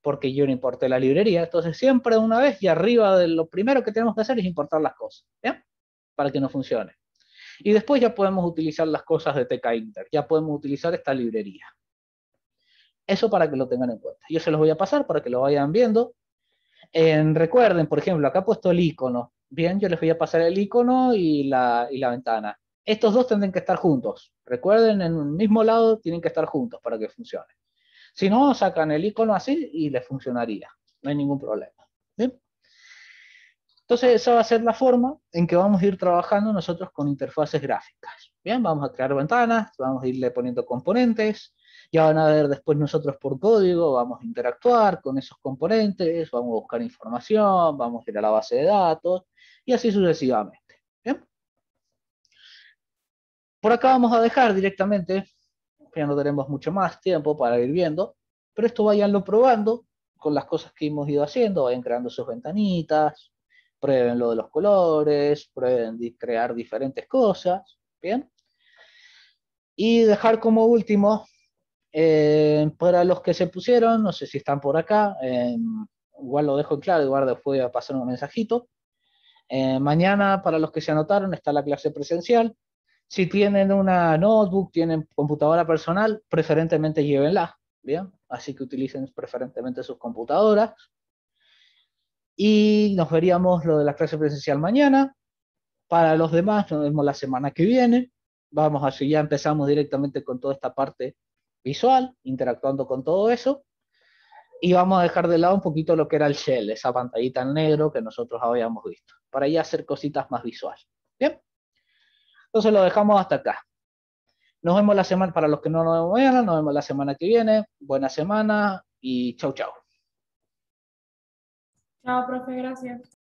porque yo no importé la librería. Entonces, siempre de una vez y arriba de lo primero que tenemos que hacer es importar las cosas, Para que no funcione. Y después ya podemos utilizar las cosas de Inter. ya podemos utilizar esta librería. Eso para que lo tengan en cuenta. Yo se los voy a pasar para que lo vayan viendo. recuerden, por ejemplo, acá he puesto el icono. Bien, yo les voy a pasar el icono y la, y la ventana. Estos dos tienen que estar juntos. Recuerden, en un mismo lado tienen que estar juntos para que funcione. Si no, sacan el icono así y les funcionaría. No hay ningún problema. Entonces, esa va a ser la forma en que vamos a ir trabajando nosotros con interfaces gráficas. Bien, vamos a crear ventanas, vamos a irle poniendo componentes, ya van a ver después nosotros por código, vamos a interactuar con esos componentes, vamos a buscar información, vamos a ir a la base de datos, y así sucesivamente. ¿bien? Por acá vamos a dejar directamente ya no tenemos mucho más tiempo para ir viendo, pero esto vayanlo probando con las cosas que hemos ido haciendo, vayan creando sus ventanitas, prueben lo de los colores, prueben crear diferentes cosas, ¿bien? Y dejar como último, eh, para los que se pusieron, no sé si están por acá, em, igual lo dejo en claro, igual después voy a pasar un mensajito. Eh, mañana, para los que se anotaron, está la clase presencial, si tienen una notebook, tienen computadora personal, preferentemente llévenla, ¿bien? Así que utilicen preferentemente sus computadoras. Y nos veríamos lo de la clase presencial mañana. Para los demás, nos vemos la semana que viene. Vamos así, ya empezamos directamente con toda esta parte visual, interactuando con todo eso. Y vamos a dejar de lado un poquito lo que era el shell, esa pantallita en negro que nosotros habíamos visto, para ya hacer cositas más visuales. Bien. Entonces lo dejamos hasta acá. Nos vemos la semana, para los que no nos vemos, nos vemos la semana que viene. Buena semana y chau, chau. Chao, profe, gracias.